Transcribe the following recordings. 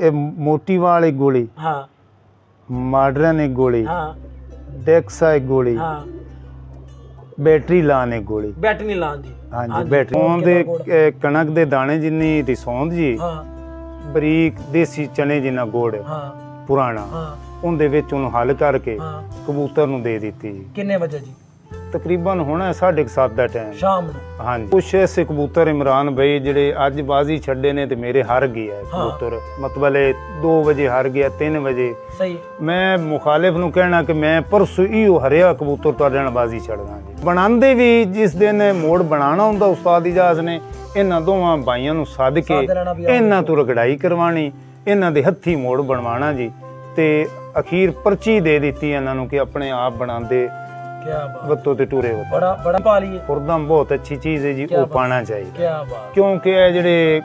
ਇਹ ਮੋਟੀ ਵਾਲੀ ਗੋਲੀ ਹਾਂ ਮਾਡਰਨ ਇੱਕ ਗੋਲੀ ਹਾਂ ਡੈਕਸਾ ਇੱਕ ਗੋਲੀ ਹਾਂ ਬੈਟਰੀ ਲਾਣੇ ਗੋਲੀ ਬੈਟਰੀ ਲਾਣ ਦੀ ਹਾਂਜੀ ਬੈਟਰੀ ਸੌਂਦ ਦੇ ਕਣਕ ਦੇ ਦਾਣੇ ਜਿੰਨੀ ਤੇ ਸੌਂਦ ਜੀ ਹਾਂ ਬਰੀਕ ਦੇਸੀ ਚਨੇ ਜਿੰਨਾ ਗੋੜ ਹਾਂ ਪੁਰਾਣਾ ਹਾਂ ਉਹਦੇ ਵਿੱਚ ਉਹਨੂੰ ਹੱਲ ਕਰਕੇ ਕਬੂਤਰ ਨੂੰ ਦੇ ਦਿੱਤੀ ਕਿੰਨੇ ਵਜੇ ਜੀ ਤਕਰੀਬਨ ਹੋਣਾ 7:30 ਦਾ ਟਾਈਮ ਸ਼ਾਮ ਨੂੰ ਹਾਂਜੀ ਕੁਛ ਐਸੇ ਕਬੂਤਰ ਇਮਰਾਨ ਬਈ ਜਿਹੜੇ ਅੱਜ ਬਾਜ਼ੀ ਛੱਡੇ ਨੇ ਤੇ ਮੇਰੇ ਹਾਰ ਗਿਆ ਕਬੂਤਰ ਮਤਲਬ 2 ਵਜੇ ਹਾਰ ਗਿਆ 3 ਵਜੇ ਸਹੀ ਮੈਂ ਮੁਖਾਲਿਫ ਨੂੰ ਕਹਿਣਾ ਕਿ ਮੈਂ ਪਰਸੋਂ ਹੀ ਉਹ ਹਰਿਆ ਕਬੂਤਰ ਤੁਹਾਡੇ ਨਾਲ ਬਾਜ਼ੀ ਛੱਡਣਾ ਜੀ ਬਣਾਉਂਦੇ ਵੀ ਜਿਸ ਦਿਨ ਮੋੜ ਬਣਾਉਣਾ ਹੁੰਦਾ ਉਸਤਾਦ ਇਜਾਜ਼ ਨੇ ਇਹਨਾਂ ਦੋਵਾਂ ਭਾਈਆਂ ਨੂੰ ਸੱਦ ਕੇ ਇਹਨਾਂ ਤੋਂ ਰਗੜਾਈ ਕਰਵਾਣੀ ਇਹਨਾਂ ਦੇ ਹੱਥੀ ਮੋੜ ਬਣਵਾਣਾ ਜੀ ਤੇ ਅਖੀਰ ਪਰਚੀ ਦੇ ਦਿੱਤੀ ਇਹਨਾਂ ਨੂੰ ਕਿ ਆਪਣੇ ਆਪ ਬਣਾਉਂਦੇ ਕੀ ਬਾਤ ਵੱਤੋ ਤੇ ਟੂਰੇ ਵੱਤ ਬੜਾ ਬੜਾ ਪਾ ਲਈਏ ਫੁਰਦਮ ਬਹੁਤ ਅੱਛੀ ਚੀਜ਼ ਹੈ ਜੀ ਉਹ ਪਾਣਾ ਚਾਹੀਦਾ ਕੀ ਬਾਤ ਕਿਉਂਕਿ ਇਹ ਜਿਹੜੇ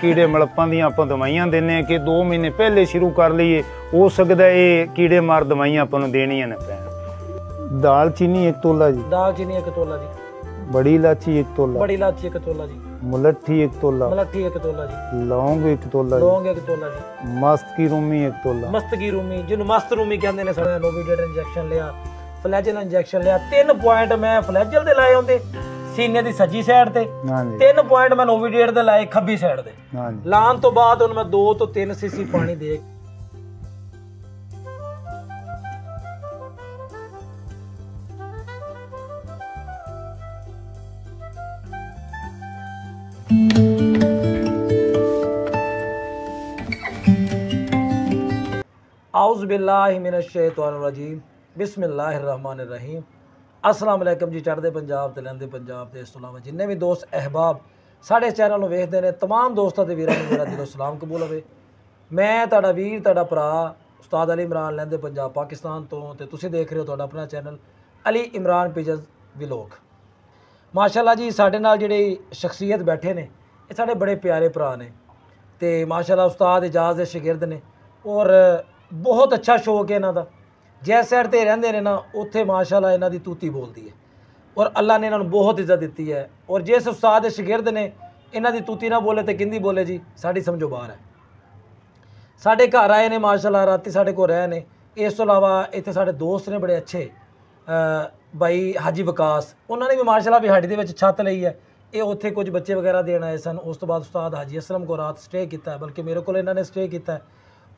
ਕੀੜੇ ਮਲਪਾਂ ਦੀਆਂ ਆਪਾਂ ਦਵਾਈਆਂ ਦਿੰਨੇ ਆ ਕਿ 2 ਮਹੀਨੇ ਪਹਿਲੇ ਸ਼ੁਰੂ ਕਰ ਲਈਏ ਹੋ ਸਕਦਾ ਇਹ ਕੀੜੇ ਮਾਰ ਦਵਾਈਆਂ ਆਪਾਂ ਨੂੰ ਦੇਣੀਆਂ ਨਾ ਪੈਣ ਦਾਲ ਚੀਨੀ ਇੱਕ ਤੋਲਾ ਜੀ ਦਾਲ ਚੀਨੀ ਇੱਕ ਤੋਲਾ ਜੀ ਬੜੀ ਇਲਾਚੀ ਇੱਕ ਤੋਲਾ ਬੜੀ ਇਲਾਚੀ ਇੱਕ ਤੋਲਾ ਜੀ ਮੁਲੱਠੀ ਇੱਕ ਤੋਲਾ ਮੁਲੱਠੀ ਇੱਕ ਤੋਲਾ ਜੀ ਲੌਂਗ ਇੱਕ ਤੋਲਾ ਲੌਂਗ ਇੱਕ ਤੋਲਾ ਜੀ ਮਸਤ ਕੀ ਰੂਮੀ ਇੱਕ ਤੋਲਾ ਮਸਤ ਕੀ ਰੂਮੀ ਜਿਹਨੂੰ ਮਸਤ ਰੂਮੀ ਕਹਿੰਦੇ ਨੇ ਸਾਡਾ ਨੋਵੀਡੇਟ ਇੰਜੈਕਸ਼ਨ ਲਿਆ ਫਲੈਜਲ ਇੰਜੈਕਸ਼ਨ ਲਿਆ ਤਿੰਨ ਪੁਆਇੰਟ ਮੈਂ ਫਲੈਜਲ ਦੇ ਲਾਏ ਹੁੰਦੇ ਸੀਨੇ ਦੀ ਸੱਜੀ ਸਾਈਡ ਤੇ ਤਿੰਨ ਪੁਆਇੰਟ ਮੈਂ ਨੋਵੀਡੇਟ ਦੇ ਲਾਏ ਖੱਬੀ ਸਾਈਡ ਦੇ ਲਾਉਣ ਤੋਂ ਬਾਅਦ ਉਹਨੂੰ ਮੈਂ 2 ਤੋਂ 3 ਸੀਸੀ ਪਾਣੀ ਦੇ आउज़बिल्लाशैतरजीम ਰਹੀਮ ਅਸਲਾਮ ਅਲੈਕਮ ਜੀ ਚੜ੍ਹਦੇ ਪੰਜਾਬ ਤੇ ਲੈਂਦੇ ਪੰਜਾਬ ਤੇ ਇਸ ਤੋਂ ਇਲਾਵਾ ਜਿੰਨੇ ਵੀ ਦੋਸਤ ਅਹਿਬਾਬ ਸਾਡੇ ਚੈਨਲ ਨੂੰ ਵੇਖਦੇ ਨੇ तमाम ਦੋਸਤਾਂ ਤੇ ਵੀਰਾਂ ਨੂੰ ਮੇਰਾ ਦਿਲੋਂ ਸਲਾਮ ਕਬੂਲ ਹੋਵੇ ਮੈਂ ਤੁਹਾਡਾ ਵੀਰ ਤੁਹਾਡਾ ਭਰਾ ਉਸਤਾਦ ਅਲੀ ਇਮਰਾਨ ਲੈਂਦੇ ਪੰਜਾਬ ਪਾਕਿਸਤਾਨ ਤੋਂ ਤੇ ਤੁਸੀਂ ਦੇਖ ਰਹੇ ਹੋ ਤੁਹਾਡਾ ਆਪਣਾ ਚੈਨਲ ਅਲੀ ਇਮਰਾਨ ਪੀਜਸ ਵਲੋਗ ਮਾਸ਼ਾਅੱਲਾ ਜੀ ਸਾਡੇ ਨਾਲ ਜਿਹੜੇ ਸ਼ਖਸੀਅਤ ਬੈਠੇ ਨੇ ਇਹ ਸਾਡੇ ਬੜੇ ਪਿਆਰੇ ਭਰਾ ਨੇ ਤੇ ਮਾਸ਼ਾਅੱਲਾ ਉਸਤਾਦ ਇਜਾਜ਼ ਦੇ ਸ਼ਾਗਿਰਦ ਨੇ ਔਰ ਬਹੁਤ ਅੱਛਾ ਸ਼ੌਕ ਹੈ ਇਹਨਾਂ ਦਾ ਜੈ ਸਾਈਡ ਤੇ ਰਹਿੰਦੇ ਨੇ ਨਾ ਉੱਥੇ ਮਾਸ਼ਾਅੱਲਾ ਇਹਨਾਂ ਦੀ ਤੂਤੀ ਬੋਲਦੀ ਹੈ ਔਰ ਅੱਲਾ ਨੇ ਇਹਨਾਂ ਨੂੰ ਬਹੁਤ ਇੱਜ਼ਤ ਦਿੱਤੀ ਹੈ ਔਰ ਜਿਸ ਉਸਤਾਦ ਦੇ ਸ਼ਾਗਿਰਦ ਨੇ ਇਹਨਾਂ ਦੀ ਤੂਤੀ ਨਾ ਬੋਲੇ ਤੇ ਕਿੰਦੀ ਬੋਲੇ ਜੀ ਸਾਡੀ ਸਮਝੋ ਬਾਹਰ ਹੈ ਸਾਡੇ ਘਰ ਆਏ ਨੇ ਮਾਸ਼ਾਅੱਲਾ ਰਾਤੀ ਸਾਡੇ ਕੋਲ ਰਹੇ ਨੇ ਇਸ ਤੋਂ ਇਲਾਵਾ ਇੱਥੇ ਸਾਡੇ ਦੋਸਤ ਨੇ ਬੜੇ ਅੱਛੇ ਭਾਈ ਹਾਜੀ ਵਿਕਾਸ ਉਹਨਾਂ ਨੇ ਵੀ ਮਾਸ਼ਾਅੱਲਾ ਵੀ ਹਾੜੀ ਦੇ ਵਿੱਚ ਛੱਤ ਲਈ ਹੈ ਇਹ ਉੱਥੇ ਕੁਝ ਬੱਚੇ ਵਗੈਰਾ ਦੇਣ ਆਏ ਸਨ ਉਸ ਤੋਂ ਬਾਅਦ ਉਸਤਾਦ ਹਾਜੀ ਅਸਲਮ ਕੋ ਰਾਤ ਸਟੇ ਕੀਤਾ ਬਲਕਿ ਮੇਰੇ ਕੋਲ ਇਹਨਾਂ ਨੇ ਸਟੇ ਕੀਤਾ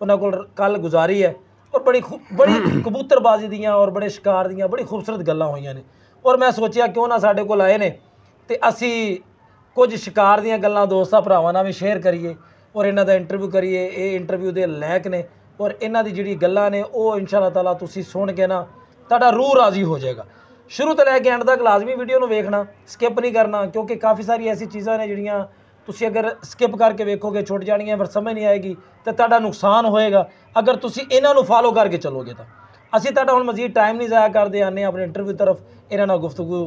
ਉਹਨਾਂ ਕੋਲ ਕੱਲ ਗੁਜ਼ਾਰੀ ਹੈ ਔਰ ਬੜੀ ਬੜੀ ਕਬੂਤਰਬਾਜ਼ੀ ਦੀਆਂ ਔਰ ਬੜੇ ਸ਼ਿਕਾਰ ਦੀਆਂ ਬੜੀ ਖੂਬਸੂਰਤ ਗੱਲਾਂ ਹੋਈਆਂ ਨੇ ਔਰ ਮੈਂ ਸੋਚਿਆ ਕਿਉਂ ਨਾ ਸਾਡੇ ਕੋਲ ਆਏ ਨੇ ਤੇ ਅਸੀਂ ਕੁਝ ਸ਼ਿਕਾਰ ਦੀਆਂ ਗੱਲਾਂ ਦੋਸਤਾਂ ਭਰਾਵਾਂ ਨਾਲ ਵੀ ਸ਼ੇਅਰ ਕਰੀਏ ਔਰ ਇਹਨਾਂ ਦਾ ਇੰਟਰਵਿਊ ਕਰੀਏ ਇਹ ਇੰਟਰਵਿਊ ਦੇ ਲਾਇਕ ਨੇ ਔਰ ਇਹਨਾਂ ਦੀ ਜਿਹੜੀ ਗੱਲਾਂ ਨੇ ਉਹ ਇਨਸ਼ਾ ਅੱਲਾਹ ਤਾਲਾ ਤੁਸੀਂ ਸੁਣ ਕੇ ਨਾ ਤੁਹਾਡਾ ਰੂਹ ਰਾਜ਼ੀ ਹੋ ਜਾਏਗਾ ਸ਼ੁਰੂ ਤੋਂ ਲੈ ਕੇ ਐਂਡ ਤੱਕ ਲਾਜ਼ਮੀ ਵੀਡੀਓ ਨੂੰ ਵੇਖਣਾ ਸਕਿਪ ਨਹੀਂ ਕਰਨਾ ਕਿਉਂਕਿ ਕਾਫੀ ਸਾਰੀ ਐਸੀ ਚੀਜ਼ਾਂ ਨੇ ਜਿਹੜੀਆਂ ਤੁਸੀਂ ਅਗਰ ਸਕਿਪ ਕਰਕੇ ਵੇਖੋਗੇ ਛੁੱਟ ਜਾਣੀਆਂ ਪਰ ਸਮਝ ਨਹੀਂ ਆਏਗੀ ਤੇ ਤੁਹਾਡਾ ਨੁਕਸਾਨ ਹੋਏਗਾ ਅਗਰ ਤੁਸੀਂ ਇਹਨਾਂ ਨੂੰ ਫਾਲੋ ਕਰਕੇ ਚੱਲੋਗੇ ਤਾਂ ਅਸੀਂ ਤੁਹਾਡਾ ਹੁਣ ਮਜ਼ੀਦ ਟਾਈਮ ਨਹੀਂ ਜ਼ਾਇਆ ਕਰਦੇ ਆਨੇ ਆਪਣੇ ਇੰਟਰਵਿਊ ਤਰਫ ਇਹਨਾਂ ਨਾਲ ਗੁਫ਼ਤਗੂ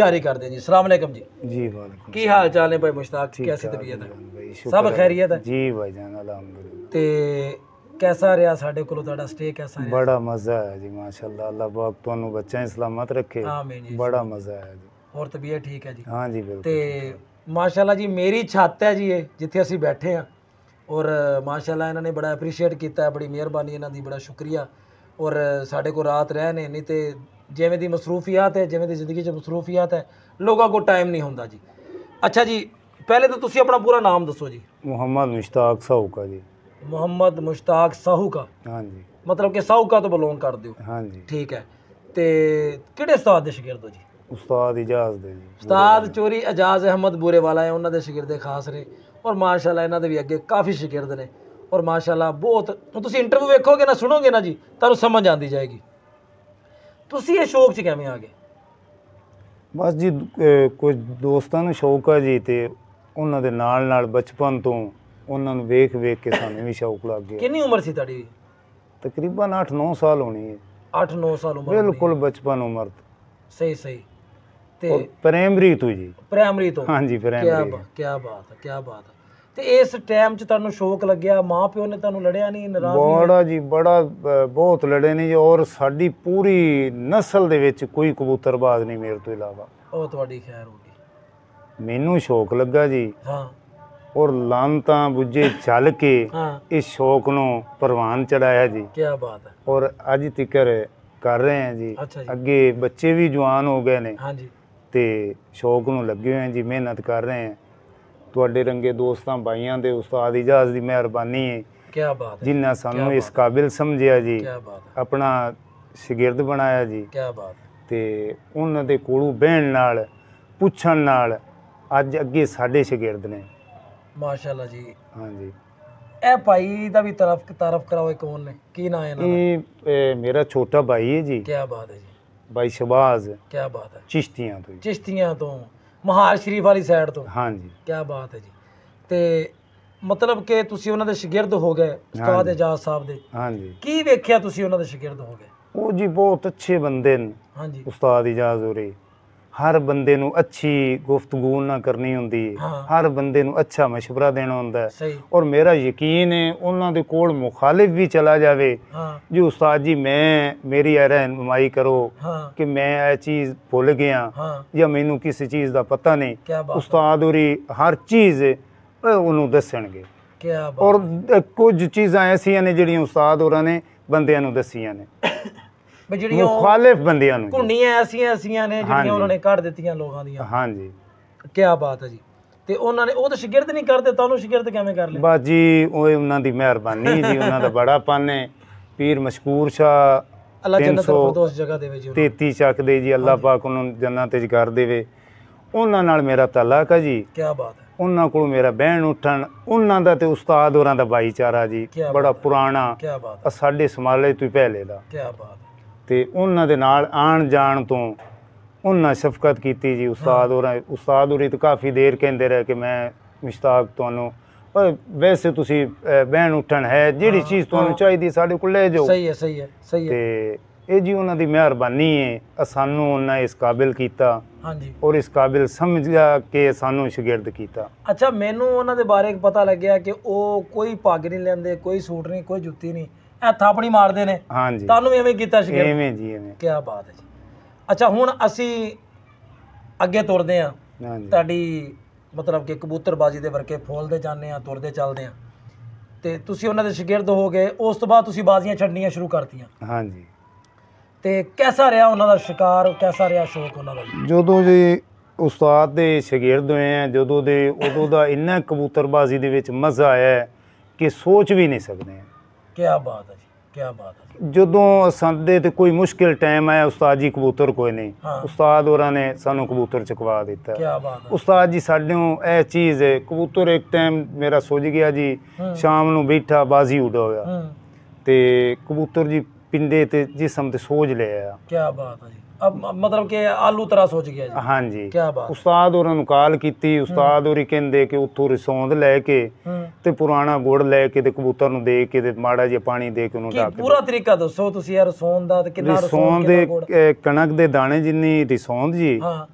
ਜਾਰੀ ਕਰਦੇ ਜੀ ਅਸਲਾਮ ਅਲੈਕਮ ਜੀ ਜੀ ਵਾਲੇਕਮ ਕੀ ਹਾਲ ਚਾਲ ਨੇ ਭਾਈ ਮੁਸ਼ਤਾਕ ਕੈਸੀ ਤਬੀਅਤ ਹੈ ਸਭ ਖੈਰੀਅਤ ਹੈ ਜੀ ਭਾਈ ਜਾਨ ਅਲਹਮਦੁਲਿਲਾ ਤੇ ਕੈਸਾ ਰਿਹਾ ਸਾਡੇ ਕੋਲ ਤੁਹਾਡਾ ਸਟੇ ਕੈਸਾ ਰਿਹਾ ਬੜਾ ਮਜ਼ਾ ਆਇਆ ਜੀ ਮਾਸ਼ਾਅੱਲਾ ਅੱਲਾਹ ਬਾਕ ਤੁਹਾਨੂੰ ਬੱਚਿਆਂ ਸਲਾਮਤ ਰੱਖੇ ਆਮੀਨ ਜੀ ਬੜਾ ਮਜ਼ਾ ਆਇਆ ਜੀ ਹੋਰ ਤਬੀਅਤ ਠੀਕ ਹੈ ਜੀ ਹਾਂ ਜੀ ਬਿਲਕੁਲ ਤੇ ਮਾਸ਼ਾਅੱਲਾ ਜੀ ਮੇਰੀ ਛੱਤ ਹੈ ਜੀ ਇਹ ਜਿੱਥੇ ਅਸੀਂ ਬੈਠੇ ਆ ਔਰ ਮਾਸ਼ਾਅੱਲਾ ਇਹਨਾਂ ਨੇ ਬੜਾ ਅਪਰੀਸ਼ੀਏਟ ਕੀਤਾ ਹੈ ਬੜੀ ਮਿਹਰਬਾਨੀ ਇਹਨਾਂ ਦੀ ਬੜਾ ਸ਼ੁਕਰੀਆ ਔਰ ਸਾਡੇ ਕੋ ਰਾਤ ਰਹਿ ਨੇ ਨਹੀਂ ਤੇ ਜਿਵੇਂ ਦੀ ਮਸਰੂਫੀਅਤ ਹੈ ਜਿਵੇਂ ਦੀ ਜ਼ਿੰਦਗੀ 'ਚ ਮਸਰੂਫੀਅਤ ਹੈ ਲੋਕਾਂ ਕੋ ਟਾਈਮ ਨਹੀਂ ਹੁੰਦਾ ਜੀ ਅੱਛਾ ਜੀ ਪਹਿਲੇ ਤਾਂ ਤੁਸੀਂ ਆਪਣਾ ਪੂਰਾ ਨਾਮ ਦੱਸੋ ਜੀ ਮੁਹੰਮਦ ਮੁਸ਼ਤਾਕ ਸਾਹੂਕਾ ਜੀ ਮੁਹੰਮਦ ਮੁਸ਼ਤਾਕ ਸਾਹੂਕਾ ਹਾਂਜੀ ਮਤਲਬ ਕਿ ਸਾਹੂਕਾ ਤੋਂ ਬਿਲੋਂਗ ਕਰਦੇ ਹੋ ਹਾਂਜੀ ਠੀਕ ਹੈ ਤੇ ਕਿਹੜੇ ਉਸਤਾਦ ਦੇ ਸ਼ਾਗਿਰਦ ਹੋ ਜੀ ਉਸਤਾਦ ਇਜਾਜ਼ ਦੇ ਜੀ ਉਸਤਾਦ ਚੋਰੀ ਇਜਾਜ਼ ਅਹਿਮਦ ਵਾਲਾ ਹੈ ਉਹਨਾਂ ਦੇ ਸ਼ਾਗਿਰਦੇ ਖਾਸ ਨੇ ਔਰ ਮਾਸ਼ਾਅੱਲਾ ਇਹਨਾਂ ਦੇ ਵੀ ਅੱਗੇ ਕਾਫੀ ਸ਼ਾਗਿਰਦ ਨੇ ਔਰ ਮਾਸ਼ਾਅੱਲਾ ਬਹੁਤ ਤੁਸੀਂ ਇੰਟਰਵਿਊ ਵੇਖੋਗੇ ਨਾ ਸੁਣੋਗੇ ਨਾ ਜੀ ਤੁਹਾਨੂੰ ਸਮਝ ਆਂਦੀ ਜਾਏਗੀ ਤੁਸੀਂ ਇਹ ਸ਼ੌਕ 'ਚ ਕਿਵੇਂ ਆ ਗਏ ਬਸ ਜੀ ਕੁਝ ਦੋਸਤਾਂ ਨੂੰ ਸ਼ੌਕ ਆ ਜੀ ਤੇ ਉਹਨਾਂ ਦੇ ਨਾਲ ਨਾਲ ਬਚਪਨ ਤੋਂ ਉਹਨਾਂ ਨੂੰ ਵੇਖ ਵੇਖ ਕੇ ਸਾਨੂੰ ਵੀ ਸ਼ੌਕ ਲੱਗ ਗਿਆ ਕਿੰਨੀ ਉਮਰ ਸੀ ਤੁਹਾਡੀ ਤਕਰੀਬਨ 8-9 ਸਾਲ ਹੋਣੀ ਹੈ 8-9 ਸਾਲ ਉਮਰ ਬਿਲਕੁਲ ਬਚਪਨ ਉਮਰ ਸਹੀ ਸਹੀ ਤੇ ਪ੍ਰਾਇਮਰੀ ਤੋਂ ਜੀ ਪ੍ਰਾਇਮਰੀ ਤੋਂ ਹਾਂਜੀ ਪ੍ਰਾਇਮਰੀ ਕੀ ਬਾਤ ਕੀ ਬਾਤ ਹੈ ਕੀ ਬਾਤ ਹੈ ਤੇ ਇਸ ਟਾਈਮ 'ਚ ਤੁਹਾਨੂੰ ਸ਼ੌਕ ਲੱਗਿਆ ਮਾਪਿਓ ਨੇ ਤੁਹਾਨੂੰ ਲੜਿਆ ਨਹੀਂ ਨਰਾਜ਼ ਨਹੀਂ ਬੜਾ ਜੀ ਬੜਾ ਬਹੁਤ ਲੜੇ ਨੇ ਜੀ ਔਰ ਸਾਡੀ ਪੂਰੀ ਨਸਲ ਦੇ ਵਿੱਚ ਕੋਈ ਕਬੂਤਰਬਾਜ਼ ਨਹੀਂ ਮੇਰੇ ਤੋਂ ਇਲਾਵਾ ਉਹ ਤੁਹਾਡੀ ਖੈਰ ਹੋ ਗਈ ਮੈਨੂੰ ਸ਼ੌਕ ਲੱਗਾ ਜੀ ਹਾਂ ਔਰ ਲਾਂਤਾ ਬੁੱਝੇ ਚੱਲ ਕੇ ਇਸ ਸ਼ੌਕ ਨੂੰ ਪ੍ਰਵਾਨ ਚੜਾਇਆ ਜੀ ਕੀ ਬਾਤ ਹੈ ਔਰ ਅੱਜ ਤੱਕਰ ਕਰ ਰਹੇ ਹਾਂ ਜੀ ਅੱਗੇ ਬੱਚੇ ਵੀ ਜਵਾਨ ਹੋ ਗਏ ਨੇ ਹਾਂਜੀ ਤੇ ਸ਼ੌਕ ਨੂੰ ਲੱਗੇ ਹੋਏ ਜੀ ਮਿਹਨਤ ਕਰ ਰਹੇ ਆ ਤੁਹਾਡੇ ਰੰਗੇ ਦੋਸਤਾਂ ਭਾਈਆਂ ਦੇ ਉਸਤਾਦ ਇਜਾਜ਼ ਦੀ ਮਿਹਰਬਾਨੀ ਹੈ ਕੀ ਬਾਤ ਹੈ ਜਿੰਨਾ ਸਾਨੂੰ ਇਸ ਕਾਬਿਲ ਸਮਝਿਆ ਜੀ ਕੀ ਬਾਤ ਹੈ ਆਪਣਾ ਸ਼ਗਿਰਦ ਬਣਾਇਆ ਜੀ ਕੀ ਬਾਤ ਤੇ ਉਹਨਾਂ ਦੇ ਕੋਲੋਂ ਬਹਿਣ ਨਾਲ ਪੁੱਛਣ ਨਾਲ ਅੱਜ ਅੱਗੇ ਸਾਡੇ ਸ਼ਗਿਰਦ ਨੇ ਮਾਸ਼ਾਅੱਲਾ ਜੀ ਹਾਂਜੀ ਇਹ ਭਾਈ ਦਾ ਵੀ ਤਰਫ ਤਾਰਫ ਕਰਾਓ ਇਹ ਕੌਣ ਨੇ ਕੀ ਨਾਮ ਹੈ ਇਹਨਾਂ ਦਾ ਇਹ ਮੇਰਾ ਛੋਟਾ ਭਾਈ ਹੈ ਜੀ ਕੀ ਬਾਤ ਹੈ ਜੀ ਬਾਈ ਸ਼ਬਾਜ਼ ਕੀ ਬਾਤ ਹੈ ਚਿਸ਼ਤੀਆਂ ਤੋਂ ਚਿਸ਼ਤੀਆਂ ਤੋਂ ਮਹਾਰ ਸ਼ਰੀਫ ਵਾਲੀ ਸਾਈਡ ਤੋਂ ਹਾਂਜੀ ਕੀ ਬਾਤ ਹੈ ਜੀ ਤੇ ਮਤਲਬ ਕਿ ਤੁਸੀਂ ਉਹਨਾਂ ਦੇ ਸ਼ਾਗਿਰਦ ਹੋ ਗਏ ਉਸਤਾਦ ਇਜਾਜ਼ ਸਾਹਿਬ ਦੇ ਹਾਂਜੀ ਕੀ ਵੇਖਿਆ ਤੁਸੀਂ ਉਹਨਾਂ ਦੇ ਸ਼ਾਗਿਰਦ ਹੋ ਗਏ ਉਹ ਜੀ ਬਹੁਤ ਅੱਛੇ ਬੰਦੇ ਨੇ ਹਾਂਜੀ ਉਸਤਾਦ ਇਜਾਜ਼ ਹੋਰੇ ਹਰ ਬੰਦੇ ਨੂੰ ਅੱਛੀ ਗੁਫ਼ਤਗੂ ਨਾ ਕਰਨੀ ਹੁੰਦੀ ਹਰ ਬੰਦੇ ਨੂੰ ਅੱਛਾ مشورہ ਦੇਣਾ ਹੁੰਦਾ ਔਰ ਮੇਰਾ ਯਕੀਨ ਹੈ ਉਹਨਾਂ ਦੇ ਕੋਲ ਮੁਖਾਲਿਫ ਵੀ ਚਲਾ ਜਾਵੇ ਜੀ ਉਸਤਾਦ ਜੀ ਮੈਂ ਮੇਰੀ ਰਹਿਨਮਾਈ ਕਰੋ ਕਿ ਮੈਂ ਇਹ ਚੀਜ਼ ਭੁੱਲ ਗਿਆ ਜਾਂ ਮੈਨੂੰ ਕਿਸੇ ਚੀਜ਼ ਦਾ ਪਤਾ ਨਹੀਂ ਉਸਤਾਦ ਉਰੀ ਹਰ ਚੀਜ਼ ਉਹਨੂੰ ਦੱਸਣਗੇ ਔਰ ਕੁਝ ਚੀਜ਼ਾਂ ਐਸੀਆਂ ਨੇ ਜਿਹੜੀਆਂ ਉਸਤਾਦ ਹੋਰਾਂ ਨੇ ਬੰਦਿਆਂ ਨੂੰ ਦੱਸੀਆਂ ਨੇ ਵੀ ਜਿਹੜੀਆਂ ਮੁਖਾਲਿਫ ਬੰਦਿਆਂ ਨੂੰ ਘੁੰਡੀਆਂ ਐਸੀਆਂ ਐਸੀਆਂ ਨੇ ਜਿਹੜੀਆਂ ਉਹਨਾਂ ਨੇ ਕੱਢ ਦਿੱਤੀਆਂ ਲੋਕਾਂ ਦੀਆਂ ਹਾਂਜੀ ਕੀ ਬਾਤ ਹੈ ਜੀ ਤੇ ਉਹਨਾਂ ਨੇ ਉਹ ਤਾਂ ਸ਼ਗਿਰਦ ਨਹੀਂ ਕਰਦੇ ਤਾਂ ਉਹਨੂੰ ਸ਼ਗਿਰਦ ਕਿਵੇਂ ਕਰ ਲੈ ਬਾਜੀ ਉਹ ਉਹਨਾਂ ਦੀ ਮਿਹਰਬਾਨੀ ਜੀ ਉਹਨਾਂ ਦਾ ਬੜਾ ਪਾਨੇ ਪੀਰ ਮਸ਼ਕੂਰ ਸ਼ਾ ਅੱਲਾ ਜੰਨਤ ਫਰਦੋਸ ਜਗ੍ਹਾ ਦੇਵੇ ਜੀ 33 ਚੱਕ ਦੇ ਜੀ ਅੱਲਾ ਪਾਕ ਉਹਨਾਂ ਨੂੰ ਜੰਨਤ ਵਿੱਚ ਕਰ ਦੇਵੇ ਉਹਨਾਂ ਨਾਲ ਮੇਰਾ ਤਾਲਾਕ ਹੈ ਜੀ ਕੀ ਬਾਤ ਹੈ ਉਹਨਾਂ ਕੋਲ ਮੇਰਾ ਬਹਿਣ ਉੱਠਣ ਉਹਨਾਂ ਦਾ ਤੇ ਉਸਤਾਦ ਹੋਰਾਂ ਦਾ ਭਾਈਚਾਰਾ ਜੀ ਬੜਾ ਪੁਰਾਣਾ ਸਾਡੇ ਸਮਾਲੇ ਤੋਂ ਪਹਿਲੇ ਦਾ ਕੀ ਬਾਤ ਤੇ ਉਹਨਾਂ ਦੇ ਨਾਲ ਆਣ ਜਾਣ ਤੋਂ ਉਹਨਾਂ ਸ਼ਫਕਤ ਕੀਤੀ ਜੀ ਉਸਤਾਦ ਹੋਰ ਉਸਤਾਦ ਹੋਰੀ ਤਾਂ ਕਾਫੀ ਦੇਰ ਕਹਿੰਦੇ ਰਹੇ ਕਿ ਮੈਂ ਮਿਸ਼ਤਾਕ ਤੁਹਾਨੂੰ ਪਰ ਵੈਸੇ ਤੁਸੀਂ ਬਹਿਣ ਉੱਠਣ ਹੈ ਜਿਹੜੀ ਚੀਜ਼ ਤੁਹਾਨੂੰ ਚਾਹੀਦੀ ਸਾਡੇ ਕੋਲ ਲੈ ਜਾਓ ਸਹੀ ਹੈ ਸਹੀ ਹੈ ਸਹੀ ਹੈ ਤੇ ਇਹ ਜੀ ਉਹਨਾਂ ਦੀ ਮਿਹਰਬਾਨੀ ਹੈ ਸਾਨੂੰ ਉਹਨਾਂ ਇਸ ਕਾਬਿਲ ਕੀਤਾ ਹਾਂਜੀ ਔਰ ਇਸ ਕਾਬਿਲ ਸਮਝਿਆ ਕਿ ਸਾਨੂੰ ਸ਼ਗਿਰਦ ਕੀਤਾ ਅੱਛਾ ਮੈਨੂੰ ਉਹਨਾਂ ਦੇ ਬਾਰੇ ਪਤਾ ਲੱਗਿਆ ਕਿ ਉਹ ਕੋਈ ਪੱਗ ਨਹੀਂ ਲੈਂਦੇ ਕੋਈ ਸੂਟ ਨਹੀਂ ਕੋਈ ਜੁੱਤੀ ਨਹੀਂ ਇਹ ਥਾਪੜੀ ਮਾਰਦੇ ਨੇ ਹਾਂਜੀ ਤੁਹਾਨੂੰ ਐਵੇਂ ਕੀਤਾ ਸ਼ਕੀਲ ਐਵੇਂ ਜੀ ਐਵੇਂ ਕੀ ਬਾਤ ਹੈ ਜੀ ਅੱਛਾ ਹੁਣ ਅਸੀਂ ਅੱਗੇ ਤੁਰਦੇ ਆ ਤੁਹਾਡੀ ਮਤਲਬ ਕਿ ਕਬੂਤਰਬਾਜ਼ੀ ਦੇ ਵਰਕੇ ਫੋਲਦੇ ਜਾਂਦੇ ਆ ਤੁਰਦੇ ਚੱਲਦੇ ਆ ਤੇ ਤੁਸੀਂ ਉਹਨਾਂ ਦੇ ਸ਼ਾਗਿਰਦ ਹੋ ਗਏ ਉਸ ਤੋਂ ਬਾਅਦ ਤੁਸੀਂ ਬਾਜ਼ੀਆਂ ਛੱਡਣੀਆਂ ਸ਼ੁਰੂ ਕਰਤੀਆਂ ਹਾਂਜੀ ਤੇ ਕਿਹਦਾ ਰਿਹਾ ਉਹਨਾਂ ਦਾ ਸ਼ਿਕਾਰ ਕਿਹਦਾ ਰਿਹਾ ਸ਼ੌਕ ਉਹਨਾਂ ਦਾ ਜਦੋਂ ਜੀ ਉਸਤਾਦ ਦੇ ਸ਼ਾਗਿਰਦ ਹੋਏ ਆ ਜਦੋਂ ਦੇ ਉਦੋਂ ਦਾ ਇੰਨਾ ਕਬੂਤਰਬਾਜ਼ੀ ਦੇ ਵਿੱਚ ਮਜ਼ਾ ਆਇਆ ਕਿ ਸੋਚ ਵੀ ਨਹੀਂ ਸਕਦੇ ਕੀ ਬਾਤ ਹੈ ਜੀ ਕੀ ਬਾਤ ਹੈ ਜਦੋਂ ਸਾਡੇ ਤੇ ਕੋਈ ਮੁਸ਼ਕਿਲ ਟਾਈਮ ਆਇਆ ਉਸਤਾਦ ਜੀ ਕਬੂਤਰ ਕੋਈ ਨਹੀਂ ਉਸਤਾਦ ਹੋਰਾਂ ਨੇ ਸਾਨੂੰ ਕਬੂਤਰ ਚਕਵਾ ਦਿੱਤਾ ਕੀ ਬਾਤ ਹੈ ਉਸਤਾਦ ਜੀ ਨੂੰ ਇਹ ਚੀਜ਼ ਹੈ ਕਬੂਤਰ ਇੱਕ ਟਾਈਮ ਮੇਰਾ ਸੁੱਜ ਗਿਆ ਜੀ ਸ਼ਾਮ ਨੂੰ ਬੈਠਾ ਬਾਜ਼ੀ ਉੱਡ ਹੋਇਆ ਤੇ ਕਬੂਤਰ ਜੀ ਪਿੰਡੇ ਤੇ ਜਿਸਮ ਤੇ ਸੋਜ ਲਿਆ ਕੀ ਬਾਤ ਹੈ ਮਤਲਬ ਕਿ ਆਲੂ ਤਰ੍ਹਾਂ ਸੋਚ ਗਿਆ ਜੀ ਹਾਂਜੀ ਕੀ ਬਾਤ ਉਸਤਾਦ ਉਹਨਾਂ ਨੂੰ ਕਾਲ ਕੀਤੀ ਉਸਤਾਦ ਹੋਰੀ ਕਹਿੰਦੇ ਕਿ ਉੱਥੋਂ ਰਸੌਂਦ ਲੈ ਕੇ ਤੇ ਪੁਰਾਣਾ ਗੁੜ ਲੈ ਕੇ ਤੇ ਕਬੂਤਰ ਨੂੰ ਦੇ ਕੇ ਤੇ ਮਾੜਾ ਜਿਹਾ ਪਾਣੀ ਦੇ ਕੇ ਉਹਨੂੰ ਢੱਕ ਕੇ ਪੂਰਾ ਤਰੀਕਾ ਦੱਸੋ ਤੁਸੀਂ ਯਾਰ ਰਸੌਂਦ ਦਾ ਤੇ ਕਿੰਨਾ ਰਸੌਂਦ ਦੇ ਕਣਕ ਦੇ ਦਾਣੇ ਜਿੰਨੀ ਰਸੌਂਦ ਜੀ ਹਾਂ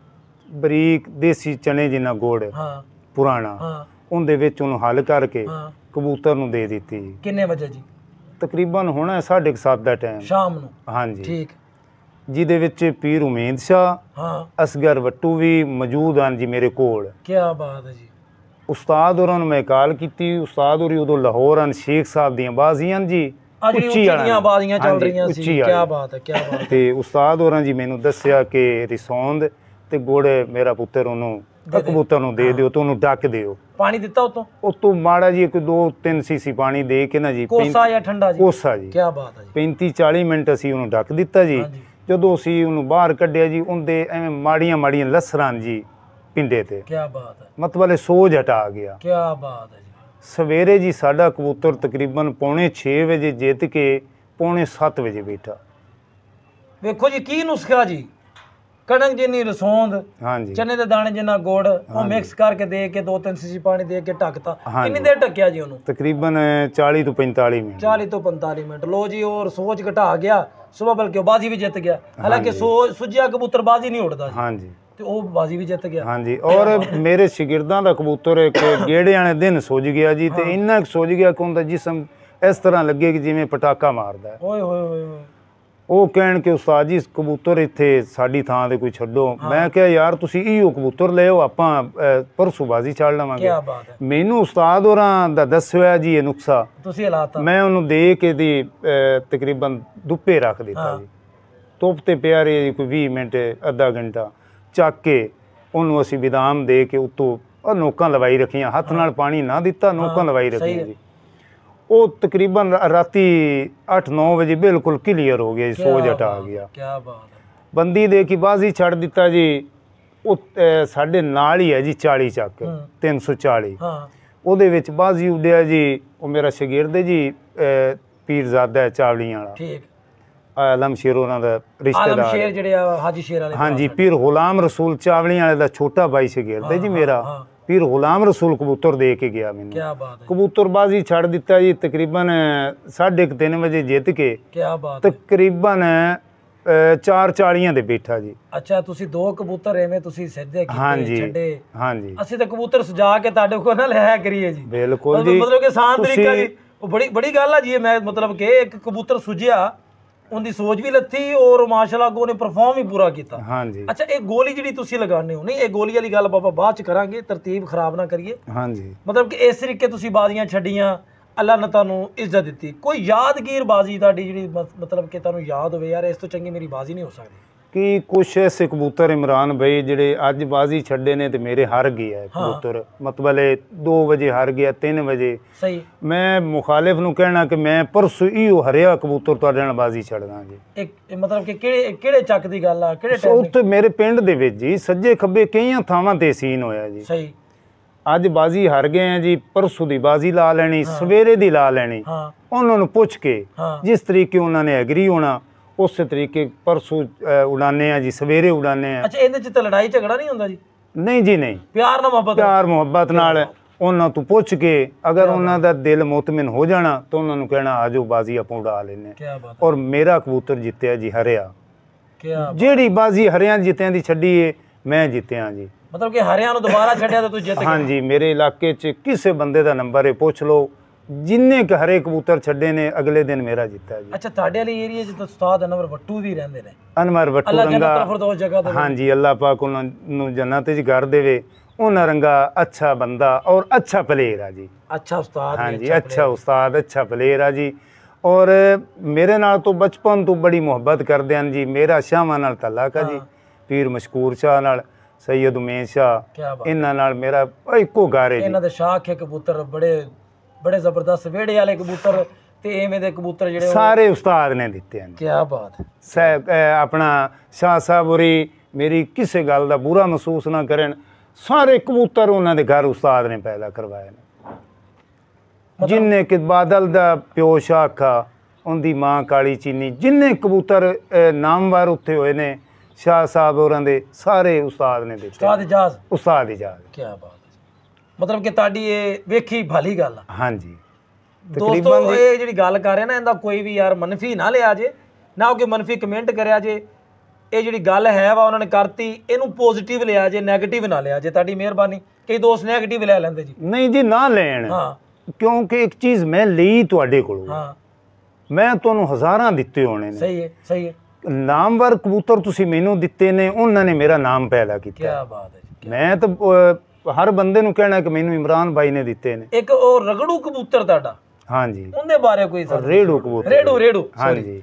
ਬਰੀਕ ਦੇਸੀ ਚਣੇ ਜਿੰਨਾ ਗੁੜ ਹਾਂ ਪੁਰਾਣਾ ਹਾਂ ਉਹਦੇ ਵਿੱਚ ਉਹਨੂੰ ਹੱਲ ਕਰਕੇ ਕਬੂਤਰ ਨੂੰ ਦੇ ਦਿੱਤੀ ਕਿੰਨੇ ਵਜੇ ਜੀ ਤਕਰੀਬਨ ਹੋਣਾ 7:30 ਦਾ ਟਾਈਮ ਸ਼ਾਮ ਨੂੰ ਹਾਂਜੀ ਠੀਕ ਜਿਹਦੇ ਵਿੱਚ ਪੀਰ ਉਮੇਦ ਸ਼ਾ ਹਾਂ ਅਸਗਰ ਵੱਟੂ ਵੀ ਮੌਜੂਦ ਹਨ ਜੀ ਮੇਰੇ ਕੋਲ ਕੀ ਬਾਤ ਹੈ ਜੀ ਉਸਤਾਦ ਹੋਰਾਂ ਨੂੰ ਮੈਂ ਕਾਲ ਕੀਤੀ ਉਸਤਾਦ ਹੋਰੀ ਉਦੋਂ ਲਾਹੌਰ ਹਨ ਸ਼ੇਖ ਸਾਹਿਬ ਦੀਆਂ ਬਾਜ਼ੀਆਂ ਜੀ ਉੱਚੀਆਂ ਬਾਜ਼ੀਆਂ ਚੱਲ ਰਹੀਆਂ ਸੀ ਕੀ ਬਾਤ ਹੈ ਕੀ ਬਾਤ ਤੇ ਉਸਤਾਦ ਹੋਰਾਂ ਜੀ ਮੈਨੂੰ ਦੱਸਿਆ ਕਿ ਰਿਸੌਂਦ ਤੇ ਗੁੜ ਮੇਰਾ ਪੁੱਤਰ ਉਹਨੂੰ ਕਬੂਤਰ ਨੂੰ ਦੇ ਦਿਓ ਤੇ ਉਹਨੂੰ ਡੱਕ ਦਿਓ ਪਾਣੀ ਦਿੱਤਾ ਉਤੋਂ ਉਤੋਂ ਮਾੜਾ ਜੀ ਇੱਕ 2 3 ਸੀਸੀ ਪਾਣੀ ਦੇ ਕੇ ਨਾ ਜੀ ਕੋਸਾ ਜਾਂ ਠੰਡਾ ਜੀ ਕੋਸਾ ਜੀ ਕੀ ਬਾਤ ਹੈ ਜੀ 35 40 ਮਿੰਟ ਅਸੀਂ ਉਹਨੂੰ ਡੱਕ ਦਿੱਤਾ ਜੀ ਜਦੋਂ ਅਸੀਂ ਉਹਨੂੰ ਬਾਹਰ ਕੱਢਿਆ ਜੀ ਉਹਦੇ ਐਵੇਂ ਮਾੜੀਆਂ ਮਾੜੀਆਂ ਲਸਰਾਂ ਜੀ ਪਿੰਡੇ ਤੇ ਕੀ ਬਾਤ ਹੈ ਮਤਲਬ ਸੋਜ ਹਟਾ ਗਿਆ ਕੀ ਬਾਤ ਹੈ ਜੀ ਸਵੇਰੇ ਜੀ ਸਾਡਾ ਕਬੂਤਰ ਤਕਰੀਬਨ ਪੌਣੇ 6 ਵਜੇ ਜਿੱਤ ਕੇ ਪੌਣੇ 7 ਵਜੇ ਬੈਠਾ ਵੇਖੋ ਜੀ ਕੀ ਨੁਸਖਾ ਜੀ ਕਣਕ ਜਿੰਨੀ ਰਸੋਂਦ ਹਾਂਜੀ ਚਨੇ ਦੇ ਦਾਣੇ ਜਿੰਨਾ ਗੋੜ ਉਹ ਮਿਕਸ ਕਰਕੇ ਦੇ ਕੇ ਦੋ ਤਿੰਨ ਸੀਸੀ ਪਾਣੀ ਦੇ ਕੇ ਢੱਕਤਾ ਕਿੰਨੀ ਦੇਰ ਢੱਕਿਆ ਜੀ ਉਹਨੂੰ ਤਕਰੀਬਨ 40 ਤੋਂ 45 ਮਿੰਟ 40 ਤੋਂ 45 ਮਿੰਟ ਲੋ ਜੀ ਉਹ ਸੋਚ ਘਟਾ ਗਿਆ ਸਵੇਰ ਬਲਕਿ ਉਹ ਬਾਜ਼ੀ ਵੀ ਜਿੱਤ ਗਿਆ ਹਾਲਾਂਕਿ ਸੁਜਿਆ ਕਬੂਤਰ ਬਾਜ਼ੀ ਨਹੀਂ ਉੱਡਦਾ ਹਾਂਜੀ ਤੇ ਉਹ ਬਾਜ਼ੀ ਵੀ ਜਿੱਤ ਗਿਆ ਹਾਂਜੀ ਔਰ ਮੇਰੇ ਸ਼ਗਿਰਦਾਂ ਦਾ ਕਬੂਤਰ ਇੱਕ ਗੇੜੇ ਵਾਲੇ ਦਿਨ ਸੁੱਜ ਗਿਆ ਜੀ ਤੇ ਇੰਨਾ ਸੁੱਜ ਗਿਆ ਕਿ ਉਹਦਾ ਜਿਸਮ ਇਸ ਤਰ੍ਹਾਂ ਲੱਗੇ ਕਿ ਜਿਵੇਂ ਪਟਾਕਾ ਮਾਰਦਾ ਓਏ ਹੋਏ ਹੋਏ ਉਹ ਕਹਿਣ ਕਿ ਉਸਤਾਦ ਜੀ ਕਬੂਤਰ ਇੱਥੇ ਸਾਡੀ ਥਾਂ ਤੇ ਕੋਈ ਛੱਡੋ ਮੈਂ ਕਿਹਾ ਯਾਰ ਤੁਸੀਂ ਇਹੋ ਕਬੂਤਰ ਲਿਓ ਆਪਾਂ ਪਰਸੂ ਬਾਜ਼ੀ ਛੱਡ ਲਵਾਂਗੇ ਕੀ ਬਾਤ ਹੈ ਮੈਨੂੰ ਉਸਤਾਦ ਹੋਰਾਂ ਦਾ ਦੱਸਿਆ ਜੀ ਇਹ ਨੁਕਸਾ ਤੁਸੀਂ ਹਲਾਤਾ ਮੈਂ ਉਹਨੂੰ ਦੇ ਕੇ ਦੀ ਤਕਰੀਬਨ ਦੁੱਪੇ ਰੱਖ ਦਿੱਤਾ ਜੀ ਤੋਪ ਤੇ ਪਿਆਰੇ ਜੀ ਕੋਈ 20 ਮਿੰਟ ਅੱਧਾ ਘੰਟਾ ਚੱਕ ਕੇ ਉਹਨੂੰ ਅਸੀਂ ਵਿਦਾਮ ਦੇ ਕੇ ਉਤੋਂ ਨੋਕਾਂ ਲਵਾਈ ਰੱਖੀਆਂ ਹੱਥ ਨਾਲ ਪਾਣੀ ਨਾ ਦਿੱਤਾ ਨੋਕਾਂ ਲਵਾਈ ਰੱਖੀਆਂ ਜੀ ਉਹ ਤਕਰੀਬਨ ਰਾਤੀ 8-9 ਵਜੇ ਬਿਲਕੁਲ ਕਲੀਅਰ ਹੋ ਗਿਆ ਜੀ ਸੋਜ ਹਟਾ ਗਿਆ ਕੀ ਬਾਤ ਹੈ ਬੰਦੀ ਦੇ ਕੀ ਬਾਜ਼ੀ ਛੱਡ ਦਿੱਤਾ ਜੀ ਉਹ ਸਾਡੇ ਨਾਲ ਹੀ ਹੈ ਜੀ 40 ਚੱਕ 340 ਹਾਂ ਉਹਦੇ ਵਿੱਚ ਬਾਜ਼ੀ ਉੱਡਿਆ ਜੀ ਉਹ ਮੇਰਾ ਸ਼ਾਗਿਰਦ ਜੀ ਪੀਰਜ਼ਾਦਾ ਚਾਵਲੀਆਂ ਵਾਲਾ ਠੀਕ ਆਲਮ ਸ਼ੇਰ ਉਹਨਾਂ ਦਾ ਰਿਸ਼ਤੇਦਾਰ ਆਲਮ ਸ਼ੇਰ ਜਿਹੜੇ ਹਾਜੀ ਸ਼ੇਰ ਵਾਲੇ ਹਾਂਜੀ ਪੀਰ ਗੁਲਾਮ ਰਸੂਲ ਚਾਵਲੀਆਂ ਵਾਲੇ ਦਾ ਛੋਟਾ ਬਾਈ ਸ਼ਾਗਿਰਦ ਜੀ ਮੇਰਾ ਪੀਰ ਗੁਲਾਮ ਰਸੂਲ ਕਬੂਤਰ ਦੇ ਕੇ ਗਿਆ ਮੈਨੂੰ ਕੀ ਬਾਤ ਹੈ ਕਬੂਤਰਬਾਜ਼ੀ ਛੱਡ ਦਿੱਤਾ ਜੀ ਤਕਰੀਬਨ 3:30 ਵਜੇ ਜਿੱਤ ਕੇ ਕੀ ਬਾਤ ਹੈ ਤਕਰੀਬਨ 4:40 ਦੇ ਬੈਠਾ ਜੀ ਅੱਛਾ ਤੁਸੀਂ ਦੋ ਕਬੂਤਰ ਐਵੇਂ ਤੁਸੀਂ ਸਿੱਧੇ ਕੀਤੇ ਛੱਡੇ ਹਾਂਜੀ ਅਸੀਂ ਤਾਂ ਕਬੂਤਰ ਸਜਾ ਕੇ ਤੁਹਾਡੇ ਕੋਲ ਨਾ ਲਿਆ ਕਰੀਏ ਜੀ ਬਿਲਕੁਲ ਜੀ ਮਤਲਬ ਕਿ ਸਾਂਤ ਤਰੀਕਾ ਜੀ ਉਹ ਬੜੀ ਬੜੀ ਗੱਲ ਆ ਜੀ ਮੈਂ ਮਤਲਬ ਕਿ ਇੱਕ ਕਬੂਤਰ ਸੁਝਿਆ ਉਹਦੀ ਸੋਚ ਵੀ ਲੱਥੀ ਔਰ ਮਾਸ਼ਾਅੱਲਾ ਉਹਨੇ ਪਰਫਾਰਮ ਵੀ ਪੂਰਾ ਕੀਤਾ ਹਾਂਜੀ ਅੱਛਾ ਇਹ ਗੋਲੀ ਜਿਹੜੀ ਤੁਸੀਂ ਲਗਾਉਂਦੇ ਹੋ ਨਹੀਂ ਇਹ ਗੋਲੀ ਵਾਲੀ ਗੱਲ ਬਾਬਾ ਬਾਅਦ ਚ ਕਰਾਂਗੇ ਤਰਤੀਬ ਖਰਾਬ ਨਾ ਕਰੀਏ ਹਾਂਜੀ ਮਤਲਬ ਕਿ ਇਸ ਤਰੀਕੇ ਤੁਸੀਂ ਬਾਜ਼ੀਆਂ ਛੱਡੀਆਂ ਅੱਲਾ ਨੇ ਤੁਹਾਨੂੰ ਇੱਜ਼ਤ ਦਿੱਤੀ ਕੋਈ ਯਾਦਗੀਰ ਬਾਜ਼ੀ ਤੁਹਾਡੀ ਜਿਹੜੀ ਮਤਲਬ ਕਿ ਤੁਹਾਨੂੰ ਯਾਦ ਹੋਵੇ ਯਾਰ ਇਸ ਤੋਂ ਚੰਗੀ ਮੇਰੀ ਬਾਜ਼ੀ ਨਹੀਂ ਹੋ ਸਕਦੀ ਕਿ ਕੁਛ ਐਸੇ ਕਬੂਤਰ ਇਮਰਾਨ ਭਾਈ ਜਿਹੜੇ ਅੱਜ ਬਾਜ਼ੀ ਛੱਡੇ ਨੇ ਤੇ ਮੇਰੇ ਹਾਰ ਗਿਆ ਕਬੂਤਰ ਮਤਲਬ 2 ਵਜੇ ਹਾਰ ਗਿਆ 3 ਵਜੇ ਸਹੀ ਮੈਂ ਮੁਖਾਲਿਫ ਨੂੰ ਕਹਿਣਾ ਕਿ ਮੈਂ ਪਰਸੂ ਹੀ ਉਹ ਹਰਿਆ ਕਬੂਤਰ ਤੁਹਾਡੇ ਨਾਲ ਬਾਜ਼ੀ ਛੱਡਦਾ ਜੀ ਇੱਕ ਮਤਲਬ ਕਿ ਕਿਹੜੇ ਕਿਹੜੇ ਚੱਕ ਦੀ ਗੱਲ ਆ ਕਿਹੜੇ ਟਾਈਮ ਉੱਥੇ ਮੇਰੇ ਪਿੰਡ ਦੇ ਵਿੱਚ ਜੀ ਸੱਜੇ ਖੱਬੇ ਕਈਆਂ ਥਾਵਾਂ ਤੇ ਸੀਨ ਹੋਇਆ ਜੀ ਸਹੀ ਅੱਜ ਬਾਜ਼ੀ ਹਾਰ ਗਏ ਆ ਜੀ ਪਰਸੂ ਦੀ ਬਾਜ਼ੀ ਲਾ ਲੈਣੀ ਸਵੇਰੇ ਦੀ ਲਾ ਲੈਣੀ ਹਾਂ ਉਹਨਾਂ ਨੂੰ ਪੁੱਛ ਕੇ ਜਿਸ ਤਰੀਕੇ ਉਹਨਾਂ ਨੇ ਐਗਰੀ ਹੋਣਾ ਉਸੇ ਤਰੀਕੇ ਪਰਸੂ ਉਡਾਨੇ ਆ ਜੀ ਸਵੇਰੇ ਉਡਾਨੇ ਆ ਅੱਛਾ ਇਹਦੇ ਚ ਤਾਂ ਲੜਾਈ ਝਗੜਾ ਨਹੀਂ ਹੁੰਦਾ ਜੀ ਨਹੀਂ ਜੀ ਨਹੀਂ ਪਿਆਰ ਨਾਲ ਮੁਹੱਬਤ ਪਿਆਰ ਮੁਹੱਬਤ ਨਾਲ ਉਹਨਾਂ ਤੋਂ ਪੁੱਛ ਕੇ ਅਗਰ ਉਹਨਾਂ ਦਾ ਦਿਲ ਮੁਤਮਨ ਹੋ ਜਾਣਾ ਤਾਂ ਉਹਨਾਂ ਨੂੰ ਕਹਿਣਾ ਆਜੋ ਬਾਜ਼ੀ ਆਪਾਂ ਉਡਾ ਲੈਨੇ ਔਰ ਮੇਰਾ ਕਬੂਤਰ ਜਿੱਤਿਆ ਜੀ ਹਰਿਆ ਜਿਹੜੀ ਬਾਜ਼ੀ ਹਰਿਆ ਜਿੱਤਿਆਂ ਦੀ ਛੱਡੀ ਏ ਮੈਂ ਜਿੱਤਿਆ ਜੀ ਮਤਲਬ ਕਿ ਹਰਿਆ ਨੂੰ ਦੁਬਾਰਾ ਛੱਡਿਆ ਤਾਂ ਤੂੰ ਜਿੱਤ ਗਿਆ ਹਾਂਜੀ ਮੇਰੇ ਇਲਾਕੇ 'ਚ ਕਿਸੇ ਬੰਦੇ ਦਾ ਨੰਬਰ ਏ ਪੁੱਛ ਲਓ ਜਿੰਨੇ ਕਿ ਹਰੇ ਕਬੂਤਰ ਛੱਡੇ ਨੇ ਅਗਲੇ ਦਿਨ ਮੇਰਾ ਜਿੱਤਾ ਜੀ ਅੱਛਾ ਤੁਹਾਡੇ ਵਾਲੇ ਏਰੀਆ 'ਚ ਤਾਂ ਉਸਤਾਦ ਅਨਵਰ ਬੱਟੂ ਵੀ ਰਹਿੰਦੇ ਨੇ ਅਨਵਰ ਬੱਟੂ ਰੰਗਾ ਜਗ੍ਹਾ ਹਾਂਜੀ ਅੱਲਾ ਪਾਕ ਉਹਨਾਂ ਨੂੰ ਜੰਨਤ 'ਚ ਘਰ ਦੇਵੇ ਉਹਨਾਂ ਰੰਗਾ ਅੱਛਾ ਬੰਦਾ ਔਰ ਅੱਛਾ ਪਲੇਅਰ ਆ ਜੀ ਅੱਛਾ ਉਸਤਾਦ ਹਾਂਜੀ ਅੱਛਾ ਉਸਤਾਦ ਅੱਛਾ ਪਲੇਅਰ ਆ ਜੀ ਔਰ ਮੇਰੇ ਨਾਲ ਤੋਂ ਬਚਪਨ ਤੋਂ ਬੜੀ ਮੁਹੱਬਤ ਕਰਦੇ ਹਨ ਜੀ ਮੇਰਾ ਸ਼ਾਹਾਂ ਨਾਲ ਤਲਾਕ ਆ ਜੀ ਪੀਰ ਮਸ਼ਕੂਰ ਸ਼ਾਹ ਨਾਲ ਸੈਦ ਉਮੇਸ਼ ਸ਼ਾਹ ਇਹਨਾਂ ਨਾਲ ਮੇਰਾ ਇੱਕੋ ਗਾਰੇ ਜੀ ਇਹਨਾਂ ਦੇ ਸ਼ਾਖ ਕਬੂਤਰ ਬੜੇ ਬੜੇ ਜ਼ਬਰਦਸਤ ਵੇੜੇ ਵਾਲੇ ਕਬੂਤਰ ਤੇ ਐਵੇਂ ਦੇ ਕਬੂਤਰ ਜਿਹੜੇ ਸਾਰੇ ਉਸਤਾਦ ਨੇ ਦਿੱਤੇ ਹਨ ਕੀ ਬਾਤ ਸਹਿਬ ਆਪਣਾ ਸ਼ਾਹ ਸਾਹਿਬ ਉਰੀ ਮੇਰੀ ਕਿਸੇ ਗੱਲ ਦਾ ਬੁਰਾ ਮਹਿਸੂਸ ਨਾ ਕਰਨ ਸਾਰੇ ਕਬੂਤਰ ਉਹਨਾਂ ਦੇ ਘਰ ਉਸਤਾਦ ਨੇ ਪੈਦਾ ਕਰਵਾਏ ਨੇ ਜਿੰਨੇ ਕਿ ਬਾਦਲ ਦਾ ਪਿਓ ਸ਼ਾਖਾ ਉਹਦੀ ਮਾਂ ਕਾਲੀ ਚੀਨੀ ਜਿੰਨੇ ਕਬੂਤਰ ਨਾਮਵਾਰ ਉੱਥੇ ਹੋਏ ਨੇ ਸ਼ਾਹ ਸਾਹਿਬ ਹੋਰਾਂ ਦੇ ਸਾਰੇ ਉਸਤਾਦ ਨੇ ਦਿੱਤੇ ਉਸਤਾਦ ਇਜਾਜ਼ ਉਸਤਾਦ ਇਜਾਜ਼ ਕੀ ਬਾਤ ਮਤਲਬ ਕਿ ਤੁਹਾਡੀ ਇਹ ਵੇਖੀ ਭਾਲੀ ਗੱਲ ਹਾਂਜੀ ਤਕਰੀਬਨ ਇਹ ਜਿਹੜੀ ਗੱਲ ਕਰ ਰਿਹਾ ਨਾ ਇਹਦਾ ਕੋਈ ਵੀ ਯਾਰ ਮਨਫੀ ਨਾ ਲਿਆ ਜੇ ਨਾ ਕੋਈ ਕਿ ਮਨਫੀ ਕਮੈਂਟ ਕਰਿਆ ਜੇ ਇਹ ਜਿਹੜੀ ਗੱਲ ਹੈ ਵਾ ਉਹਨਾਂ ਨੇ ਕਰਤੀ ਇਹਨੂੰ ਪੋਜ਼ਿਟਿਵ ਲਿਆ ਜੇ 네ਗੇਟਿਵ ਨਾ ਲਿਆ ਜੇ ਤੁਹਾਡੀ ਮਿਹਰਬਾਨੀ ਕਈ ਦੋਸਤ 네ਗੇਟਿਵ ਲੈ ਲੈਂਦੇ ਜੀ ਨਹੀਂ ਜੀ ਨਾ ਲੈਣ ਹਾਂ ਕਿਉਂਕਿ ਇੱਕ ਚੀਜ਼ ਮੈਂ ਲਈ ਤੁਹਾਡੇ ਕੋਲੋਂ ਹਾਂ ਮੈਂ ਤੁਹਾਨੂੰ ਹਜ਼ਾਰਾਂ ਦਿੱਤੇ ਹੋਣੇ ਨੇ ਸਹੀ ਹੈ ਸਹੀ ਹੈ ਨਾਮਵਰ ਕਬੂਤਰ ਤੁਸੀਂ ਮੈਨੂੰ ਦਿੱਤੇ ਨੇ ਉਹਨਾਂ ਨੇ ਮੇਰਾ ਨਾਮ ਪੈਦਾ ਕੀਤਾ ਕੀ ਬਾਤ ਹੈ ਮੈਂ ਤਾਂ ਹਰ ਬੰਦੇ ਨੂੰ ਕਹਿਣਾ ਕਿ ਮੈਨੂੰ ਇਮਰਾਨ ਬਾਈ ਨੇ ਦਿੱਤੇ ਨੇ ਇੱਕ ਉਹ ਰਗੜੂ ਕਬੂਤਰ ਤੁਹਾਡਾ ਹਾਂਜੀ ਉਹਦੇ ਬਾਰੇ ਕੋਈ ਸਰ ਰੇੜੂ ਕਬੂਤਰ ਰੇੜੂ ਰੇੜੂ ਹਾਂਜੀ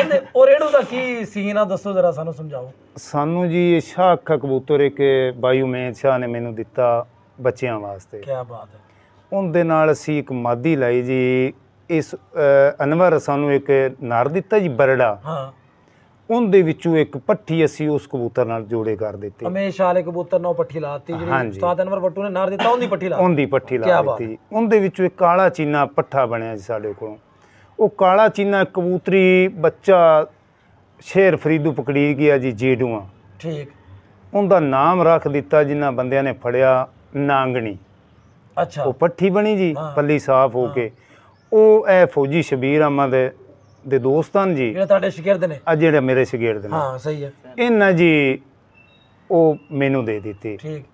ਉਹਦੇ ਉਹ ਰੇੜੂ ਦਾ ਕੀ ਸੀਨ ਆ ਦੱਸੋ ਜਰਾ ਸਾਨੂੰ ਸਮਝਾਓ ਸਾਨੂੰ ਜੀ ਸ਼ਾਹ ਅੱਖਾ ਕਬੂਤਰ ਇੱਕ ਬਾਈ ਉਮੇਦ ਸ਼ਾਹ ਨੇ ਮੈਨੂੰ ਦਿੱਤਾ ਬੱਚਿਆਂ ਵਾਸਤੇ ਕੀ ਬਾਤ ਹੈ ਉਹਦੇ ਨਾਲ ਅਸੀਂ ਇੱਕ ਮਾਦੀ ਲਈ ਜੀ ਇਸ ਅਨਵਰ ਸਾਨੂੰ ਇੱਕ ਨਾਰ ਦਿੱਤਾ ਜੀ ਬਰੜਾ ਹਾਂ ਉਹਦੇ ਵਿੱਚੋਂ ਇੱਕ ਪੱਠੀ ਅਸੀਂ ਉਸ ਕਬੂਤਰ ਨਾਲ ਜੋੜੇ ਕਰ ਦਿੱਤੇ ਹਮੇਸ਼ਾ ਵਾਲੇ ਕਬੂਤਰ ਨਾਲ ਪੱਠੀ ਲਾਤੀ ਜਿਹੜੀ ਉਸਤਾਦ ਅਨਵਰ ਬੱਟੂ ਨੇ ਨਾਰ ਦਿੱਤਾ ਉਹਦੀ ਪੱਠੀ ਲਾ ਉਹਦੀ ਪੱਠੀ ਲਾ ਦਿੱਤੀ ਉਹਦੇ ਵਿੱਚੋਂ ਇੱਕ ਕਾਲਾ ਚੀਨਾ ਪੱਠਾ ਬਣਿਆ ਜੀ ਸਾਡੇ ਕੋਲੋਂ ਉਹ ਕਾਲਾ ਚੀਨਾ ਕਬੂਤਰੀ ਬੱਚਾ ਸ਼ੇਰ ਫਰੀਦੂ ਪਕੜੀ ਗਿਆ ਜੀ ਜੀਡੂਆ ਠੀਕ ਉਹਦਾ ਨਾਮ ਰੱਖ ਦਿੱਤਾ ਜਿਨ੍ਹਾਂ ਬੰਦਿਆਂ ਨੇ ਫੜਿਆ ਨਾਂਗਣੀ ਅੱਛਾ ਉਹ ਪੱਠੀ ਬਣੀ ਜੀ ਪੱਲੀ ਸਾਫ਼ ਹੋ ਕੇ ਉਹ ਐ ਫੌਜੀ ਸ਼ਬੀਰ ਅਹਿਮਦ ਦੇ ਦੋਸਤਾਂ ਜੀ ਜਿਹੜੇ ਤੁਹਾਡੇ ਸ਼ਗਿਰਦ ਨੇ ਆ ਜਿਹੜੇ ਮੇਰੇ ਸ਼ਗਿਰਦ ਨੇ ਹਾਂ ਸਹੀ ਹੈ ਇਹਨਾਂ ਜੀ ਉਹ ਮੈਨੂੰ ਦੇ ਦਿੱਤੇ ਠੀਕ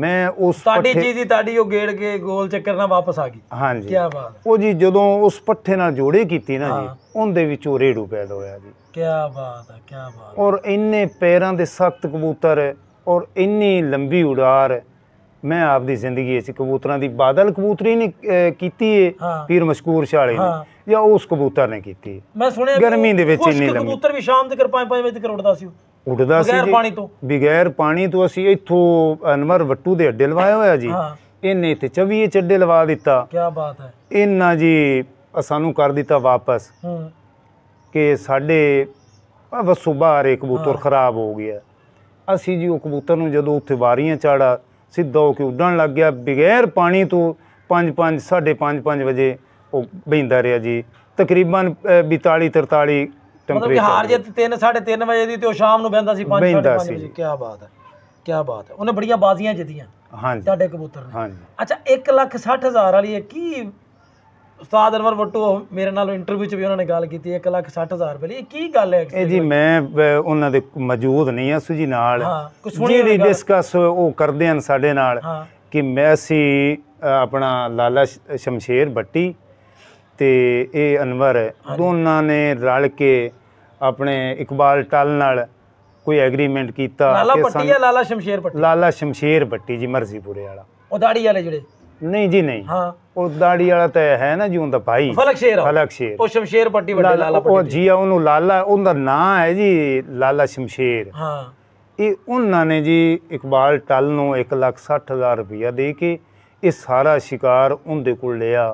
ਮੈਂ ਉਸ ਤੁਹਾਡੀ ਜੀ ਦੀ ਤੁਹਾਡੀ ਉਹ ਗੇੜ ਕੇ ਗੋਲ ਚੱਕਰ ਨਾਲ ਵਾਪਸ ਆ ਗਈ ਹਾਂਜੀ ਕੀ ਬਾਤ ਉਹ ਜੀ ਜਦੋਂ ਉਸ ਪੱਠੇ ਨਾਲ ਜੋੜੇ ਕੀਤੀ ਨਾ ਜੀ ਉਹਦੇ ਵਿੱਚ ਉਹ ਰੇੜੂ ਪੈਦਾ ਹੋਇਆ ਜੀ ਕੀ ਬਾਤ ਆ ਕੀ ਬਾਤ ਔਰ ਇੰਨੇ ਪੈਰਾਂ ਦੇ ਸਖਤ ਕਬੂਤਰ ਔਰ ਇੰਨੀ ਲੰਬੀ ਉਡਾਰ ਮੈਂ ਆਪ ਦੀ ਜ਼ਿੰਦਗੀ ਇਸ ਕਬੂਤਰਾਂ ਦੀ ਬਾਦਲ ਕਬੂਤਰੀ ਨੇ ਕੀਤੀ ਏ ਪੀਰ ਮਸ਼ਕੂਰ ਸ਼ਾਲੇ ਨੇ ਜਾਂ ਉਸ ਕਬੂਤਰ ਨੇ ਕੀਤੀ ਮੈਂ ਸੁਣਿਆ ਗਰਮੀ ਦੇ ਵਿੱਚ ਇੰਨੀ ਲੰਮੀ ਕਬੂਤਰ ਵੀ ਸ਼ਾਮ ਤੱਕ 5-5 ਵਜੇ ਤੱਕ ਉੱਡਦਾ ਸੀ ਉੱਡਦਾ ਸੀ ਬਿਗੈਰ ਪਾਣੀ ਤੋਂ ਬਿਗੈਰ ਪਾਣੀ ਤੋਂ ਅਸੀਂ ਇੱਥੋਂ ਅਨਵਰ ਵੱਟੂ ਦੇ ਅੱਡੇ ਲਵਾਇਆ ਹੋਇਆ ਜੀ ਇਹਨੇ ਤੇ 24 ਚੱਡੇ ਲਵਾ ਦਿੱਤਾ ਕੀ ਬਾਤ ਹੈ ਇੰਨਾ ਜੀ ਸਾਨੂੰ ਕਰ ਦਿੱਤਾ ਵਾਪਸ ਕਿ ਸਾਡੇ ਬਸ ਸੁਬਾਹ ਰੇ ਕਬੂਤਰ ਖਰਾਬ ਹੋ ਗਿਆ ਅਸੀਂ ਜੀ ਉਹ ਕਬੂਤਰ ਨੂੰ ਜਦੋਂ ਉੱਥੇ ਵਾਰੀਆਂ ਚਾੜਾ ਸਿੱਧਾ ਹੋ ਕੇ ਉੱਡਣ ਲੱਗ ਗਿਆ ਬਿਗੈਰ ਪਾਣੀ ਤੋਂ 5-5 5:30 ਵਜੇ ਉਹ ਬੈਂਦਾ ਰਿਹਾ ਜੀ ਤਕਰੀਬਨ 42 43 ਮਤਲਬ ਕਿ ਹਾਰ ਜੇ 3 3:30 ਵਜੇ ਦੀ ਤੇ ਉਹ ਸ਼ਾਮ ਨੂੰ ਬੈਂਦਾ ਸੀ 5 5:30 ਵਜੇ ਕੀ ਬਾਤ ਹੈ ਕੀ ਬਾਤ ਹੈ ਉਹਨੇ ਬੜੀਆਂ ਬਾਜ਼ੀਆਂ ਜਿੱਤੀਆਂ ਹਾਂਜੀ ਤੁਹਾਡੇ ਕਬੂਤਰ ਨੇ ਹਾਂਜੀ ਅੱਛਾ 1 ਲੱਖ 60 ਹਜ਼ਾਰ ਵਾਲੀ ਹੈ ਕੀ ਉਸਤਾਦ ਅਨਵਰ ਬੱਟੂ ਮੇਰੇ ਨਾਲ ਇੰਟਰਵਿਊ 'ਚ ਵੀ ਉਹਨਾਂ ਨੇ ਗੱਲ ਕੀਤੀ 1 ਲੱਖ ਹਜ਼ਾਰ ਰੁਪਏ ਲਈ ਕੀ ਗੱਲ ਹੈ ਇਹ ਜੀ ਮੈਂ ਉਹਨਾਂ ਦੇ ਮੌਜੂਦ ਨਹੀਂ ਆ ਸੁਜੀ ਨਾਲ ਜਿਹੜੀ ਡਿਸਕਸ ਉਹ ਕਰਦੇ ਹਨ ਸਾਡੇ ਨਾਲ ਕਿ ਮੈਂ ਸੀ ਆਪਣਾ ਲਾਲਾ ਸ਼ਮਸ਼ੇਰ ਬੱਟੀ ਤੇ ਇਹ ਅਨਵਰ ਦੋਨਾਂ ਨੇ ਰਲ ਕੇ ਆਪਣੇ ਇਕਬਾਲ ਟਲ ਨਾਲ ਕੋਈ ਐਗਰੀਮੈਂਟ ਕੀਤਾ ਲਾਲਾ ਬੱਟੀ ਆ ਲਾਲਾ ਸ਼ਮਸ਼ੇਰ ਬੱਟੀ ਲਾਲਾ ਸ਼ਮਸ਼ੇਰ ਬੱਟੀ ਜੀ ਮਰਜ਼ੀਪੁਰੇ ਵਾਲਾ ਉਹ ਦਾੜੀ ਵਾਲੇ ਜਿਹੜੇ ਨਹੀਂ ਜੀ ਨਹੀਂ ਹਾਂ ਉਹ ਦਾੜੀ ਵਾਲਾ ਤਾਂ ਹੈ ਨਾ ਜੀ ਉਹਦਾ ਭਾਈ ਫਲਕ ਸ਼ੇਰ ਫਲਕ ਸ਼ੇਰ ਉਹ ਸ਼ਮਸ਼ੇਰ ਪੱਟੀ ਵੱਡੇ ਲਾਲਾ ਪੱਟੀ ਉਹ ਜੀ ਆ ਉਹਨੂੰ ਲਾਲਾ ਉਹਦਾ ਨਾਂ ਹੈ ਜੀ ਲਾਲਾ ਸ਼ਮਸ਼ੇਰ ਹਾਂ ਇਹ ਉਹਨਾਂ ਨੇ ਜੀ ਇਕਬਾਲ ਟੱਲ ਨੂੰ 1,60,000 ਰੁਪਇਆ ਦੇ ਕੇ ਇਹ ਸਾਰਾ ਸ਼ਿਕਾਰ ਉਹਦੇ ਕੋਲ ਲਿਆ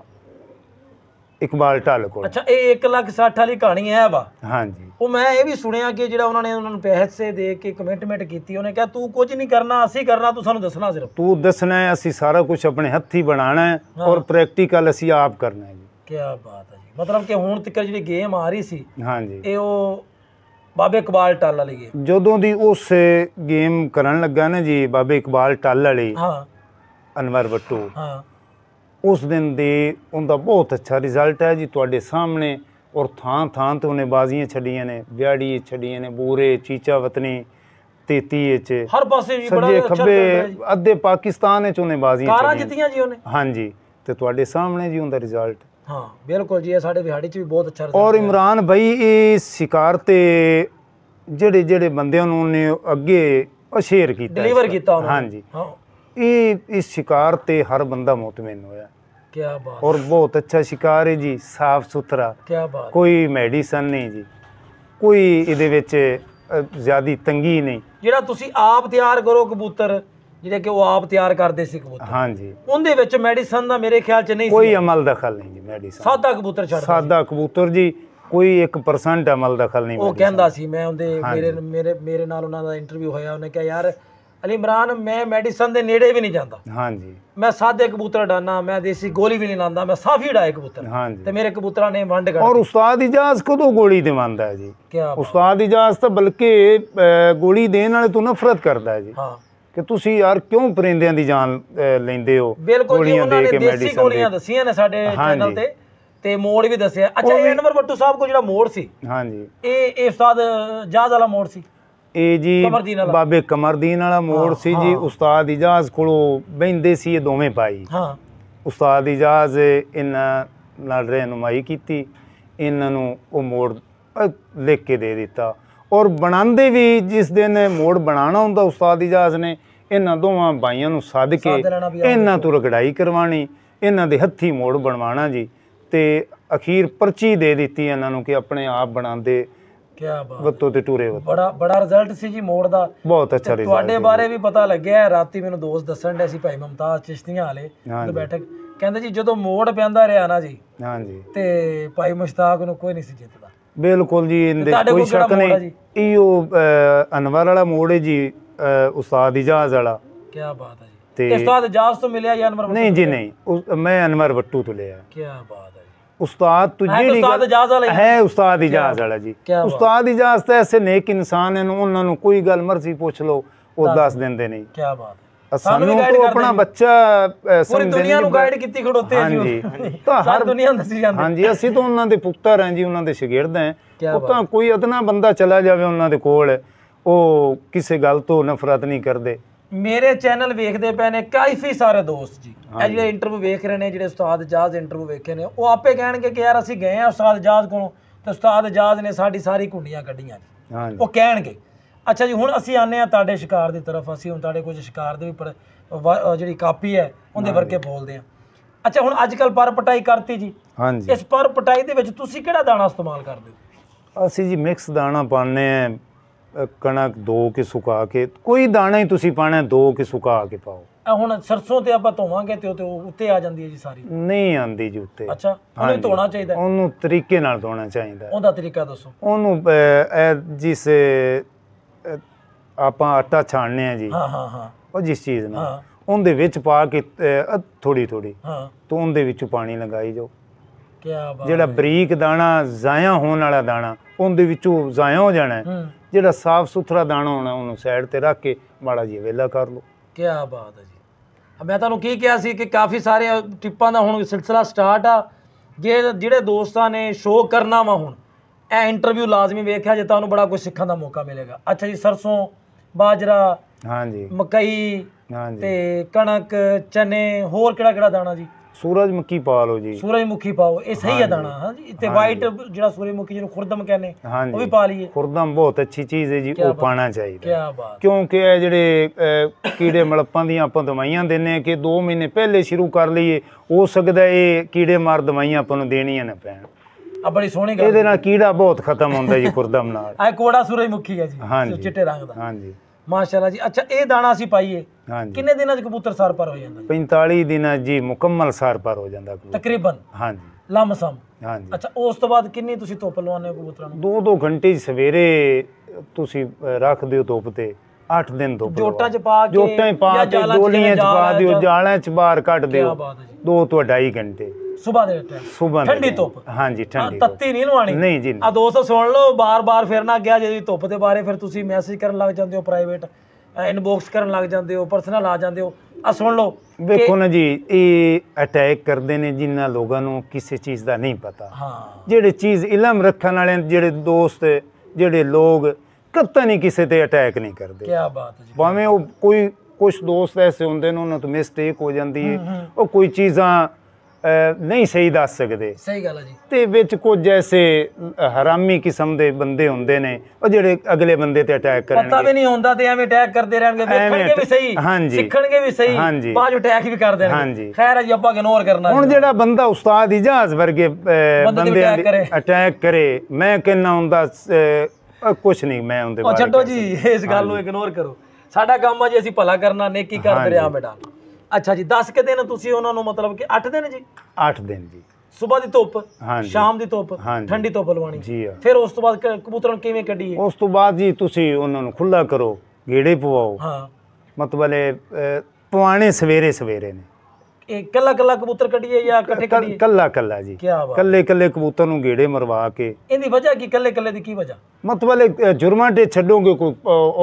ਇਕਬਾਲ ਢਾਲ ਕੋਲ ਅੱਛਾ ਇਹ 1 ਲੱਖ 60 ਵਾਲੀ ਕਹਾਣੀ ਹੈ ਵਾ ਹਾਂਜੀ ਉਹ ਮੈਂ ਇਹ ਵੀ ਸੁਣਿਆ ਕਿ ਜਿਹੜਾ ਉਹਨਾਂ ਨੇ ਉਹਨਾਂ ਨੂੰ ਪੈਸੇ ਦੇ ਕੇ ਕਮਿਟਮੈਂਟ ਕੀਤੀ ਉਹਨੇ ਕਿਹਾ ਤੂੰ ਕੁਝ ਨਹੀਂ ਕਰਨਾ ਅਸੀਂ ਕਰਨਾ ਤੂੰ ਸਾਨੂੰ ਦੱਸਣਾ ਸਿਰਫ ਤੂੰ ਦੱਸਣਾ ਹੈ ਅਸੀਂ ਸਾਰਾ ਕੁਝ ਆਪਣੇ ਹੱਥੀ ਬਣਾਣਾ ਹੈ ਔਰ ਪ੍ਰੈਕਟੀਕਲ ਅਸੀਂ ਆਪ ਕਰਨਾ ਹੈ ਜੀ ਕੀ ਬਾਤ ਹੈ ਜੀ ਮਤਲਬ ਕਿ ਹੁਣ ਤੱਕ ਜਿਹੜੀ ਗੇਮ ਆ ਰਹੀ ਸੀ ਹਾਂਜੀ ਇਹ ਉਹ ਬਾਬੇ ਇਕਬਾਲ ਟੱਲ ਵਾਲੀ ਗੇਮ ਜਦੋਂ ਦੀ ਉਸ ਗੇਮ ਕਰਨ ਲੱਗਾ ਨਾ ਜੀ ਬਾਬੇ ਇਕਬਾਲ ਟੱਲ ਵਾਲੀ ਹਾਂ ਅਨਵਰ ਬੱਟੂ ਹਾਂ ਉਸ ਦਿਨ ਦੇ ਉਹਦਾ ਬਹੁਤ ਅੱਛਾ ਰਿਜ਼ਲਟ ਹੈ ਜੀ ਤੁਹਾਡੇ ਸਾਹਮਣੇ ਔਰ ਥਾਂ ਥਾਂ ਤੇ ਉਹਨੇ ਬਾਜ਼ੀਆਂ ਛੱਡੀਆਂ ਨੇ ਵਿਆੜੀ ਛੱਡੀਆਂ ਨੇ ਬੂਰੇ ਚੀਚਾ ਵਤਨੀ ਤੇਤੀ ਵਿੱਚ ਹਰ ਪਾਸੇ ਵੀ ਬੜਾ ਅੱਛਾ ਖੱਬੇ ਅੱਧੇ ਪਾਕਿਸਤਾਨ ਵਿੱਚ ਉਹਨੇ ਬਾਜ਼ੀਆਂ ਕਾਰਾਂ ਜਿੱਤੀਆਂ ਜੀ ਉਹਨੇ ਹਾਂਜੀ ਤੇ ਤੁਹਾਡੇ ਸਾਹਮਣੇ ਜੀ ਉਹਦਾ ਰਿਜ਼ਲਟ ਹਾਂ ਬਿਲਕੁਲ ਜੀ ਇਹ ਸਾਡੇ ਵਿਹਾੜੀ 'ਚ ਵੀ ਬਹੁਤ ਅੱਛਾ ਰਿਜ਼ਲਟ ਔਰ ਇਮਰਾਨ ਭਾਈ ਇਹ ਸ਼ਿਕਾਰ ਤੇ ਜਿਹੜੇ ਜਿਹੜੇ ਬੰਦਿਆਂ ਨੂੰ ਉਹਨੇ ਅੱਗੇ ਅਸ਼ੇਰ ਕੀਤਾ ਡਿਲੀਵਰ ਕੀਤਾ ਉਹਨੇ ਹਾਂਜੀ ਇਹ ਇਸ ਸ਼ਿਕਾਰ ਤੇ ਹਰ ਬੰਦਾ ਮੁਤਮਿਨ ਹੋਇਆ क्या बात और बहुत अच्छा शिकार है जी साफ ਸੁਥਰਾ क्या बात ਕੋਈ ਮੈਡੀਸਨ ਨਹੀਂ ਜੀ ਕੋਈ ਇਹਦੇ ਵਿੱਚ ਜ਼ਿਆਦੀ ਤੰਗੀ ਨਹੀਂ ਜਿਹੜਾ ਤੁਸੀਂ ਆਪ ਤਿਆਰ ਕਰੋ ਕਬੂਤਰ ਜਿਹੜੇ ਕਿ ਉਹ ਆਪ ਤਿਆਰ ਕਰਦੇ ਸੀ ਕਬੂਤਰ ਹਾਂਜੀ ਉਹਦੇ ਵਿੱਚ ਮੈਡੀਸਨ ਦਾ ਮੇਰੇ ਖਿਆਲ 'ਚ ਨਹੀਂ ਸੀ ਕੋਈ ਅਮਲ ਦਖਲ ਨਹੀਂ ਜੀ ਮੈਡੀਸਨ ਸਾਦਾ ਕਬੂਤਰ ਛੱਡ ਸਾਦਾ ਕਬੂਤਰ ਜੀ ਕੋਈ 1% ਅਮਲ ਦਖਲ ਨਹੀਂ ਉਹ ਕਹਿੰਦਾ ਸੀ ਮੈਂ ਉਹਦੇ ਮੇਰੇ ਮੇਰੇ ਮੇਰੇ ਨਾਲ ਉਹਨਾਂ ਦਾ ਇੰਟਰਵਿਊ ਹੋਇਆ ਉਹਨੇ ਕਿਹਾ ਯਾਰ ਅਲੀ ਇਮਰਾਨ ਮੈਂ ਮੈਡੀਸਨ ਦੇ ਨੇੜੇ ਵੀ ਨਹੀਂ ਜਾਂਦਾ ਹਾਂਜੀ ਮੈਂ ਸਾਦੇ ਕਬੂਤਰ ਡਾਨਾ ਮੈਂ ਦੇਸੀ ਗੋਲੀ ਵੀ ਨਹੀਂ ਲਾਂਦਾ ਮੈਂ ਸਾਫੀ ਡਾਇ ਕਬੂਤਰ ਤੇ ਮੇਰੇ ਕਬੂਤਰਾਂ ਨੇ ਵੰਡ ਕਰ ਔਰ ਉਸਤਾਦ ਇਜਾਜ਼ ਕਦੋਂ ਗੋਲੀ ਦਿਵਾਉਂਦਾ ਹੈ ਜੀ ਉਸਤਾਦ ਇਜਾਜ਼ ਤਾਂ ਬਲਕਿ ਗੋਲੀ ਦੇਣ ਵਾਲੇ ਤੋਂ ਨਫ਼ਰਤ ਕਰਦਾ ਹੈ ਜੀ ਹਾਂ ਕਿ ਤੁਸੀਂ ਯਾਰ ਕਿਉਂ ਪਰਿੰਦਿਆਂ ਦੀ ਜਾਨ ਲੈਂਦੇ ਹੋ ਬਿਲਕੁਲ ਜੀ ਉਹਨਾਂ ਨੇ ਦੇਸੀ ਗੋਲੀਆਂ ਦੱਸੀਆਂ ਨੇ ਸਾਡੇ ਚੈਨਲ ਤੇ ਤੇ ਮੋੜ ਵੀ ਦੱਸਿਆ ਅੱਛਾ ਇਹ ਅਨਵਰ ਬੱਟੂ ਸਾਹਿਬ ਕੋ ਜਿਹੜਾ ਮੋੜ ਸੀ ਹਾਂਜੀ ਇਹ ਇਹ ਉਸਤਾਦ ਜਾਜ਼ ਵਾਲਾ ਮੋੜ ਸੀ ਇਹ ਜੀ ਕਮਰਦੀਨ ਵਾਲਾ ਬਾਬੇ ਕਮਰਦੀਨ ਵਾਲਾ ਮੋੜ ਸੀ ਜੀ ਉਸਤਾਦ ਇਜਾਜ਼ ਕੋਲੋਂ ਬੈਂਦੇ ਸੀ ਇਹ ਦੋਵੇਂ ਭਾਈ ਹਾਂ ਉਸਤਾਦ ਇਜਾਜ਼ ਇਹਨਾਂ ਨਾਲ ਰਹਿਨਮਾਈ ਕੀਤੀ ਇਹਨਾਂ ਨੂੰ ਉਹ ਮੋੜ ਲਿਖ ਕੇ ਦੇ ਦਿੱਤਾ ਔਰ ਬਣਾਉਂਦੇ ਵੀ ਜਿਸ ਦਿਨ ਮੋੜ ਬਣਾਉਣਾ ਹੁੰਦਾ ਉਸਤਾਦ ਇਜਾਜ਼ ਨੇ ਇਹਨਾਂ ਦੋਵਾਂ ਭਾਈਆਂ ਨੂੰ ਸੱਦ ਕੇ ਇਹਨਾਂ ਤੋਂ ਰਗੜਾਈ ਕਰਵਾਣੀ ਇਹਨਾਂ ਦੇ ਹੱਥੀ ਮੋੜ ਬਣਵਾਣਾ ਜੀ ਤੇ ਅਖੀਰ ਪਰਚੀ ਦੇ ਦਿੱਤੀ ਇਹਨਾਂ ਨੂੰ ਕਿ ਆਪਣੇ ਆਪ ਬਣਾਉਂਦੇ ਕਿਆ ਬਾਤ ਵੱਤੋ ਤੇ ਟੂਰੇ ਵੱਤੋ ਬੜਾ ਬੜਾ ਰਿਜ਼ਲਟ ਸੀ ਜੀ ਮੋੜ ਦਾ ਬਹੁਤ ਅੱਛਾ ਰਿਜ਼ਲਟ ਤੁਹਾਡੇ ਬਾਰੇ ਵੀ ਪਤਾ ਲੱਗਿਆ ਰਾਤੀ ਮੈਨੂੰ ਦੋਸਤ ਦੱਸਣ ਦੇ ਸੀ ਭਾਈ ਮਮਤਾਜ਼ ਚਿਸ਼ਤੀਆਂ ਵਾਲੇ ਤੇ ਬੈਠਕ ਕਹਿੰਦੇ ਜੀ ਜਦੋਂ ਮੋੜ ਪੈਂਦਾ ਰਿਹਾ ਨਾ ਜੀ ਹਾਂਜੀ ਤੇ ਭਾਈ ਮੁਸ਼ਤਾਕ ਨੂੰ ਕੋਈ ਨਹੀਂ ਸੀ ਜਿੱਤਦਾ ਬਿਲਕੁਲ ਜੀ ਇਹਦੇ ਕੋਈ ਸ਼ੱਕ ਨਹੀਂ ਇਹੋ ਅਨਵਰ ਵਾਲਾ ਮੋੜ ਹੈ ਜੀ ਉਸਤਾਦ ਇਜਾਜ਼ ਵਾਲਾ ਕੀ ਬਾਤ ਹੈ ਜੀ ਤੇ ਉਸਤਾਦ ਇਜਾਜ਼ ਤੋਂ ਮਿਲਿਆ ਜਾਂ ਅਨਵਰ ਨਹੀਂ ਜੀ ਨਹੀਂ ਮੈਂ ਅਨਵਰ ਬੱਟੂ ਤੋਂ ਲਿਆ ਕੀ ਬਾਤ ਉਸਤਾਦ तुझे नहीं ਹੈ ਉਸਤਾਦ इजाज ਵਾਲਾ ਹੈ ਉਸਤਾਦ ਇਜਾਜ਼ ਤਾਂ ਐਸੇ ਨੇਕ ਇਨਸਾਨ ਹਨ ਉਹਨਾਂ ਨੂੰ ਕੋਈ ਗੱਲ ਮਰਜ਼ੀ ਪੁੱਛ ਲਓ ਉਹ ਦੱਸ ਦਿੰਦੇ ਨਹੀਂ ਕੀ ਬਾਤ ਸਾਨੂੰ ਤੋਂ ਆਪਣਾ ਬੱਚਾ ਸਮਝਦੇ ਦੁਨੀਆ ਨੂੰ ਗਾਈਡ ਕੀਤੀ ਖੜੋਤੇ ਹਾਂ ਜੀ ਤਾਂ ਹਰ ਦੁਨੀਆ ਦੱਸੀ ਜਾਂਦੀ ਹਾਂ ਜੀ ਅਸੀਂ ਤਾਂ ਉਹਨਾਂ ਦੇ ਪੁੱਤਰ ਹਾਂ ਜੀ ਉਹਨਾਂ ਦੇ ਸ਼ਗਿਰਦ ਹਾਂ ਉਹ ਤਾਂ ਕੋਈ ਅਦਨਾ ਬੰਦਾ ਚਲਾ ਜਾਵੇ ਉਹਨਾਂ ਦੇ ਕੋਲ ਉਹ ਕਿਸੇ ਗੱਲ ਤੋਂ ਨਫ਼ਰਤ ਨਹੀਂ ਕਰਦੇ ਮੇਰੇ ਚੈਨਲ ਵੇਖਦੇ ਪਏ ਨੇ ਕਾਫੀ ਸਾਰੇ ਦੋਸਤ ਜੀ ਇਹ ਜਿਹੜੇ ਇੰਟਰਵਿਊ ਵੇਖ ਰਹੇ ਨੇ ਜਿਹੜੇ ਉਸਤਾਦ ਜਾਜ਼ ਇੰਟਰਵਿਊ ਵੇਖੇ ਨੇ ਉਹ ਆਪੇ ਕਹਿਣਗੇ ਕਿ ਯਾਰ ਅਸੀਂ ਗਏ ਆ ਉਸਤਾਦ ਜਾਜ਼ ਕੋਲ ਤੇ ਉਸਤਾਦ ਜਾਜ਼ ਨੇ ਸਾਡੀ ਸਾਰੀ ਕੁੰਡੀਆਂ ਕੱਢੀਆਂ ਜੀ ਉਹ ਕਹਿਣਗੇ ਅੱਛਾ ਜੀ ਹੁਣ ਅਸੀਂ ਆਨੇ ਆ ਤੁਹਾਡੇ ਸ਼ਿਕਾਰ ਦੀ ਤਰਫ ਅਸੀਂ ਹੁਣ ਤੁਹਾਡੇ ਕੁਝ ਸ਼ਿਕਾਰ ਦੇ ਉੱਪਰ ਜਿਹੜੀ ਕਾਪੀ ਹੈ ਉਹਦੇ ਵਰਕੇ ਬੋਲਦੇ ਆ ਅੱਛਾ ਹੁਣ ਅੱਜ ਕੱਲ ਪਰ ਪਟਾਈ ਕਰਤੀ ਜੀ ਹਾਂਜੀ ਇਸ ਪਰ ਪਟਾਈ ਦੇ ਵਿੱਚ ਤੁਸੀਂ ਕਿਹੜਾ ਦਾਣਾ ਇਸਤੇਮਾਲ ਕਰਦੇ ਹੋ ਅਸੀਂ ਜੀ ਮਿਕਸ ਦਾਣਾ ਪਾਉਂਦੇ ਆ ਕਣਕ ਦੋ ਕੇ ਸੁਕਾ ਕੇ ਕੋਈ ਦਾਣਾ ਹੀ ਤੁਸੀਂ ਪਾਣਾ ਦੋ ਕੇ ਸੁਕਾ ਕੇ ਪਾਓ ਹੁਣ ਸਰਸੋਂ ਤੇ ਆਪਾਂ ਧੋਵਾਂਗੇ ਤੇ ਉਹ ਤੇ ਉੱਤੇ ਆ ਜਾਂਦੀ ਹੈ ਜੀ ਸਾਰੀ ਨਹੀਂ ਆਂਦੀ ਜੀ ਉੱਤੇ ਅੱਛਾ ਉਹਨੂੰ ਧੋਣਾ ਚਾਹੀਦਾ ਉਹਨੂੰ ਤਰੀਕੇ ਨਾਲ ਧੋਣਾ ਚਾਹੀਦਾ ਉਹਦਾ ਤਰੀਕਾ ਦੱਸੋ ਉਹਨੂੰ ਜਿਸ ਆਪਾਂ ਆਟਾ ਛਾਣਨੇ ਆ ਜੀ ਹਾਂ ਹਾਂ ਹਾਂ ਉਹ ਜਿਸ ਚੀਜ਼ ਨਾਲ ਉਹਦੇ ਵਿੱਚ ਪਾ ਕੇ ਥੋੜੀ ਥੋੜੀ ਹਾਂ ਤੂੰ ਉਹਦੇ ਵਿੱਚ ਪਾਣੀ ਲਗਾਈ ਜਾਓ ਕੀ ਬਾਤ ਜਿਹੜਾ ਬਰੀਕ ਦਾਣਾ ਜ਼ਾਇਆ ਹੋਣ ਵਾਲਾ ਦਾਣਾ ਉਹਦੇ ਵਿੱਚੋਂ ਜ਼ਾਇਆ ਹੋ ਜਾਣਾ ਜਿਹੜਾ ਸਾਫ਼ ਸੁਥਰਾ ਦਾਣਾ ਹੋਣਾ ਉਹਨੂੰ ਸਾਈਡ ਤੇ ਰੱਖ ਕੇ ਮਾੜਾ ਜੀ ਵੇਲਾ ਕਰ ਲਓ ਕੀ ਬਾਤ ਹੈ ਜੀ ਮੈਂ ਤੁਹਾਨੂੰ ਕੀ ਕਿਹਾ ਸੀ ਕਿ ਕਾਫੀ ਸਾਰੇ ਟਿੱਪਾਂ ਦਾ ਹੁਣ ਸਿਲਸਿਲਾ ਸਟਾਰਟ ਆ ਜੇ ਜਿਹੜੇ ਦੋਸਤਾਂ ਨੇ ਸ਼ੋਅ ਕਰਨਾ ਵਾ ਹੁਣ ਇਹ ਇੰਟਰਵਿਊ ਲਾਜ਼ਮੀ ਵੇਖਿਆ ਜੇ ਤੁਹਾਨੂੰ ਬੜਾ ਕੁਝ ਸਿੱਖਣ ਦਾ ਮੌਕਾ ਮਿਲੇਗਾ ਅੱਛਾ ਜੀ ਸਰਸੋਂ ਬਾਜਰਾ ਹਾਂਜੀ ਮਕਈ ਹਾਂਜੀ ਤੇ ਕਣਕ ਚਨੇ ਹੋਰ ਕਿਹੜਾ ਕਿਹੜਾ ਦਾਣਾ ਜੀ ਸੂਰਜਮੁਖੀ ਪਾ ਲਓ ਜੀ ਸੂਰਜਮੁਖੀ ਪਾਓ ਇਹ ਸਹੀ ਹੈ ਦਾਣਾ ਹਾਂ ਜੀ ਤੇ ਵਾਈਟ ਜਿਹੜਾ ਸੂਰਜਮੁਖੀ ਜਿਹਨੂੰ ਖੁਰਦਮ ਕਹਿੰਦੇ ਉਹ ਵੀ ਪਾ ਲਈਏ ਖੁਰਦਮ ਬਹੁਤ ਅੱਛੀ ਚੀਜ਼ ਹੈ ਜੀ ਉਹ ਪਾਣਾ ਚਾਹੀਦਾ ਕੀ ਬਾਤ ਕਿਉਂਕਿ ਇਹ ਜਿਹੜੇ ਕੀੜੇ ਮਲਪਾਂ ਦੀਆਂ ਆਪਾਂ ਦਵਾਈਆਂ ਦਿੰਨੇ ਕਿ 2 ਮਹੀਨੇ ਪਹਿਲੇ ਸ਼ੁਰੂ ਕਰ ਲਈਏ ਹੋ ਸਕਦਾ ਇਹ ਕੀੜੇ ਮਾਰ ਦਵਾਈਆਂ ਆਪਾਂ ਨੂੰ ਦੇਣੀਆਂ ਨਾ ਪੈਣ ਆ ਬੜੀ ਸੋਹਣੀ ਗੱਲ ਇਹਦੇ ਨਾਲ ਕੀੜਾ ਬਹੁਤ ਖਤਮ ਹੁੰਦਾ ਜੀ ਖੁਰਦਮ ਨਾਲ ਆ ਕੋੜਾ ਸੂਰਜਮੁਖੀ ਹੈ ਜੀ ਚਿੱਟੇ ਰੰਗ ਦਾ ਹਾਂਜੀ ਮਾਸ਼ਾਅੱਲਾ ਜੀ ਅੱਛਾ ਇਹ ਦਾਣਾ ਸੀ ਪਾਈਏ ਹਾਂਜੀ ਕਿੰਨੇ ਦਿਨਾਂ 'ਚ ਕਬੂਤਰ ਸਰ ਪਰ ਹੋ ਜਾਂਦਾ 45 ਦਿਨਾਂ ਜੀ ਮੁਕੰਮਲ ਸਰ ਪਰ ਹੋ ਜਾਂਦਾ ਕਬੂਤਰ ਤਕਰੀਬਨ ਹਾਂਜੀ ਲਮਸਮ ਹਾਂਜੀ ਅੱਛਾ ਉਸ ਤੋਂ ਬਾਅਦ ਕਿੰਨੀ ਤੁਸੀਂ ਧੁੱਪ ਲਵਾਉਂਦੇ ਹੋ ਕਬੂਤਰਾਂ ਨੂੰ 2-2 ਘੰਟੇ ਸਵੇਰੇ ਤੁਸੀਂ ਰੱਖਦੇ ਹੋ ਧੁੱਪ ਤੇ 8 ਦਿਨ ਧੁੱਪ ਜੋਟਾਂ 'ਚ ਪਾ ਕੇ ਜੋਟਾਂ ਹੀ ਪਾ ਕੇ ਡੋਲੀਆਂ 'ਚ ਪਾ ਦਿਓ ਜਾਲਾਂ 'ਚ ਬਾਹਰ ਕੱਢ ਦਿਓ 2 ਤੋਂ 2.5 ਘੰਟੇ ਸੁਬਾ ਦੇ ਦਿੱਤੇ ਸੁਬਾ ਠੰਡੀ ਧੁੱਪ ਹਾਂਜੀ ਠੰਡੀ ਤੱਤੀ ਨਹੀਂ ਲਵਾਣੀ ਨਹੀਂ ਜੀ ਆ ਦੋਸਤ ਸੁਣ ਲਓ ਬਾਰ-ਬਾਰ ਫਿਰ ਨਾ ਗਿਆ ਜੇ ਧੁੱਪ ਦੇ ਬਾਰੇ ਫਿਰ ਤੁਸੀਂ ਮੈਸੇਜ ਕਰਨ ਲੱਗ ਜਾਂਦੇ ਹੋ ਪ੍ਰਾਈਵੇਟ ਇਨਬਾਕਸ ਕਰਨ ਲੱਗ ਜਾਂਦੇ ਹੋ ਪਰਸਨਲ ਆ ਜਾਂਦੇ ਹੋ ਆ ਸੁਣ ਲਓ ਵੇਖੋ ਨਾ ਜੀ ਇਹ ਅਟੈਕ ਕਰਦੇ ਨੇ ਜਿਨ੍ਹਾਂ ਲੋਕਾਂ ਨੂੰ ਕਿਸੇ ਚੀਜ਼ ਦਾ ਨਹੀਂ ਪਤਾ ਹਾਂ ਜਿਹੜੇ ਚੀਜ਼ ਇਲਮ ਰੱਖਣ ਵਾਲੇ ਜਿਹੜੇ ਦੋਸਤ ਜਿਹੜੇ ਲੋਕ ਕਤਨ ਨਹੀਂ ਕਿਸੇ ਤੇ ਅਟੈਕ ਨਹੀਂ ਕਰਦੇ ਕੀ ਬਾਤ ਜੀ ਭਾਵੇਂ ਉਹ ਕੋਈ ਕੁਝ ਦੋਸਤ ਐਸੇ ਹੁੰਦੇ ਨੇ ਉਹਨਾਂ ਤੋਂ ਮਿਸਟੇਕ ਹੋ ਜਾਂਦੀ ਹੈ ਉਹ ਕੋਈ ਚੀਜ਼ਾਂ ਨਹੀਂ ਸਹੀ ਦੱਸ ਸਕਦੇ ਸਹੀ ਗੱਲ ਹੈ ਜੀ ਤੇ ਵਿੱਚ ਕੁਝ ਐਸੇ ਹਰਾਮੀ ਕਿਸਮ ਦੇ ਬੰਦੇ ਹੁੰਦੇ ਨੇ ਉਹ ਜਿਹੜੇ ਅਗਲੇ ਬੰਦੇ ਤੇ ਅਟੈਕ ਕਰਨਗੇ ਪਤਾ ਵੀ ਨਹੀਂ ਹੁੰਦਾ ਤੇ ਐਵੇਂ ਅਟੈਕ ਕਰਦੇ ਰਹਿਣਗੇ ਦੇਖਣਗੇ ਵੀ ਸਹੀ ਸਿੱਖਣਗੇ ਵੀ ਸਹੀ ਬਾਅਦ ਅਟੈਕ ਵੀ ਕਰ ਦੇਣਗੇ ਖੈਰ ਜੀ ਆਪਾਂ ਇਗਨੋਰ ਕਰਨਾ ਹੁਣ ਜਿਹੜਾ ਬੰਦਾ ਉਸਤਾਦ ਇਜਾਜ਼ ਵਰਗੇ ਬੰਦੇ ਅਟੈਕ ਕਰੇ ਮੈਂ ਕਹਿੰਨਾ ਹੁੰਦਾ ਕੁਝ ਨਹੀਂ ਮੈਂ ਹੁੰਦੇ ਬਾਅਦ ਛੱਡੋ ਜੀ ਇਸ ਗੱਲ ਨੂੰ ਇਗਨੋਰ ਕਰੋ ਸਾਡਾ ਕੰਮ ਆ ਜੀ ਅਸੀਂ ਭਲਾ ਕਰਨਾ ਨੇਕੀ ਕਰਦੇ ਰਿਹਾ ਬੇਟਾ ਅੱਛਾ ਜੀ 10 ਕਿ ਦਿਨ ਤੁਸੀਂ ਉਹਨਾਂ ਨੂੰ ਮਤਲਬ ਕਿ 8 ਦਿਨ ਜੀ 8 ਦਿਨ ਜੀ ਸਵੇਰ ਦੀ ਧੁੱਪ ਸ਼ਾਮ ਦੀ ਧੁੱਪ ਠੰਡੀ ਧੁੱਪ ਲਵਾਣੀ ਜੀ ਫਿਰ ਉਸ ਤੋਂ ਬਾਅਦ ਕਬੂਤਰਾਂ ਨੂੰ ਕਿਵੇਂ ਕੱਢੀਏ ਉਸ ਤੋਂ ਬਾਅਦ ਜੀ ਤੁਸੀਂ ਉਹਨਾਂ ਨੂੰ ਖੁੱਲਾ ਕਰੋ ਗੇੜੇ ਪਵਾਓ ਹਾਂ ਮਤਲਬ ਪਵਾਣੇ ਸਵੇਰੇ ਸਵੇਰੇ ਨੇ ਕੱਲਾ ਕੱਲਾ ਕਬੂਤਰ ਕੱਢੀਏ ਜਾਂ ਇਕੱਠੇ ਕੱਢੀਏ ਕੱਲਾ ਕੱਲਾ ਜੀ ਕੀ ਬਾਤ ਕੱਲੇ ਕੱਲੇ ਕਬੂਤਰ ਨੂੰ ਗੇੜੇ ਮਰਵਾ ਕੇ ਇਹਦੀ ਵਜ੍ਹਾ ਕੀ ਕੱਲੇ ਕੱਲੇ ਦੀ ਕੀ ਵਜ੍ਹਾ ਜੁਰਮਾਂ ਤੇ ਛੱਡੋਗੇ ਕੋਈ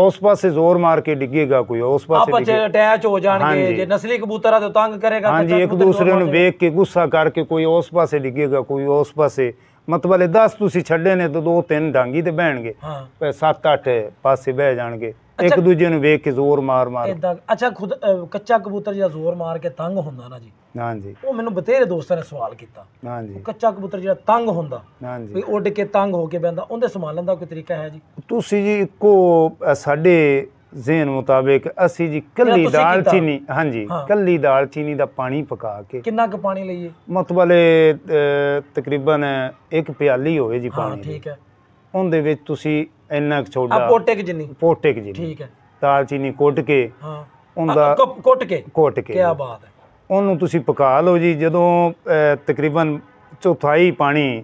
ਉਸ ਪਾਸੇ ਜ਼ੋਰ ਮਾਰ ਕੇ ਡਿੱਗੇਗਾ ਕੋਈ ਉਸ ਪਾਸੇ ਆਪਸ ਅਟੈਚ ਹੋ ਜਾਣਗੇ ਜੇ ਨਸਲੀ ਕਬੂਤਰ ਆ ਤਾਂ ਤੰਗ ਕਰੇਗਾ ਹਾਂਜੀ ਇੱਕ ਦੂਸਰੇ ਨੂੰ ਵੇਖ ਕੇ ਗੁੱਸਾ ਕਰਕੇ ਕੋਈ ਉਸ ਪਾਸੇ ਡਿੱਗੇਗਾ ਕੋਈ ਉਸ ਪਾਸੇ ਮਤਵਲੇ 10 ਤੁਸੀਂ ਛੱਡੇ ਨੇ ਤਾਂ ਦੋ ਤਿੰਨ ਡਾਂਗੀ ਤੇ ਬਹਿਣਗੇ ਹਾਂ 7-8 ਪਾਸੇ ਬਹਿ ਜਾਣਗੇ ਇੱਕ ਦੂਜੇ ਨੂੰ ਵੇਖ ਕੇ ਜ਼ੋਰ ਮਾਰ ਮਾਰ ਇਦਾਂ ਅੱਛਾ ਖੁਦ ਕੱਚਾ ਕਬੂਤਰ ਜਿਹੜਾ ਜ਼ੋਰ ਮਾਰ ਕੇ ਤੰਗ ਹੁੰਦਾ ਨਾ ਜੀ ਹਾਂਜੀ ਉਹ ਮੈਨੂੰ ਬਤੇਰੇ ਦੋਸਤਾਂ ਨੇ ਸਵਾਲ ਕੀਤਾ ਹਾਂਜੀ ਕੱਚਾ ਕਬੂਤਰ ਜਿਹੜਾ ਤੰਗ ਹੁੰਦਾ ਹਾਂਜੀ ਵੀ ਉੱਡ ਕੇ ਤੰਗ ਹੋ ਕੇ ਬੈੰਦਾ ਉਹਦੇ ਸੰਭਾਲਣ ਦਾ ਕੋਈ ਤਰੀਕਾ ਹੈ ਜੀ ਤੁਸੀਂ ਜੀ ਇੱਕੋ ਸਾਡੇ ਜ਼ੇਨ ਮੁਤਾਬਿਕ ਅਸੀਂ ਜੀ ਕੱਲੀ ਦਾਲ ਚੀਨੀ ਹਾਂਜੀ ਕੱਲੀ ਦਾਲ ਚੀਨੀ ਦਾ ਪਾਣੀ ਪਕਾ ਕੇ ਕਿੰਨਾ ਕੁ ਪਾਣੀ ਲਈਏ ਮਤਬਲੇ ਤਕਰੀਬਨ ਇੱਕ ਪਿਆਲੀ ਹੋਵੇ ਜੀ ਪਾਣੀ ਠੀਕ ਹੈ ਉਹਦੇ ਵਿੱਚ ਤੁਸੀਂ ਇੰਨਾ ਕੁ ਛੋਟਾ ਆ ਪੋਟੇ ਕਿ ਜਿੰਨੀ ਪੋਟੇ ਕਿ ਜਿੰਨੀ ਠੀਕ ਹੈ ਦਾਲਚੀਨੀ ਕੁੱਟ ਕੇ ਹਾਂ ਉਹਦਾ ਕੁੱਟ ਕੇ ਕੁੱਟ ਕੇ ਕੀ ਬਾਤ ਹੈ ਉਹਨੂੰ ਤੁਸੀਂ ਪਕਾ ਲਓ ਜੀ ਜਦੋਂ ਤਕਰੀਬਨ ਚੌਥਾਈ ਪਾਣੀ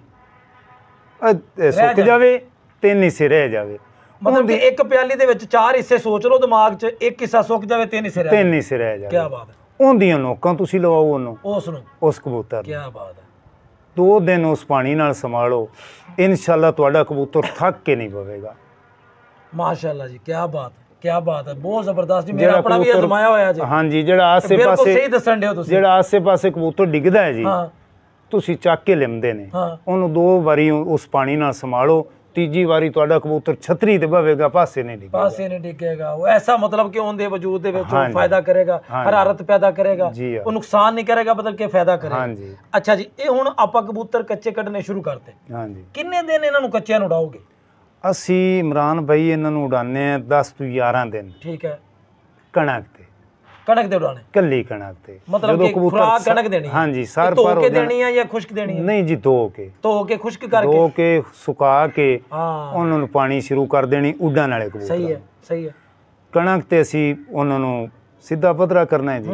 ਸੁੱਕ ਜਾਵੇ ਤਿੰਨ ਹਿੱਸੇ ਰਹਿ ਜਾਵੇ ਮਤਲਬ ਕਿ ਇੱਕ ਪਿਆਲੀ ਦੇ ਵਿੱਚ ਚਾਰ ਹਿੱਸੇ ਸੋਚ ਲਓ ਦਿਮਾਗ 'ਚ ਇੱਕ ਹਿੱਸਾ ਸੁੱਕ ਜਾਵੇ ਤਿੰਨ ਹਿੱਸੇ ਰਹਿ ਤਿੰਨ ਹਿੱਸੇ ਰਹਿ ਜਾਵੇ ਕੀ ਬਾਤ ਹੈ ਉਹਦੀਆਂ ਨੋਕਾਂ ਤੁਸੀਂ ਲਵਾਓ ਉਹਨੂੰ ਉਸ ਨੂੰ ਉਸ ਕਬੂਤਰ ਕੀ ਬਾਤ ਹੈ ਦੋ ਦਿਨ ਉਸ ਪਾਣੀ ਨਾਲ ਸੰਭਾਲੋ ਇਨਸ਼ਾਅੱਲਾ ਤੁਹਾਡਾ ਕਬੂਤਰ ਥੱਕ ਕੇ ਨਹੀਂ ਪਵੇਗਾ ਮਾਸ਼ਾਅੱਲਾ ਜੀ ਕੀ ਬਾਤ ਕੀ ਬਾਤ ਹੈ ਬਹੁਤ ਜ਼ਬਰਦਸਤ ਜੀ ਮੇਰਾ ਆਪਣਾ ਵੀ ਅਜ਼ਮਾਇਆ ਹੋਇਆ ਜੀ ਹਾਂਜੀ ਜਿਹੜਾ ਆਸੇ ਪਾਸੇ ਸਹੀ ਦੱਸਣ ਦਿਓ ਤੁਸੀਂ ਜਿਹੜਾ ਆਸੇ ਪਾਸੇ ਕਬੂਤਰ ਡਿੱਗਦਾ ਹੈ ਜੀ ਹਾਂ ਤੁਸੀਂ ਚੱਕ ਕੇ ਲਿਮਦੇ ਨੇ ਉਹਨੂੰ ਦੋ ਵਾਰੀ ਉਸ ਪਾਣੀ ਨਾਲ ਸੰਭਾਲੋ ਤੀਜੀ ਵਾਰੀ ਤੁਹਾਡਾ ਕਬੂਤਰ ਛਤਰੀ ਤੇ ਬਵੇਗਾ ਪਾਸੇ ਨਹੀਂ ਡਿੱਗੇਗਾ ਪਾਸੇ ਨਹੀਂ ਡਿੱਗੇਗਾ ਉਹ ਐਸਾ ਮਤਲਬ ਕਿ ਉਹਦੇ ਵਜੂਦ ਦੇ ਵਿੱਚ ਉਹ ਫਾਇਦਾ ਕਰੇਗਾ ਹਰਾਰਤ ਪੈਦਾ ਕਰੇਗਾ ਉਹ ਨੁਕਸਾਨ ਨਹੀਂ ਕਰੇਗਾ ਬਦਲ ਕੇ ਫਾਇਦਾ ਕਰੇਗਾ ਹਾਂਜੀ ਅੱਛਾ ਜੀ ਇਹ ਹੁਣ ਆਪਾਂ ਕਬੂਤਰ ਕੱਚੇ ਕੱਢਨੇ ਸ਼ੁਰੂ ਕਰਦੇ ਹਾਂਜੀ ਕਿੰਨੇ ਦਿਨ ਇਹਨਾਂ ਨੂੰ ਕੱਚਿਆਂ ਨੂੰ ਉਡਾਓਗੇ ਅਸੀਂ ਇਮਰਾਨ ਭਾਈ ਇਹਨਾਂ ਨੂੰ ਉਡਾਣੇ ਆ 10 ਤੋਂ 11 ਦਿਨ ਠੀਕ ਹੈ ਕਣਕ ਤੇ ਕਣਕ ਦੇ ਉਡਾਣੇ ਕੱਲੀ ਕਣਕ ਤੇ ਮਤਲਬ ਕਿ ਖੁਰਾਕ ਕਣਕ ਦੇਣੀ ਹਾਂਜੀ ਸਾਰ ਪਰ ਧੋ ਕੇ ਦੇਣੀ ਆ ਜਾਂ ਖੁਸ਼ਕ ਦੇਣੀ ਨਹੀਂ ਜੀ ਧੋ ਕੇ ਧੋ ਕੇ ਖੁਸ਼ਕ ਕਰਕੇ ਧੋ ਕੇ ਸੁਕਾ ਕੇ ਉਹਨਾਂ ਨੂੰ ਪਾਣੀ ਸ਼ੁਰੂ ਕਰ ਦੇਣੀ ਉਡਾਣ ਵਾਲੇ ਕਬੂਤਰ ਸਹੀ ਹੈ ਸਹੀ ਹੈ ਕਣਕ ਤੇ ਅਸੀਂ ਉਹਨਾਂ ਨੂੰ ਸਿੱਧਾ ਪਧਰਾ ਕਰਨਾ ਹੈ ਜੀ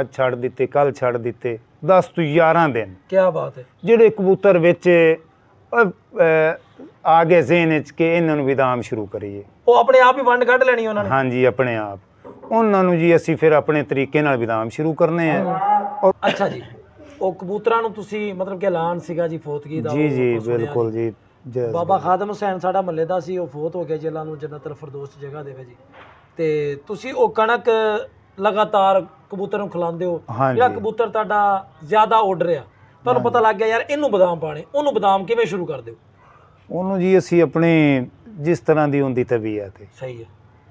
ਅੱਜ ਛੱਡ ਦਿੱਤੇ ਕੱਲ ਛੱਡ ਦਿੱਤੇ 10 ਤੋਂ 11 ਦਿਨ ਕੀ ਬਾਤ ਹੈ ਜਿਹੜੇ ਕਬੂਤਰ ਵਿੱਚ ਆਗੇ ਜ਼ੇਨ ਵਿੱਚ ਕਿ ਇਹਨਾਂ ਨੂੰ ਵਿਦਾਮ ਸ਼ੁਰੂ ਕਰੀਏ ਉਹ ਆਪਣੇ ਆਪ ਹੀ ਵੰਡ ਕੱਢ ਲੈਣੀ ਉਹਨਾਂ ਨੇ ਹਾਂਜੀ ਆਪਣੇ ਆਪ ਉਹਨਾਂ ਨੂੰ ਜੀ ਅਸੀਂ ਫਿਰ ਆਪਣੇ ਤਰੀਕੇ ਨਾਲ ਵਿਦਾਮ ਸ਼ੁਰੂ ਕਰਨੇ ਆ ਔਰ ਅੱਛਾ ਜੀ ਉਹ ਕਬੂਤਰਾਂ ਨੂੰ ਤੁਸੀਂ ਮਤਲਬ ਕਿ ਐਲਾਨ ਸੀਗਾ ਜੀ ਫੋਤਗੀ ਦਾ ਜੀ ਜੀ ਬਿਲਕੁਲ ਜੀ ਬਾਬਾ ਖਾਦਮ ਹੁਸੈਨ ਸਾਡਾ ਮੱਲੇ ਦਾ ਸੀ ਉਹ ਫੋਤ ਹੋ ਗਿਆ ਜਿਲ੍ਹਾ ਨੂੰ ਜੰਨਤਲ ਫਰਦੋਸ ਜਗ੍ਹਾ ਦੇਵੇ ਜੀ ਤੇ ਤੁਸੀਂ ਉਹ ਕਣਕ ਲਗਾਤਾਰ ਕਬੂਤਰ ਨੂੰ ਖਿਲਾਉਂਦੇ ਹੋ ਜਿਹੜਾ ਕਬੂਤਰ ਤੁਹਾਡਾ ਜ਼ਿਆਦਾ ਉੱਡ ਰਿਹਾ ਤੁਹਾਨੂੰ ਪਤਾ ਲੱਗ ਗਿਆ ਯਾਰ ਇਹਨੂੰ ਬਦਾਮ ਪਾਣੇ ਉਹਨੂੰ ਬਦਾਮ ਕਿਵੇਂ ਸ਼ੁਰੂ ਕਰਦੇ ਹੋ ਉਹਨੂੰ ਜੀ ਅਸੀਂ ਆਪਣੇ ਜਿਸ ਤਰ੍ਹਾਂ ਦੀ ਹੁੰਦੀ ਤਬੀਅਤ ਹੈ ਸਹੀ ਹੈ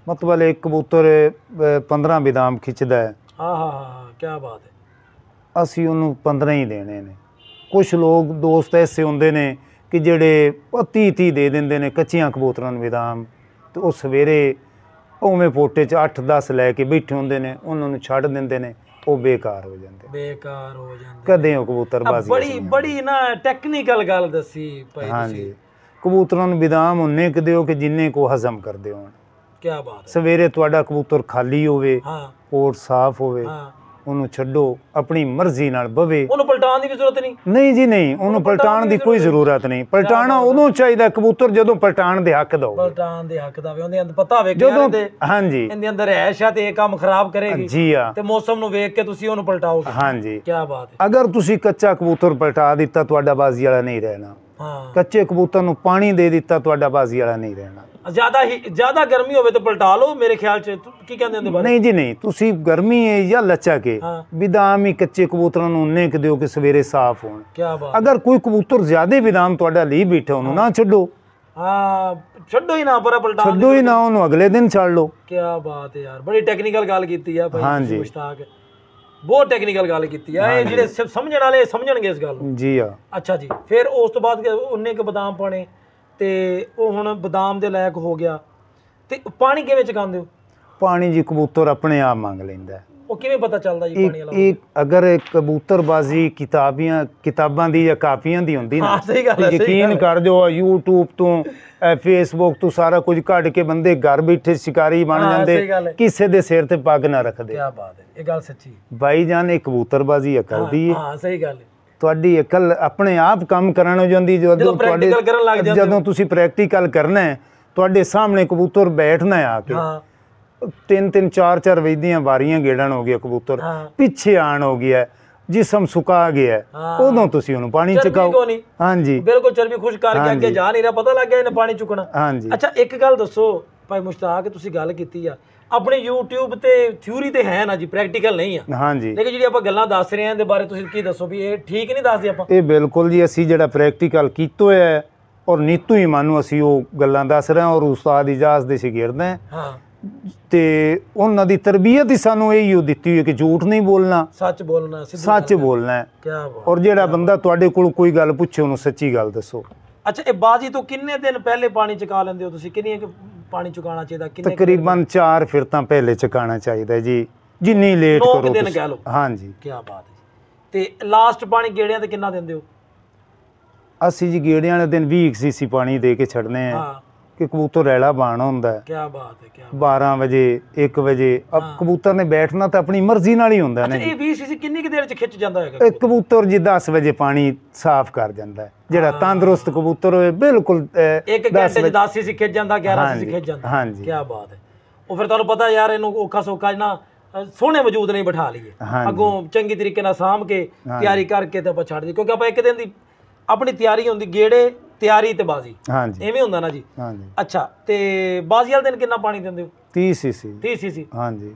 ਮਤਲਬ ਇੱਕ ਕਬੂਤਰ 15 ਬਿਦਾਮ ਖਿੱਚਦਾ ਹੈ ਹਾਂ ਕੀ ਬਾਤ ਹੈ ਅਸੀਂ ਉਹਨੂੰ 15 ਹੀ ਦੇਣੇ ਨੇ ਕੁਝ ਲੋਕ ਦੋਸਤ ਐਸੇ ਹੁੰਦੇ ਨੇ ਕਿ ਜਿਹੜੇ 30 30 ਦੇ ਦਿੰਦੇ ਨੇ ਕੱਚੀਆਂ ਕਬੂਤਰਾਂ ਨੂੰ ਬਿਦਾਮ ਤੇ ਉਹ ਸਵੇਰੇ ਉਵੇਂ ਪੋਟੇ 'ਚ 8-10 ਲੈ ਕੇ ਬੈਠੇ ਹੁੰਦੇ ਨੇ ਉਹਨਾਂ ਨੂੰ ਛੱਡ ਦਿੰਦੇ ਨੇ ਉਹ ਬੇਕਾਰ ਹੋ ਜਾਂਦੇ ਬੇਕਾਰ ਹੋ ਜਾਂਦੇ ਕਦੇ ਉਹ ਬਾਜ਼ੀ ਬੜੀ ਬੜੀ ਨਾ ਟੈਕਨੀਕਲ ਗੱਲ ਦੱਸੀ ਭਾਈ ਤੁਸੀਂ ਕਬੂਤਰਾਂ ਨੂੰ ਬਿਦਾਮ ਉਹਨੇ ਕਿ ਦਿਓ ਕਿ ਜਿੰਨੇ ਕੋ ਹਜ਼ਮ ਕਰਦੇ ਹੋਣ ਕੀ ਬਾਤ ਹੈ ਸਵੇਰੇ ਤੁਹਾਡਾ ਕਬੂਤਰ ਖਾਲੀ ਹੋਵੇ ਹਾਂ ਕੋਟ ਸਾਫ਼ ਹੋਵੇ ਹਾਂ ਉਹਨੂੰ ਛੱਡੋ ਆਪਣੀ ਮਰਜ਼ੀ ਨਾਲ ਬਵੇ ਉਹਨੂੰ ਪਲਟਾਣ ਦੀ ਵੀ ਜ਼ਰੂਰਤ ਨਹੀਂ ਨਹੀਂ ਜੀ ਨਹੀਂ ਉਹਨੂੰ ਪਲਟਾਣ ਦੀ ਕੋਈ ਜ਼ਰੂਰਤ ਨਹੀਂ ਪਲਟਾਣਾ ਉਦੋਂ ਚਾਹੀਦਾ ਕਬੂਤਰ ਜਦੋਂ ਪਲਟਾਣ ਦੇ ਹੱਕ ਦਾ ਹੋਵੇ ਪਲਟਾਣ ਦੇ ਹੱਕ ਦਾ ਹੋਵੇ ਉਹਦੇ ਅੰਦਰ ਪਤਾ ਹੋਵੇ ਕਿ ਜਦੋਂ ਹਾਂਜੀ ਇਹਦੇ ਅੰਦਰ ਐਸ਼ਾ ਤੇ ਇਹ ਕੰਮ ਖਰਾਬ ਕਰੇਗੀ ਜੀ ਆ ਤੇ ਮੌਸਮ ਨੂੰ ਵੇਖ ਕੇ ਤੁਸੀਂ ਉਹਨੂੰ ਪਲਟਾਓਗੇ ਹਾਂਜੀ ਕੀ ਬਾਤ ਹੈ ਅਗਰ ਤੁਸੀਂ ਕੱਚਾ ਕਬੂਤਰ ਪਲਟਾ ਦਿੱਤਾ ਤੁਹਾਡਾ ਬਾਜ਼ੀ ਵਾਲਾ ਨਹੀਂ ਰਹਿਣਾ ਕੱਚੇ ਕਬੂਤਰ ਨੂੰ ਪਾਣੀ ਦੇ ਦਿੱਤਾ ਤੁਹਾਡਾ ਬਾਜ਼ੀ ਵਾਲਾ ਨਹੀਂ ਰਹਿਣਾ ਜਿਆਦਾ ਹੀ ਜਿਆਦਾ ਗਰਮੀ ਹੋਵੇ ਤਾਂ ਪਲਟਾ ਲਓ ਮੇਰੇ ਖਿਆਲ ਚ ਕੀ ਕਹਿੰਦੇ ਹੁੰਦੇ ਨਹੀਂ ਜੀ ਨਹੀਂ ਤੁਸੀਂ ਗਰਮੀ ਹੈ ਜਾਂ ਲੱਚਾ ਕੇ ਵਿਦਾਮ ਹੀ ਕੱਚੇ ਕਬੂਤਰਾਂ ਨੂੰ ਉਨੇ ਕਿ ਦਿਓ ਕਿ ਸਵੇਰੇ ਸਾਫ਼ ਹੋਣ ਕੀ ਬਾਤ ਅਗਰ ਕੋਈ ਕਬੂਤਰ ਜ਼ਿਆਦੇ ਵਿਦਾਮ ਤੁਹਾਡਾ ਲਈ ਬੈਠਾ ਉਹਨੂੰ ਨਾ ਛੱਡੋ ਹਾਂ ਛੱਡੋ ਹੀ ਨਾ ਪਰ ਪਲਟਾ ਛੱਡੋ ਹੀ ਨਾ ਉਹਨੂੰ ਅਗਲੇ ਦਿਨ ਛੱਡ ਲਓ ਕੀ ਬਾਤ ਹੈ ਯਾਰ ਬੜੀ ਟੈਕਨੀਕਲ ਗੱਲ ਕੀਤੀ ਆ ਭਾਈ ਮੁਸ਼ਤਾਕ ਬਹੁਤ ਟੈਕਨੀਕਲ ਗੱਲ ਕੀਤੀ ਆ ਇਹ ਜਿਹੜੇ ਸਿਰਫ ਸਮਝਣ ਵਾਲੇ ਸਮਝਣਗੇ ਇਸ ਗੱਲ ਨੂੰ ਜੀ ਆ ਅੱਛਾ ਜੀ ਫਿਰ ਉਸ ਤੋਂ ਬਾਅਦ ਉਹਨੇ ਇੱਕ ਬਦਾਮ ਪਾਣੇ ਤੇ ਉਹ ਹੁਣ ਬਦਾਮ ਦੇ ਲਾਇਕ ਹੋ ਗਿਆ ਤੇ ਪਾਣੀ ਕਿਵੇਂ ਚਕਾਉਂਦੇ ਹੋ ਪਾਣੀ ਜੀ ਕਬੂਤਰ ਆਪਣੇ ਆਪ ਮੰਗ ਲੈਂਦਾ ਉਹ ਕਿਵੇਂ ਪਤਾ ਚੱਲਦਾ ਜੀ ਪਾਣੀ ਵਾਲਾ ਇਹ ਅਗਰ ਕਬੂਤਰਬਾਜ਼ੀ ਕਿਤਾਬੀਆਂ ਕਿਤਾਬਾਂ ਦੀ ਜਾਂ ਕਾਪੀਆਂ ਦੀ ਹੁੰਦੀ ਨਾ ਸਹੀ ਗੱਲ ਹੈ ਯਕੀਨ ਕਰ ਜੋ YouTube ਤੋਂ Facebook ਤੋਂ ਸਾਰਾ ਕੁਝ ਕੱਢ ਕੇ ਬੰਦੇ ਘਰ ਬੈਠੇ ਸ਼ਿਕਾਰੀ ਬਣ ਜਾਂਦੇ ਕਿਸੇ ਦੇ ਸਿਰ ਤੇ ਪੱਗ ਨਾ ਰੱਖਦੇ ਕੀ ਬਾਤ ਹੈ ਇਹ ਗੱਲ ਸੱਚੀ ਬਾਈ ਜਾਨ ਇਹ ਕਬੂਤਰਬਾਜ਼ੀ ਅਕਲ ਦੀ ਹੈ ਹਾਂ ਸਹੀ ਗੱਲ ਹੈ ਤੁਹਾਡੀ ਅਕਲ ਆਪਣੇ ਆਪ ਕੰਮ ਕਰਨ ਹੋ ਜਾਂਦੀ ਜਦੋਂ ਤੁਹਾਡੇ ਜਦੋਂ ਤੁਸੀਂ ਪ੍ਰੈਕਟੀਕਲ ਕਰਨਾ ਹੈ ਤੁਹਾਡੇ ਸਾਹਮਣੇ ਕਬੂਤਰ ਬੈਠਣਾ ਆ ਕੇ ਹਾਂ ਤਿੰਨ ਤਿੰਨ ਚਾਰ ਚਾਰ ਵਜਦੀਆਂ ਵਾਰੀਆਂ ਗੇੜਨ ਹੋ ਗਿਆ ਕਬੂਤਰ ਪਿੱਛੇ ਆਣ ਹੋ ਗਿਆ ਜਿਸਮ ਸੁਕਾ ਗਿਆ ਉਦੋਂ ਤੁਸੀਂ ਉਹਨੂੰ ਪਾਣੀ ਚਕਾਓ ਹਾਂਜੀ ਬਿਲਕੁਲ ਚਰਬੀ ਖੁਸ਼ ਕਰਕੇ ਅੱਗੇ ਜਾ ਨਹੀਂ ਰਿਹਾ ਪਤਾ ਲੱਗ ਗਿਆ ਇਹਨੇ ਪਾਣੀ ਚੁਕਣਾ ਅੱਛਾ ਇੱਕ ਗੱਲ ਦੱਸੋ ਭਾਈ ਮੁਸ਼ਤਾਕ ਤੁਸੀਂ ਗੱਲ ਕੀਤੀ ਆ ਆਪਣੇ YouTube ਤੇ ਥਿਊਰੀ ਤੇ ਹੈ ਨਾ ਜੀ ਪ੍ਰੈਕਟੀਕਲ ਨਹੀਂ ਆ ਹਾਂਜੀ ਲੇਕਿਨ ਜਿਹੜੀ ਆਪਾਂ ਗੱਲਾਂ ਦੱਸ ਰਹੇ ਆਂ ਦੇ ਬਾਰੇ ਤੁਸੀਂ ਕੀ ਦੱਸੋ ਵੀ ਇਹ ਠੀਕ ਨਹੀਂ ਦੱਸਦੇ ਆਪਾਂ ਇਹ ਬਿਲਕੁਲ ਜੀ ਅਸੀਂ ਜਿਹੜਾ ਪ੍ਰੈਕਟੀਕਲ ਕੀਤਾ ਹੋਇਆ ਔਰ ਨੀਤੂ ਹੀ ਮਾਨੂੰ ਅਸੀਂ ਉਹ ਗੱਲਾਂ ਦੱਸ ਰਹੇ ਆਂ ਔਰ ਉਸਤਾਦ ਇਜਾਜ਼ਤ ਦੇ ਸ਼ਾਗਿਰਦ ਹਾਂ ਤੇ ਉਹਨਾਂ ਦੀ ਤਰਬੀਅਤ ਹੀ ਸਾਨੂੰ ਇਹ ਹੀ ਦਿੱਤੀ ਹੋਈ ਹੈ ਕਿ ਝੂਠ ਨਹੀਂ ਬੋਲਣਾ ਸੱਚ ਬੋਲਣਾ ਸੱਚ ਬੋਲਣਾ ਹੈ ਕੀ ਬਾਤ ਔਰ ਜਿਹੜਾ ਬੰਦਾ ਤੁਹਾਡੇ ਕੋਲ ਕੋਈ ਗੱਲ ਪੁੱਛੇ ਉਹਨੂੰ ਸੱਚੀ ਗੱਲ ਦੱਸੋ ਅੱਛਾ ਇਹ ਬਾਜੀ ਤੋਂ ਕਿੰਨੇ ਦਿਨ ਪਹਿਲੇ ਪਾਣੀ ਚਕਾ ਲੈਂਦੇ ਹੋ ਤੁਸੀਂ ਕਿੰਨੀਆਂ ਪਾਣੀ ਚੁਕਾਉਣਾ ਚਾਹੀਦਾ ਕਿੰਨੇ ਤਕਰੀਬਨ 4 ਫਿਰਤਾਂ ਪਹਿਲੇ ਚੁਕਾਉਣਾ ਚਾਹੀਦਾ ਜੀ ਜਿੰਨੀ ਲੇਟ ਕਰੋ ਦਿਨ ਕਹਿ ਲਓ ਹਾਂਜੀ ਕੀ ਬਾਤ ਹੈ ਤੇ ਲਾਸਟ ਪਾਣੀ ਗੇੜਿਆਂ ਤੇ ਕਿੰਨਾ ਦਿੰਦੇ ਹੋ ਅਸੀਂ ਜੀ ਗੇੜਿਆਂ ਵਾਲੇ ਦਿਨ 20 ਸੀਸੀ ਪਾਣੀ ਦੇ ਕੇ ਛੱਡਨੇ ਆ ਹਾਂ ਕਿ ਕਬੂਤਰ ਰੈਲਾ ਬਾਣ ਹੁੰਦਾ ਹੈ ਕੀ ਬਾਤ ਹੈ ਕੀ ਬਾਤ 12 ਵਜੇ 1 ਵਜੇ ਅਬ ਕਬੂਤਰ ਨੇ ਬੈਠਣਾ ਤਾਂ ਆਪਣੀ ਮਰਜ਼ੀ ਨਾਲ ਹੀ ਹੁੰਦਾ ਨੇ ਅੱਛਾ ਇਹ 20 ਸੀਸੀ ਕਿੰਨੀ ਕਿ ਦੇਰ ਚ ਖਿੱਚ ਜਾਂਦਾ ਇੱਕ ਕਬੂਤਰ ਜੀ 10 ਵਜੇ ਪਾਣੀ ਸਾਫ਼ ਕਰ ਜਾਂਦਾ ਹੈ ਜਿਹੜਾ ਤੰਦਰੁਸਤ ਕਬੂਤਰ ਹੋਵੇ ਬਿਲਕੁਲ ਇੱਕ ਘੰਟੇ ਚ 10 ਸੀਸੀ ਖਿੱਚ ਜਾਂਦਾ 11 ਸੀਸੀ ਖਿੱਚ ਜਾਂਦਾ ਹਾਂਜੀ ਕੀ ਬਾਤ ਹੈ ਉਹ ਫਿਰ ਤੁਹਾਨੂੰ ਪਤਾ ਯਾਰ ਇਹਨੂੰ ਔਖਾ ਸੌਖਾ ਜਨਾ ਸੋਹਣੇ ਮੌਜੂਦ ਨਹੀਂ ਬਿਠਾ ਲਈਏ ਅੱਗੋਂ ਚੰਗੀ ਤਰੀਕੇ ਨਾਲ ਸਾਂਭ ਕੇ ਤਿਆਰੀ ਕਰਕੇ ਤੇ ਆਪਾਂ ਛੱਡ ਦੇ ਕਿਉਂਕਿ ਆਪਾਂ ਇੱਕ ਦਿਨ ਦੀ ਆਪਣੀ ਤਿਆਰੀ ਹੁੰਦੀ ਗੇੜੇ ਤਿਆਰੀ ਤੇ ਬਾਜ਼ੀ ਹਾਂਜੀ ਐਵੇਂ ਹੁੰਦਾ ਨਾ ਜੀ ਹਾਂਜੀ ਅੱਛਾ ਤੇ ਬਾਜ਼ੀ ਵਾਲੇ ਦਿਨ ਕਿੰਨਾ ਪਾਣੀ ਦਿੰਦੇ ਹੋ 30 ਸੀਸੀ 30 ਸੀਸੀ ਹਾਂਜੀ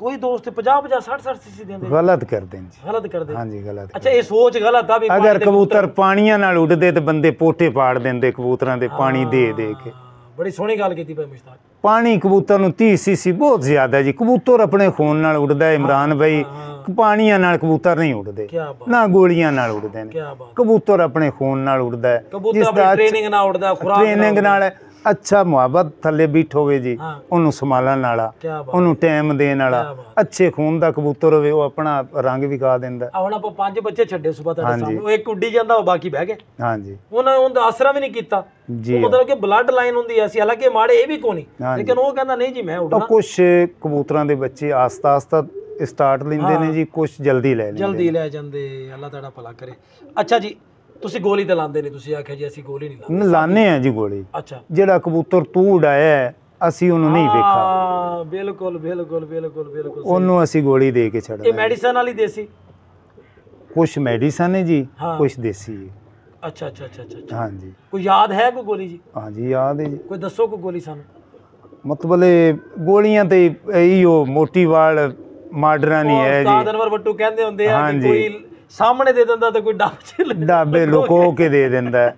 ਕੋਈ ਦੋਸਤ 50 50 60 60 ਸੀਸੀ ਦਿੰਦੇ ਗਲਤ ਕਰਦੇ ਨੇ ਜੀ ਗਲਤ ਕਰਦੇ ਹਾਂਜੀ ਗਲਤ ਅੱਛਾ ਇਹ ਸੋਚ ਗਲਤ ਆ ਵੀ ਅਗਰ ਕਬੂਤਰ ਪਾਣੀਆਂ ਨਾਲ ਉੱਡਦੇ ਤੇ ਬੰਦੇ ਪੋਟੇ ਪਾੜ ਦਿੰਦੇ ਕਬੂਤਰਾਂ ਦੇ ਪਾਣੀ ਦੇ ਦੇ ਕੇ ਬੜੀ ਸੋਹਣੀ ਗੱਲ ਕੀਤੀ ਭਾਈ ਮਿਸਤਾਕ ਪਾਣੀ ਕਬੂਤਰ ਨੂੰ 30 ਸੀਸੀ ਬਹੁਤ ਜ਼ਿਆਦਾ ਜੀ ਕਬੂਤਰ ਆਪਣੇ ਖੂਨ ਨਾਲ ਉੱਡਦਾ ਇਮਰਾਨ ਭਾਈ ਪਾਣੀਆਂ ਨਾਲ ਕਬੂਤਰ ਨਹੀਂ ਉੱਡਦੇ ਨਾ ਗੋਲੀਆਂ ਨਾਲ ਉੱਡਦੇ ਨੇ ਕਬੂਤਰ ਆਪਣੇ ਖੂਨ ਨਾਲ ਉੱਡਦਾ ਜਿਸ ਦਾ ਟ੍ਰੇਨਿੰਗ ਨਾਲ ਉੱਡਦਾ ਖੁਰਾਕ ਟ੍ਰੇਨਿੰਗ ਨਾਲ ਅੱਛਾ ਮੁਹੱਬਤ ਥੱਲੇ ਬੀਠ ਹੋਵੇ ਜੀ ਉਹਨੂੰ ਸੰਭਾਲਣ ਵਾਲਾ ਉਹਨੂੰ ਟਾਈਮ ਦੇਣ ਵਾਲਾ ਅੱਛੇ ਖੂਨ ਦਾ ਕਬੂਤਰ ਹੋਵੇ ਉਹ ਆਪਣਾ ਰੰਗ ਵਿਖਾ ਦਿੰਦਾ ਹੁਣ ਆਪਾਂ ਪੰਜ ਬੱਚੇ ਛੱਡੇ ਸੁਬਾ ਤੁਹਾਡੇ ਸਾਹਮਣੇ ਉਹ ਇੱਕ ਉੱਡੀ ਜਾਂਦਾ ਉਹ ਬਾਕੀ ਬਹਿ ਗਏ ਹਾਂਜੀ ਉਹਨਾਂ ਉਹਦਾ ਆਸਰਾ ਵੀ ਨਹੀਂ ਕੀਤਾ ਜੀ ਮਤਲਬ ਕਿ ਬਲੱਡ ਲਾਈਨ ਹੁੰਦੀ ਐ ਸੀ ਹਾਲਾਂਕਿ ਮਾੜੇ ਇਹ ਵੀ ਕੋਣੀ ਲੇਕਿਨ ਉਹ ਕਹਿੰਦਾ ਨਹੀਂ ਜੀ ਮੈਂ ਉੱਡਣਾ ਕੁਝ ਕਬੂਤਰਾਂ ਦੇ ਬੱਚੇ ਆਸਤਾ ਆਸਤਾ ਸਟਾਰਟ ਲੈਂਦੇ ਨੇ ਜੀ ਕੁਝ ਜਲਦੀ ਲੈ ਲੈਂਦੇ ਜਲਦੀ ਲੈ ਜਾਂਦੇ ਅੱਲਾਹ ਤੁਹਾਡਾ ਭਲਾ ਕਰੇ ਅੱਛਾ ਜੀ ਤੁਸੀਂ ਗੋਲੀ ਤੇ ਲਾਉਂਦੇ ਨਹੀਂ ਤੁਸੀਂ ਆਖਿਆ ਜੀ ਅਸੀਂ ਗੋਲੀ ਨਹੀਂ ਲਾਉਂਦੇ ਲਾਣੇ ਆ ਜੀ ਗੋਲੀ ਅੱਛਾ ਜਿਹੜਾ ਕਬੂਤਰ ਤੂੰ ਉਡਾਇਆ ਅਸੀਂ ਉਹਨੂੰ ਨਹੀਂ ਵੇਖਾ ਹਾਂ ਬਿਲਕੁਲ ਬਿਲਕੁਲ ਬਿਲਕੁਲ ਬਿਲਕੁਲ ਉਹਨੂੰ ਅਸੀਂ ਗੋਲੀ ਦੇ ਕੇ ਛੱਡਦੇ ਇਹ ਮੈਡੀਸਨ ਵਾਲੀ ਦੇਸੀ ਕੁਝ ਮੈਡੀਸਨ ਹੈ ਜੀ ਕੁਝ ਦੇਸੀ ਹੈ ਅੱਛਾ ਅੱਛਾ ਅੱਛਾ ਅੱਛਾ ਹਾਂਜੀ ਕੋਈ ਯਾਦ ਹੈ ਕੋਈ ਗੋਲੀ ਜੀ ਹਾਂਜੀ ਯਾਦ ਹੈ ਜੀ ਕੋਈ ਦੱਸੋ ਕੋਈ ਗੋਲੀ ਸਾਨੂੰ ਮਤਲਬ ਇਹ ਗੋਲੀਆਂ ਤੇ ਇਹੋ ਮੋਟੀ ਵਾਲ ਮਾਡਰਾਂ ਨਹੀਂ ਹੈ ਜੀ ਉਸਤਾਦ ਅਨਵਰ ਬੱਟੂ ਕਹਿੰਦੇ ਹੁੰਦੇ ਆ ਕਿ ਕੋਈ ਸਾਹਮਣੇ ਦੇ ਦਿੰਦਾ ਤਾਂ ਕੋਈ ਚ ਡਾਬੇ ਲੁਕੋ ਕੇ ਦੇ ਦਿੰਦਾ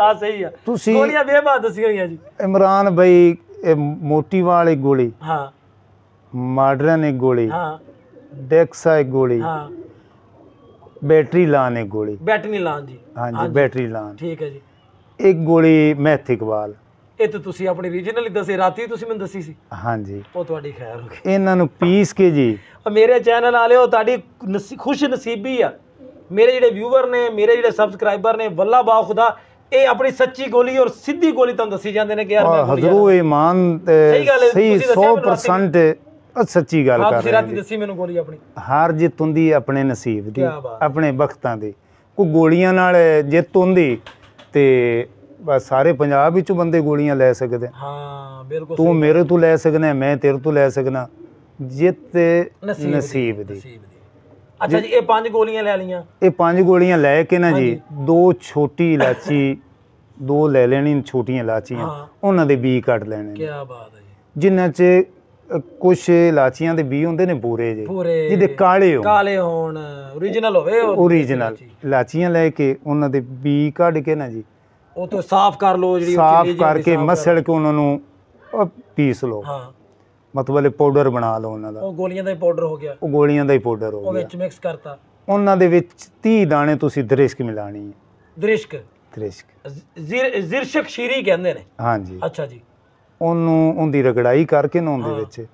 ਆ ਸਹੀ ਆ ਤੁਸੀਂ ਗੋਲੀਆਂ ਵੇਵਾ ਦੱਸੀਆਂ ਹੋਈਆਂ ਜੀ ਇਮਰਾਨ ਬਈ ਮੋਟੀ ਵਾਲੀ ਗੋਲੀ ਹਾਂ ਮਾਡਰਨ ਇੱਕ ਗੋਲੀ ਹਾਂ ਡੈਕਸਾ ਇੱਕ ਗੋਲੀ ਹਾਂ ਬੈਟਰੀ ਲਾਨ ਇੱਕ ਗੋਲੀ ਬੈਟਰੀ ਲਾਣ ਜੀ ਹਾਂਜੀ ਬੈਟਰੀ ਲਾਨ ਠੀਕ ਹੈ ਜੀ ਇੱਕ ਗੋਲੀ ਮੈਥਿਕ ਵਾਲ ਇਹ ਤਾਂ ਤੁਸੀਂ ਆਪਣੀ ਰੀਜਨਲ ਹੀ ਦੱਸੇ ਰਾਤੀ ਤੁਸੀਂ ਮੈਨੂੰ ਦੱਸੀ ਸੀ ਹਾਂਜੀ ਉਹ ਤੁਹਾਡੀ ਖੈਰ ਹੋ ਗਈ ਇਹਨਾਂ ਨੂੰ ਪੀਸ ਕੇ ਜੀ ਮੇਰੇ ਚੈਨਲ ਵਾਲਿਓ ਤੁਹਾਡੀ ਖੁਸ਼ ਨਸੀਬੀ ਆ ਮੇਰੇ ਜਿਹੜੇ ਵਿਊਵਰ ਨੇ ਮੇਰੇ ਜਿਹੜੇ ਸਬਸਕ੍ਰਾਈਬਰ ਨੇ ਵੱਲਾ ਬਾ ਖੁਦਾ ਇਹ ਆਪਣੀ ਸੱਚੀ ਗੋਲੀ ਔਰ ਸਿੱਧੀ ਗੋਲੀ ਤੁਹਾਨੂੰ ਦੱਸੀ ਜਾਂਦੇ ਨੇ ਕਿ ਯਾਰ ਮੈਂ ਹਜ਼ਰੂ ਇਮਾਨ ਸਹੀ 100% ਸੱਚੀ ਗੱਲ ਕਰ ਰਹੇ ਹਾਂ ਰਾਤੀ ਦੱਸੀ ਮੈਨੂੰ ਗੋਲੀ ਆਪਣੀ ਹਾਰ ਜਿੱਤ ਹੁੰਦੀ ਆਪਣੇ ਨਸੀਬ ਦੀ ਆਪਣੇ ਵਕਤਾਂ ਦੀ ਕੋ ਗੋਲੀਆਂ ਨਾਲ ਜਿੱਤ ਹੁੰਦੀ ਤੇ ਸਾਰੇ ਪੰਜਾਬ ਵਿੱਚੋਂ ਬੰਦੇ ਗੋਲੀਆਂ ਲੈ ਸਕਦੇ ਹਾਂ ਬਿਲਕੁਲ ਤੂੰ ਮੇਰੇ ਤੋਂ ਲੈ ਸਕਦਾ ਮੈਂ ਤੇਰੇ ਤੋਂ ਲੈ ਸਕਦਾ ਜਿੱਤ ਨਸੀਬ ਦੀ ਅੱਛਾ ਜੀ ਇਹ ਪੰਜ ਗੋਲੀਆਂ ਲੈ ਲਈਆਂ ਇਹ ਪੰਜ ਗੋਲੀਆਂ ਲੈ ਕੇ ਨਾ ਜੀ ਦੋ ਛੋਟੀ ਇਲਾਚੀ ਦੋ ਲੈ ਲੈਣੀ ਛੋਟੀਆਂ ਇਲਾਚੀਆਂ ਉਹਨਾਂ ਦੇ ਬੀ ਕੱਟ ਲੈਣੇ ਕੀ ਬਾਤ ਹੈ ਜੀ ਜਿੰਨਾਂ 'ਚ ਕੁਛ ਇਲਾਚੀਆਂ ਦੇ ਬੀ ਹੁੰਦੇ ਨੇ ਬੂਰੇ ਜੇ ਜਿਹਦੇ ਕਾਲੇ ਹੋਣ ਕਾਲੇ ਹੋਣ origignal ਹੋਵੇ origignal ਇਲਾਚੀਆਂ ਲੈ ਕੇ ਉਹਨਾਂ ਦੇ ਬੀ ਕੱਢ ਕੇ ਨਾ ਜੀ ਉਹ ਤੋਂ ਸਾਫ਼ ਕਰ ਲੋ ਜਿਹੜੀ ਸਾਫ਼ ਕਰਕੇ ਮਸਲ ਕੇ ਉਹਨਾਂ ਨੂੰ ਪੀਸ ਲੋ ਹਾਂ ਮਤਲਬ ਪਾਊਡਰ ਬਣਾ ਲਓ ਉਹਨਾਂ ਦਾ ਉਹ ਗੋਲੀਆਂ ਦਾ ਹੀ ਪਾਊਡਰ ਹੋ ਗਿਆ ਉਹ ਗੋਲੀਆਂ ਦਾ ਹੀ ਪਾਊਡਰ ਹੋ ਗਿਆ ਉਹ ਵਿੱਚ ਮਿਕਸ ਕਰਤਾ ਉਹਨਾਂ ਦੇ ਵਿੱਚ 30 ਦਾਣੇ ਤੁਸੀਂ ਦ੍ਰਿਸ਼ਕ ਮਿਲਾਣੀ ਹੈ ਦ੍ਰਿਸ਼ਕ ਦ੍ਰਿਸ਼ਕ ਜ਼ਿਰਸ਼ਕ ਸ਼ੀਰੀ ਕਹਿੰਦੇ ਨੇ ਹਾਂਜੀ ਅੱਛਾ ਜੀ ਉਹਨੂੰ ਉਹਦੀ ਰਗੜਾਈ ਕਰਕੇ ਨਾ ਉਹਦੇ ਵਿੱਚ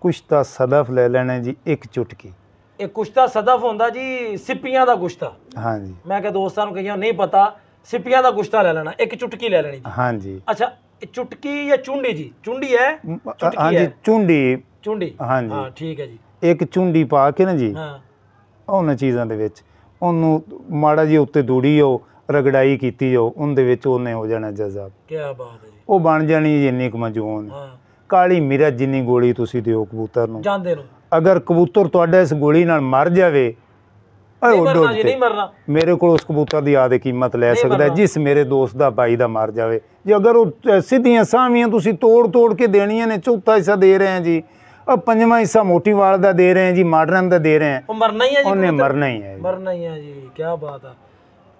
ਕੁਸ਼ਤਾ ਸਦਫ ਲੈ ਲੈਣਾ ਜੀ ਇੱਕ ਚੁਟਕੀ ਇਹ ਕੁਸ਼ਤਾ ਸਦਫ ਹੁੰਦਾ ਜੀ ਸਿੱਪੀਆਂ ਦਾ ਗੁਸ਼ਤਾ ਹਾਂਜੀ ਮੈਂ ਕਿਹਾ ਦੋਸਤਾਂ ਨੂੰ ਕਹੀਆਂ ਨਹੀਂ ਪਤਾ ਸਿੱਪੀਆਂ ਦਾ ਗੁਸ਼ਤਾ ਲੈ ਲੈਣਾ ਇੱਕ ਚੁਟਕੀ ਲੈ ਲੈਣੀ ਹਾਂਜੀ ਅੱਛਾ ਚੁਟਕੀ ਜਾਂ ਚੁੰਡੀ ਜੀ ਚੁੰਡੀ ਹੈ ਹਾਂਜੀ ਚੁੰਡੀ ਚੁੰਡੀ ਹਾਂਜੀ ਹਾਂ ਠੀਕ ਹੈ ਜੀ ਇੱਕ ਚੁੰਡੀ ਪਾ ਕੇ ਨਾ ਜੀ ਹਾਂ ਉਹਨਾਂ ਚੀਜ਼ਾਂ ਦੇ ਵਿੱਚ ਉਹਨੂੰ ਮਾੜਾ ਜੀ ਉੱਤੇ ਦੂੜੀ ਹੋ ਰਗੜਾਈ ਕੀਤੀ ਜੋ ਉਹਦੇ ਵਿੱਚ ਉਹਨੇ ਹੋ ਜਾਣਾ ਜਜ਼ਾਬ ਕੀ ਬਾਤ ਹੈ ਜੀ ਉਹ ਬਣ ਜਾਣੀ ਜਿੰਨੀ ਕੁ ਮਜੂਨ ਹਾਂ ਕਾਲੀ ਮਿਰਚ ਜਿੰਨੀ ਗੋਲੀ ਤੁਸੀਂ ਦਿਓ ਕਬੂਤਰ ਨੂੰ ਜਾਂਦੇ ਨੂੰ ਅਗਰ ਕਬੂਤਰ ਤੁਹਾਡੇ ਇਸ ਗੋਲੀ ਨਾਲ ਮਰ ਜਾਵੇ ਨਹੀਂ ਮਰਨਾ ਜੀ ਨਹੀਂ ਮਰਨਾ ਮੇਰੇ ਕੋਲ ਉਸ ਕਬੂਤਰ ਦੀ ਆਦੇ ਕੀਮਤ ਲੈ ਸਕਦਾ ਜਿਸ ਮੇਰੇ ਦੋਸਤ ਦਾ ਭਾਈ ਦਾ ਮਰ ਜਾਵੇ ਜੇ ਅਗਰ ਉਹ ਸਿੱਧੀਆਂ ਸਾਵੀਆਂ ਤੁਸੀਂ ਤੋੜ ਤੋੜ ਕੇ ਦੇਣੀਆਂ ਨੇ ਚੌਥਾ ਹਿੱਸਾ ਦੇ ਰਹੇ ਆ ਜੀ ਆ ਪੰਜਵਾਂ ਹਿੱਸਾ ਮੋਟੀਵਾਲ ਦਾ ਦੇ ਰਹੇ ਆ ਜੀ ਮਾਡਰਨ ਦਾ ਦੇ ਰਹੇ ਆ ਉਹ ਮਰਨਾ ਹੀ ਹੈ ਜੀ ਉਹਨੇ ਮਰਨਾ ਹੀ ਹੈ ਮਰਨਾ ਹੀ ਹੈ ਜੀ ਕੀ ਬਾਤ ਆ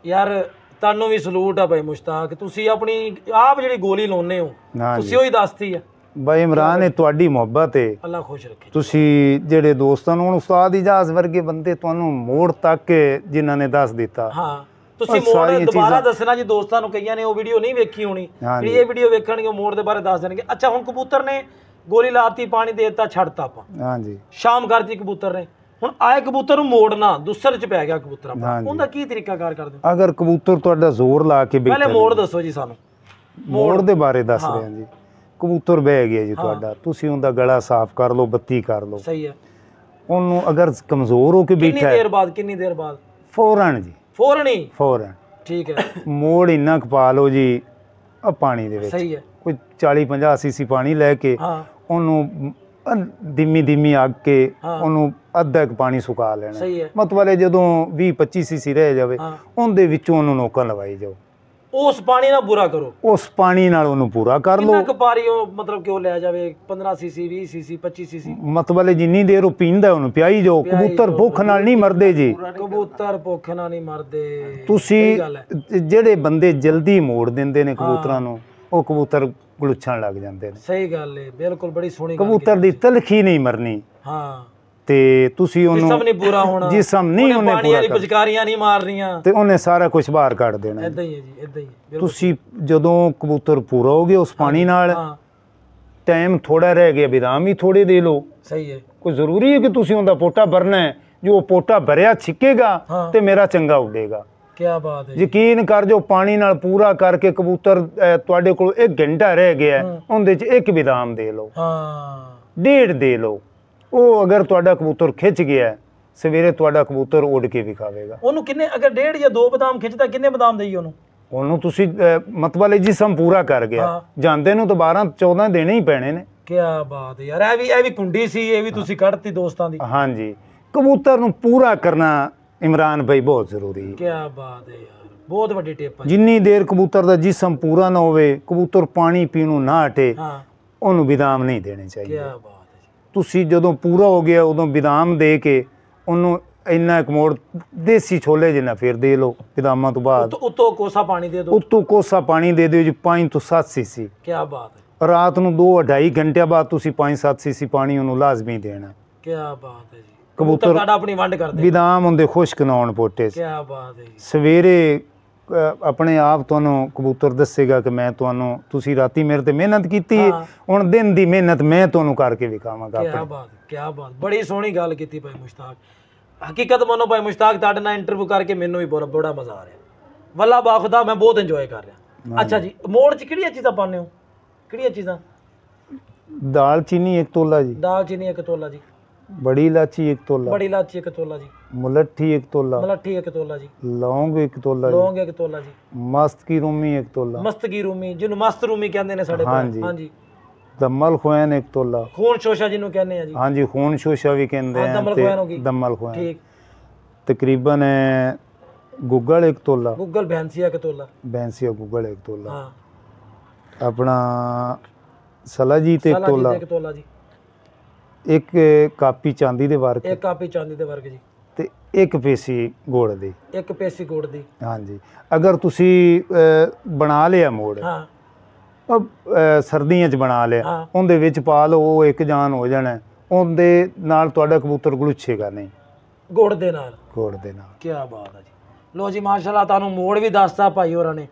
ਯਾਰ ਤੁਹਾਨੂੰ ਵੀ ਸਲੂਟ ਆ ਭਾਈ ਮੁਸ਼ਤਾਕ ਤੁਸੀਂ ਆਪਣੀ ਆਪ ਜਿਹੜੀ ਗੋਲੀ ਲਾਉਨੇ ਹੋ ਤੁਸੀਂ ਉਹੀ ਦੱਸਤੀ ਆ ਬਾਈ ਇਮਰਾਨ ਇਹ ਤੁਹਾਡੀ ਮੁਹੱਬਤ ਹੈ ਅੱਲਾ ਖੁਸ਼ ਰੱਖੇ ਤੁਸੀਂ ਜਿਹੜੇ ਦੋਸਤਾਂ ਨੂੰ ਹੁਣ ਉਸਤਾਦ ਇਜਾਜ਼ ਵਰਗੇ ਬੰਦੇ ਤੁਹਾਨੂੰ ਮੋੜ ਤੱਕ ਜਿਨ੍ਹਾਂ ਨੇ ਦੱਸ ਦਿੱਤਾ ਹਾਂ ਤੁਸੀਂ ਮੋੜ ਦੁਬਾਰਾ ਦੱਸਣਾ ਜੀ ਦੋਸਤਾਂ ਨੂੰ ਕਈਆਂ ਨੇ ਉਹ ਵੀਡੀਓ ਨਹੀਂ ਵੇਖੀ ਹੋਣੀ ਜਿਹੜੀ ਇਹ ਵੀਡੀਓ ਵੇਖਣਗੇ ਮੋੜ ਦੇ ਬਾਰੇ ਦੱਸ ਦੇਣਗੇ ਅੱਛਾ ਹੁਣ ਕਬੂਤਰ ਨੇ ਗੋਲੀ ਲਾਤੀ ਪਾਣੀ ਦੇਤਾ ਛੱਡਤਾ ਆਪਾਂ ਹਾਂਜੀ ਸ਼ਾਮ ਕਰਤੀ ਕਬੂਤਰ ਨੇ ਹੁਣ ਆਏ ਕਬੂਤਰ ਨੂੰ ਮੋੜਨਾ ਦੂਸਰ ਚ ਪੈ ਗਿਆ ਕਬੂਤਰ ਆਪਾਂ ਉਹਦਾ ਕੀ ਤਰੀਕਾ ਕਾਰ ਕਰਦੇ ਅਗਰ ਕਬੂਤਰ ਤੁਹਾਡਾ ਜ਼ੋਰ ਲਾ ਕੇ ਬੈਠੇ ਪਹਿਲੇ ਮੋੜ ਦੱਸੋ ਜੀ ਸਾਨੂੰ ਮੋੜ ਦੇ ਬਾਰੇ ਦੱਸ ਰਹੇ ਹਾਂ ਜੀ ਕਬੂਤਰ ਬਹਿ ਗਿਆ ਜੀ ਤੁਹਾਡਾ ਤੁਸੀਂ ਉਹਦਾ ਗਲਾ ਸਾਫ਼ ਕਰ ਲਓ ਬੱਤੀ ਕਰ ਲਓ ਸਹੀ ਹੈ ਉਹਨੂੰ ਅਗਰ ਕਮਜ਼ੋਰ ਹੋ ਕੇ ਬੈਠਾ ਕਿੰਨੀ ਦੇਰ ਬਾਅਦ ਕਿੰਨੀ ਦੇਰ ਬਾਅਦ ਫੌਰਨ ਜੀ ਫੌਰਨ ਹੀ ਫੌਰਨ ਠੀਕ ਹੈ ਮੋੜ ਇੰਨਾ ਕਪਾ ਲਓ ਜੀ ਆ ਪਾਣੀ ਦੇ ਵਿੱਚ ਸਹੀ ਹੈ ਕੋਈ 40 50 ਸੀਸੀ ਪਾਣੀ ਲੈ ਕੇ ਉਹਨੂੰ ਧੀਮੀ ਧੀਮੀ ਅੱਗ ਕੇ ਉਹਨੂੰ ਅੱਧਾ ਇੱਕ ਪਾਣੀ ਸੁਕਾ ਲੈਣਾ ਮਤਲਬ ਜਦੋਂ 20 25 ਸੀਸੀ ਰਹਿ ਜਾਵੇ ਉਹਦੇ ਵਿੱਚੋਂ ਉਹਨੂੰ ਨੋਕਾ ਲਵਾਈ ਜਾਓ ਉਸ ਪਾਣੀ ਨਾਲ ਪੂਰਾ ਕਰੋ ਉਸ ਪਾਣੀ ਨਾਲ ਉਹਨੂੰ ਪੂਰਾ ਕਰ ਲਓ ਕਿੰਨਾ ਕੁ ਪਾਰੀ ਉਹ ਮਤਲਬ ਕਿ ਉਹ ਲਿਆ ਜਾਵੇ 15 ਸੀਸੀ 20 ਸੀਸੀ 25 ਸੀਸੀ ਮਤਲਬ ਜਿੰਨੀ ਦੇਰ ਉਹ ਪੀਂਦਾ ਉਹਨੂੰ ਪਿਆਈ ਜੋ ਕਬੂਤਰ ਭੁੱਖ ਨਾਲ ਨਹੀਂ ਮਰਦੇ ਜੀ ਕਬੂਤਰ ਭੁੱਖ ਨਾਲ ਨਹੀਂ ਮਰਦੇ ਤੁਸੀਂ ਜਿਹੜੇ ਬੰਦੇ ਜਲਦੀ ਮੋੜ ਦਿੰਦੇ ਨੇ ਕਬੂਤਰਾਂ ਨੂੰ ਉਹ ਕਬੂਤਰ ਗਲੁੱਛਣ ਲੱਗ ਜਾਂਦੇ ਨੇ ਸਹੀ ਗੱਲ ਹੈ ਬਿਲਕੁਲ ਬੜੀ ਸੋਹਣੀ ਕਬੂਤਰ ਦੀ ਤਲਖੀ ਨਹੀਂ ਮਰਨੀ ਹਾਂ ਤੇ ਤੁਸੀਂ ਉਹਨੂੰ ਜਿਸਮ ਨਹੀਂ ਪੂਰਾ ਹੋਣਾ ਜਿਸਮ ਨਹੀਂ ਉਹਨੇ ਪਾਣੀ ਵਾਲੀ ਬਚਕਾਰੀਆਂ ਨਹੀਂ ਮਾਰਨੀਆਂ ਤੇ ਉਹਨੇ ਸਾਰਾ ਕੁਝ ਬਾਹਰ ਕੱਢ ਦੇਣਾ ਇਦਾਂ ਹੀ ਹੈ ਜੀ ਇਦਾਂ ਹੀ ਤੁਸੀਂ ਜਦੋਂ ਕਬੂਤਰ ਪੂਰਾ ਹੋ ਗਿਆ ਉਸ ਪਾਣੀ ਨਾਲ ਟਾਈਮ ਥੋੜਾ ਰਹਿ ਗਿਆ ਵਿਰਾਮ ਹੀ ਥੋੜੇ ਦੇ ਲੋ ਸਹੀ ਹੈ ਕੋਈ ਜ਼ਰੂਰੀ ਹੈ ਕਿ ਤੁਸੀਂ ਉਹਦਾ ਪੋਟਾ ਭਰਨਾ ਹੈ ਜੋ ਪੋਟਾ ਭਰਿਆ ਛਿੱਕੇਗਾ ਤੇ ਮੇਰਾ ਚੰਗਾ ਉੱਡੇਗਾ ਕੀ ਬਾਤ ਹੈ ਯਕੀਨ ਕਰ ਜੋ ਪਾਣੀ ਨਾਲ ਪੂਰਾ ਕਰਕੇ ਕਬੂਤਰ ਤੁਹਾਡੇ ਕੋਲ 1 ਘੰਟਾ ਰਹਿ ਗਿਆ ਉਹਦੇ ਚ ਇੱਕ ਵਿਰਾਮ ਦੇ ਲੋ ਹਾਂ ਡੇਢ ਦੇ ਲੋ ਉਹ ਅਗਰ ਤੁਹਾਡਾ ਕਬੂਤਰ ਖਿੱਚ ਗਿਆ ਸਵੇਰੇ ਤੁਹਾਡਾ ਕਬੂਤਰ ਉੱਡ ਕੇ ਵਿਖਾਵੇਗਾ ਉਹਨੂੰ ਕਿੰਨੇ ਅਗਰ ਡੇਢ ਜਾਂ ਦੋ ਬਦਾਮ ਖਿੱਚਦਾ ਕਿੰਨੇ ਬਦਾਮ ਦੇਈ ਉਹਨੂੰ ਉਹਨੂੰ ਤੁਸੀਂ ਮਤਲਬ ਜੀ ਸਮ ਪੂਰਾ ਕਰ ਗਿਆ ਜਾਂਦੇ ਨੂੰ ਦੁਬਾਰਾ 12 14 ਦੇਣੇ ਹੀ ਪੈਣੇ ਨੇ ਕੀ ਬਾਤ ਯਾਰ ਇਹ ਵੀ ਇਹ ਵੀ ਕੁੰਡੀ ਸੀ ਇਹ ਵੀ ਤੁਸੀਂ ਕੱਢਤੀ ਦੋਸਤਾਂ ਦੀ ਹਾਂਜੀ ਕਬੂਤਰ ਨੂੰ ਪੂਰਾ ਕਰਨਾ ਇਮਰਾਨ ਭਾਈ ਬਹੁਤ ਜ਼ਰੂਰੀ ਹੈ ਕੀ ਬਾਤ ਹੈ ਯਾਰ ਬਹੁਤ ਵੱਡੀ ਟਿਪ ਹੈ ਜਿੰਨੀ ਦੇਰ ਕਬੂਤਰ ਦਾ ਜਿਸਮ ਪੂਰਾ ਨਾ ਹੋਵੇ ਕਬੂਤਰ ਪਾਣੀ ਪੀਣੋਂ ਨਾ ਹਟੇ ਉਹਨੂੰ ਵਿਦਾਮ ਨਹੀਂ ਦੇਣੇ ਚਾਹੀਦੇ ਕੀ ਬਾਤ ਤੁਸੀਂ ਜਦੋਂ ਪੂਰਾ ਹੋ ਗਿਆ ਉਦੋਂ ਵਿਦਾਮ ਦੇ ਕੇ ਉਹਨੂੰ ਇੰਨਾ ਇੱਕ ਮੋੜ ਦੇਸੀ ਛੋਲੇ ਜਿੰਨਾ ਫੇਰ ਦੇ ਲਓ ਵਿਦਾਮਾਂ ਤੋਂ ਬਾਅਦ ਉਤੋਂ ਕੋਸਾ ਪਾਣੀ ਦੇ ਦਿਓ ਉਤੋਂ ਕੋਸਾ ਪਾਣੀ ਦੇ ਦਿਓ ਜੀ 5 ਤੋਂ 7 ਸੀਸੀ ਕੀ ਬਾਤ ਹੈ ਰਾਤ ਨੂੰ 2 2.5 ਘੰਟੇ ਬਾਅਦ ਤੁਸੀਂ 5-7 ਸੀਸੀ ਪਾਣੀ ਉਹਨੂੰ ਲਾਜ਼ਮੀ ਦੇਣਾ ਕੀ ਬਾਤ ਹੈ ਜੀ ਕਬੂਤਰ ਤੁਹਾਡਾ ਆਪਣੀ ਵੰਡ ਕਰਦੇ ਵਿਦਾਮ ਹੁੰਦੇ ਖੁਸ਼ਕ ਨਾਉਣ ਪੋਟੇ ਕੀ ਬਾਤ ਹੈ ਜੀ ਸਵੇਰੇ ਆਪਣੇ ਆਪ ਤੁਹਾਨੂੰ ਕਬੂਤਰ ਦੱਸੇਗਾ ਕਿ ਮੈਂ ਤੁਹਾਨੂੰ ਤੁਸੀਂ ਰਾਤੀ ਮੇਰੇ ਤੇ ਮਿਹਨਤ ਕੀਤੀ ਹੁਣ ਦਿਨ ਦੀ ਮਿਹਨਤ ਮੈਂ ਤੁਹਾਨੂੰ ਕਰਕੇ ਵਿਖਾਵਾਂਗਾ ਕੀ ਬਾਤ ਕੀ ਬਾਤ ਬੜੀ ਸੋਹਣੀ ਗੱਲ ਕੀਤੀ ਭਾਈ ਮੁਸ਼ਤਾਕ ਹਕੀਕਤ ਮੰਨੋ ਭਾਈ ਮੁਸ਼ਤਾਕ ਤੁਹਾਡੇ ਨਾਲ ਇੰਟਰਵਿਊ ਕਰਕੇ ਮੈਨੂੰ ਵੀ ਬੜਾ ਬੜਾ ਮਜ਼ਾ ਆ ਰਿਹਾ ਵੱਲਾ ਬਾਖਦਾ ਮੈਂ ਬਹੁਤ ਇੰਜੋਏ ਕਰ ਰਿਹਾ ਅੱਛਾ ਜੀ ਮੋੜ ਚ ਕਿਹੜੀਆਂ ਚੀਜ਼ਾਂ ਪਾਉਂਦੇ ਹੋ ਕਿਹੜੀਆਂ ਚੀਜ਼ਾਂ ਦਾਲ ਚੀਨੀ 1 ਤੋਲਾ ਜੀ ਦਾਲ ਚੀਨੀ 1 ਤੋਲਾ ਜੀ ਬੜੀ ਲਾਚੀ 1 ਤੋਲਾ ਬੜੀ ਲਾਚੀ 1 ਤੋਲਾ ਜੀ मुलट्ठी 1 ਤੋਲਾ मुलट्ठी 1 ਤੋਲਾ ਜੀ ਲੌਂਗ 1 ਤੋਲਾ ਲੌਂਗ 1 ਤੋਲਾ ਜੀ ਮਸਤ ਕੀ ਰੂਮੀ एक ਤੋਲਾ ਮਸਤ ਕੀ ਰੂਮੀ ਜਿਹਨੂੰ ਮਸਤ ਰੂਮੀ ਕਹਿੰਦੇ ਨੇ ਸਾਡੇ ਹਾਂਜੀ ਹਾਂਜੀ ਦਮਲ ਖੁਆਨ ਇੱਕ ਤੋਲਾ ਖੂਨ ਸ਼ੋਸ਼ਾ ਜਿਹਨੂੰ ਕਹਿੰਦੇ ਆ ਜੀ ਹਾਂਜੀ ਖੂਨ ਸ਼ੋਸ਼ਾ ਵੀ ਕਹਿੰਦੇ ਆ ਦਮਲ ਖੁਆਨ ਹੋ ਗਈ ਦਮਲ ਖੁਆਨ ਠੀਕ ਤਕਰੀਬਨ ਗੂਗਲ ਇੱਕ ਤੋਲਾ ਗੂਗਲ ਬੈਂਸੀਆ 1 ਤੋਲਾ ਬੈਂਸੀਆ ਗੂਗਲ ਇੱਕ ਤੋਲਾ ਹਾਂ ਆਪਣਾ ਸਲਾਜੀਤ ਇੱਕ ਤੋਲਾ ਸਲਾਜੀਤ ਇੱਕ ਤੋਲਾ ਜੀ ਇੱਕ ਕਾਪੀ ਚਾਂਦੀ ਦੇ ਵਰਕ ਇੱਕ ਕਾਪੀ ਚਾਂਦੀ ਦੇ ਵਰਕ ਜੀ ਤੇ ਇੱਕ ਪੇਸੀ ਗੋੜ ਦੀ ਇੱਕ ਪੇਸੀ ਗੋੜ ਦੀ ਹਾਂਜੀ ਅਗਰ ਤੁਸੀਂ ਬਣਾ ਲਿਆ ਮੋੜ ਹਾਂ ਸਰਦੀਆਂ 'ਚ ਬਣਾ ਲਿਆ ਉਹਦੇ ਵਿੱਚ ਪਾ ਲਓ ਉਹ ਇੱਕ ਜਾਨ ਹੋ ਜਾਣਾ ਉਹਦੇ ਨਾਲ ਤੁਹਾਡਾ ਕਬੂਤਰ ਗਲੁੱਛੇਗਾ ਨਹੀਂ ਗੋੜ ਦੇ ਨਾਲ ਗੋੜ ਦੇ ਨਾਲ ਕੀ ਬਾਤ ਹੈ ਜੀ ਲੋ ਜੀ ਮਾਸ਼ਾਅੱਲਾ ਤੁਹਾਨੂੰ ਮੋੜ ਵੀ ਦੱਸਤਾ ਭਾਈ ਹੋਰਾਂ ਨੇ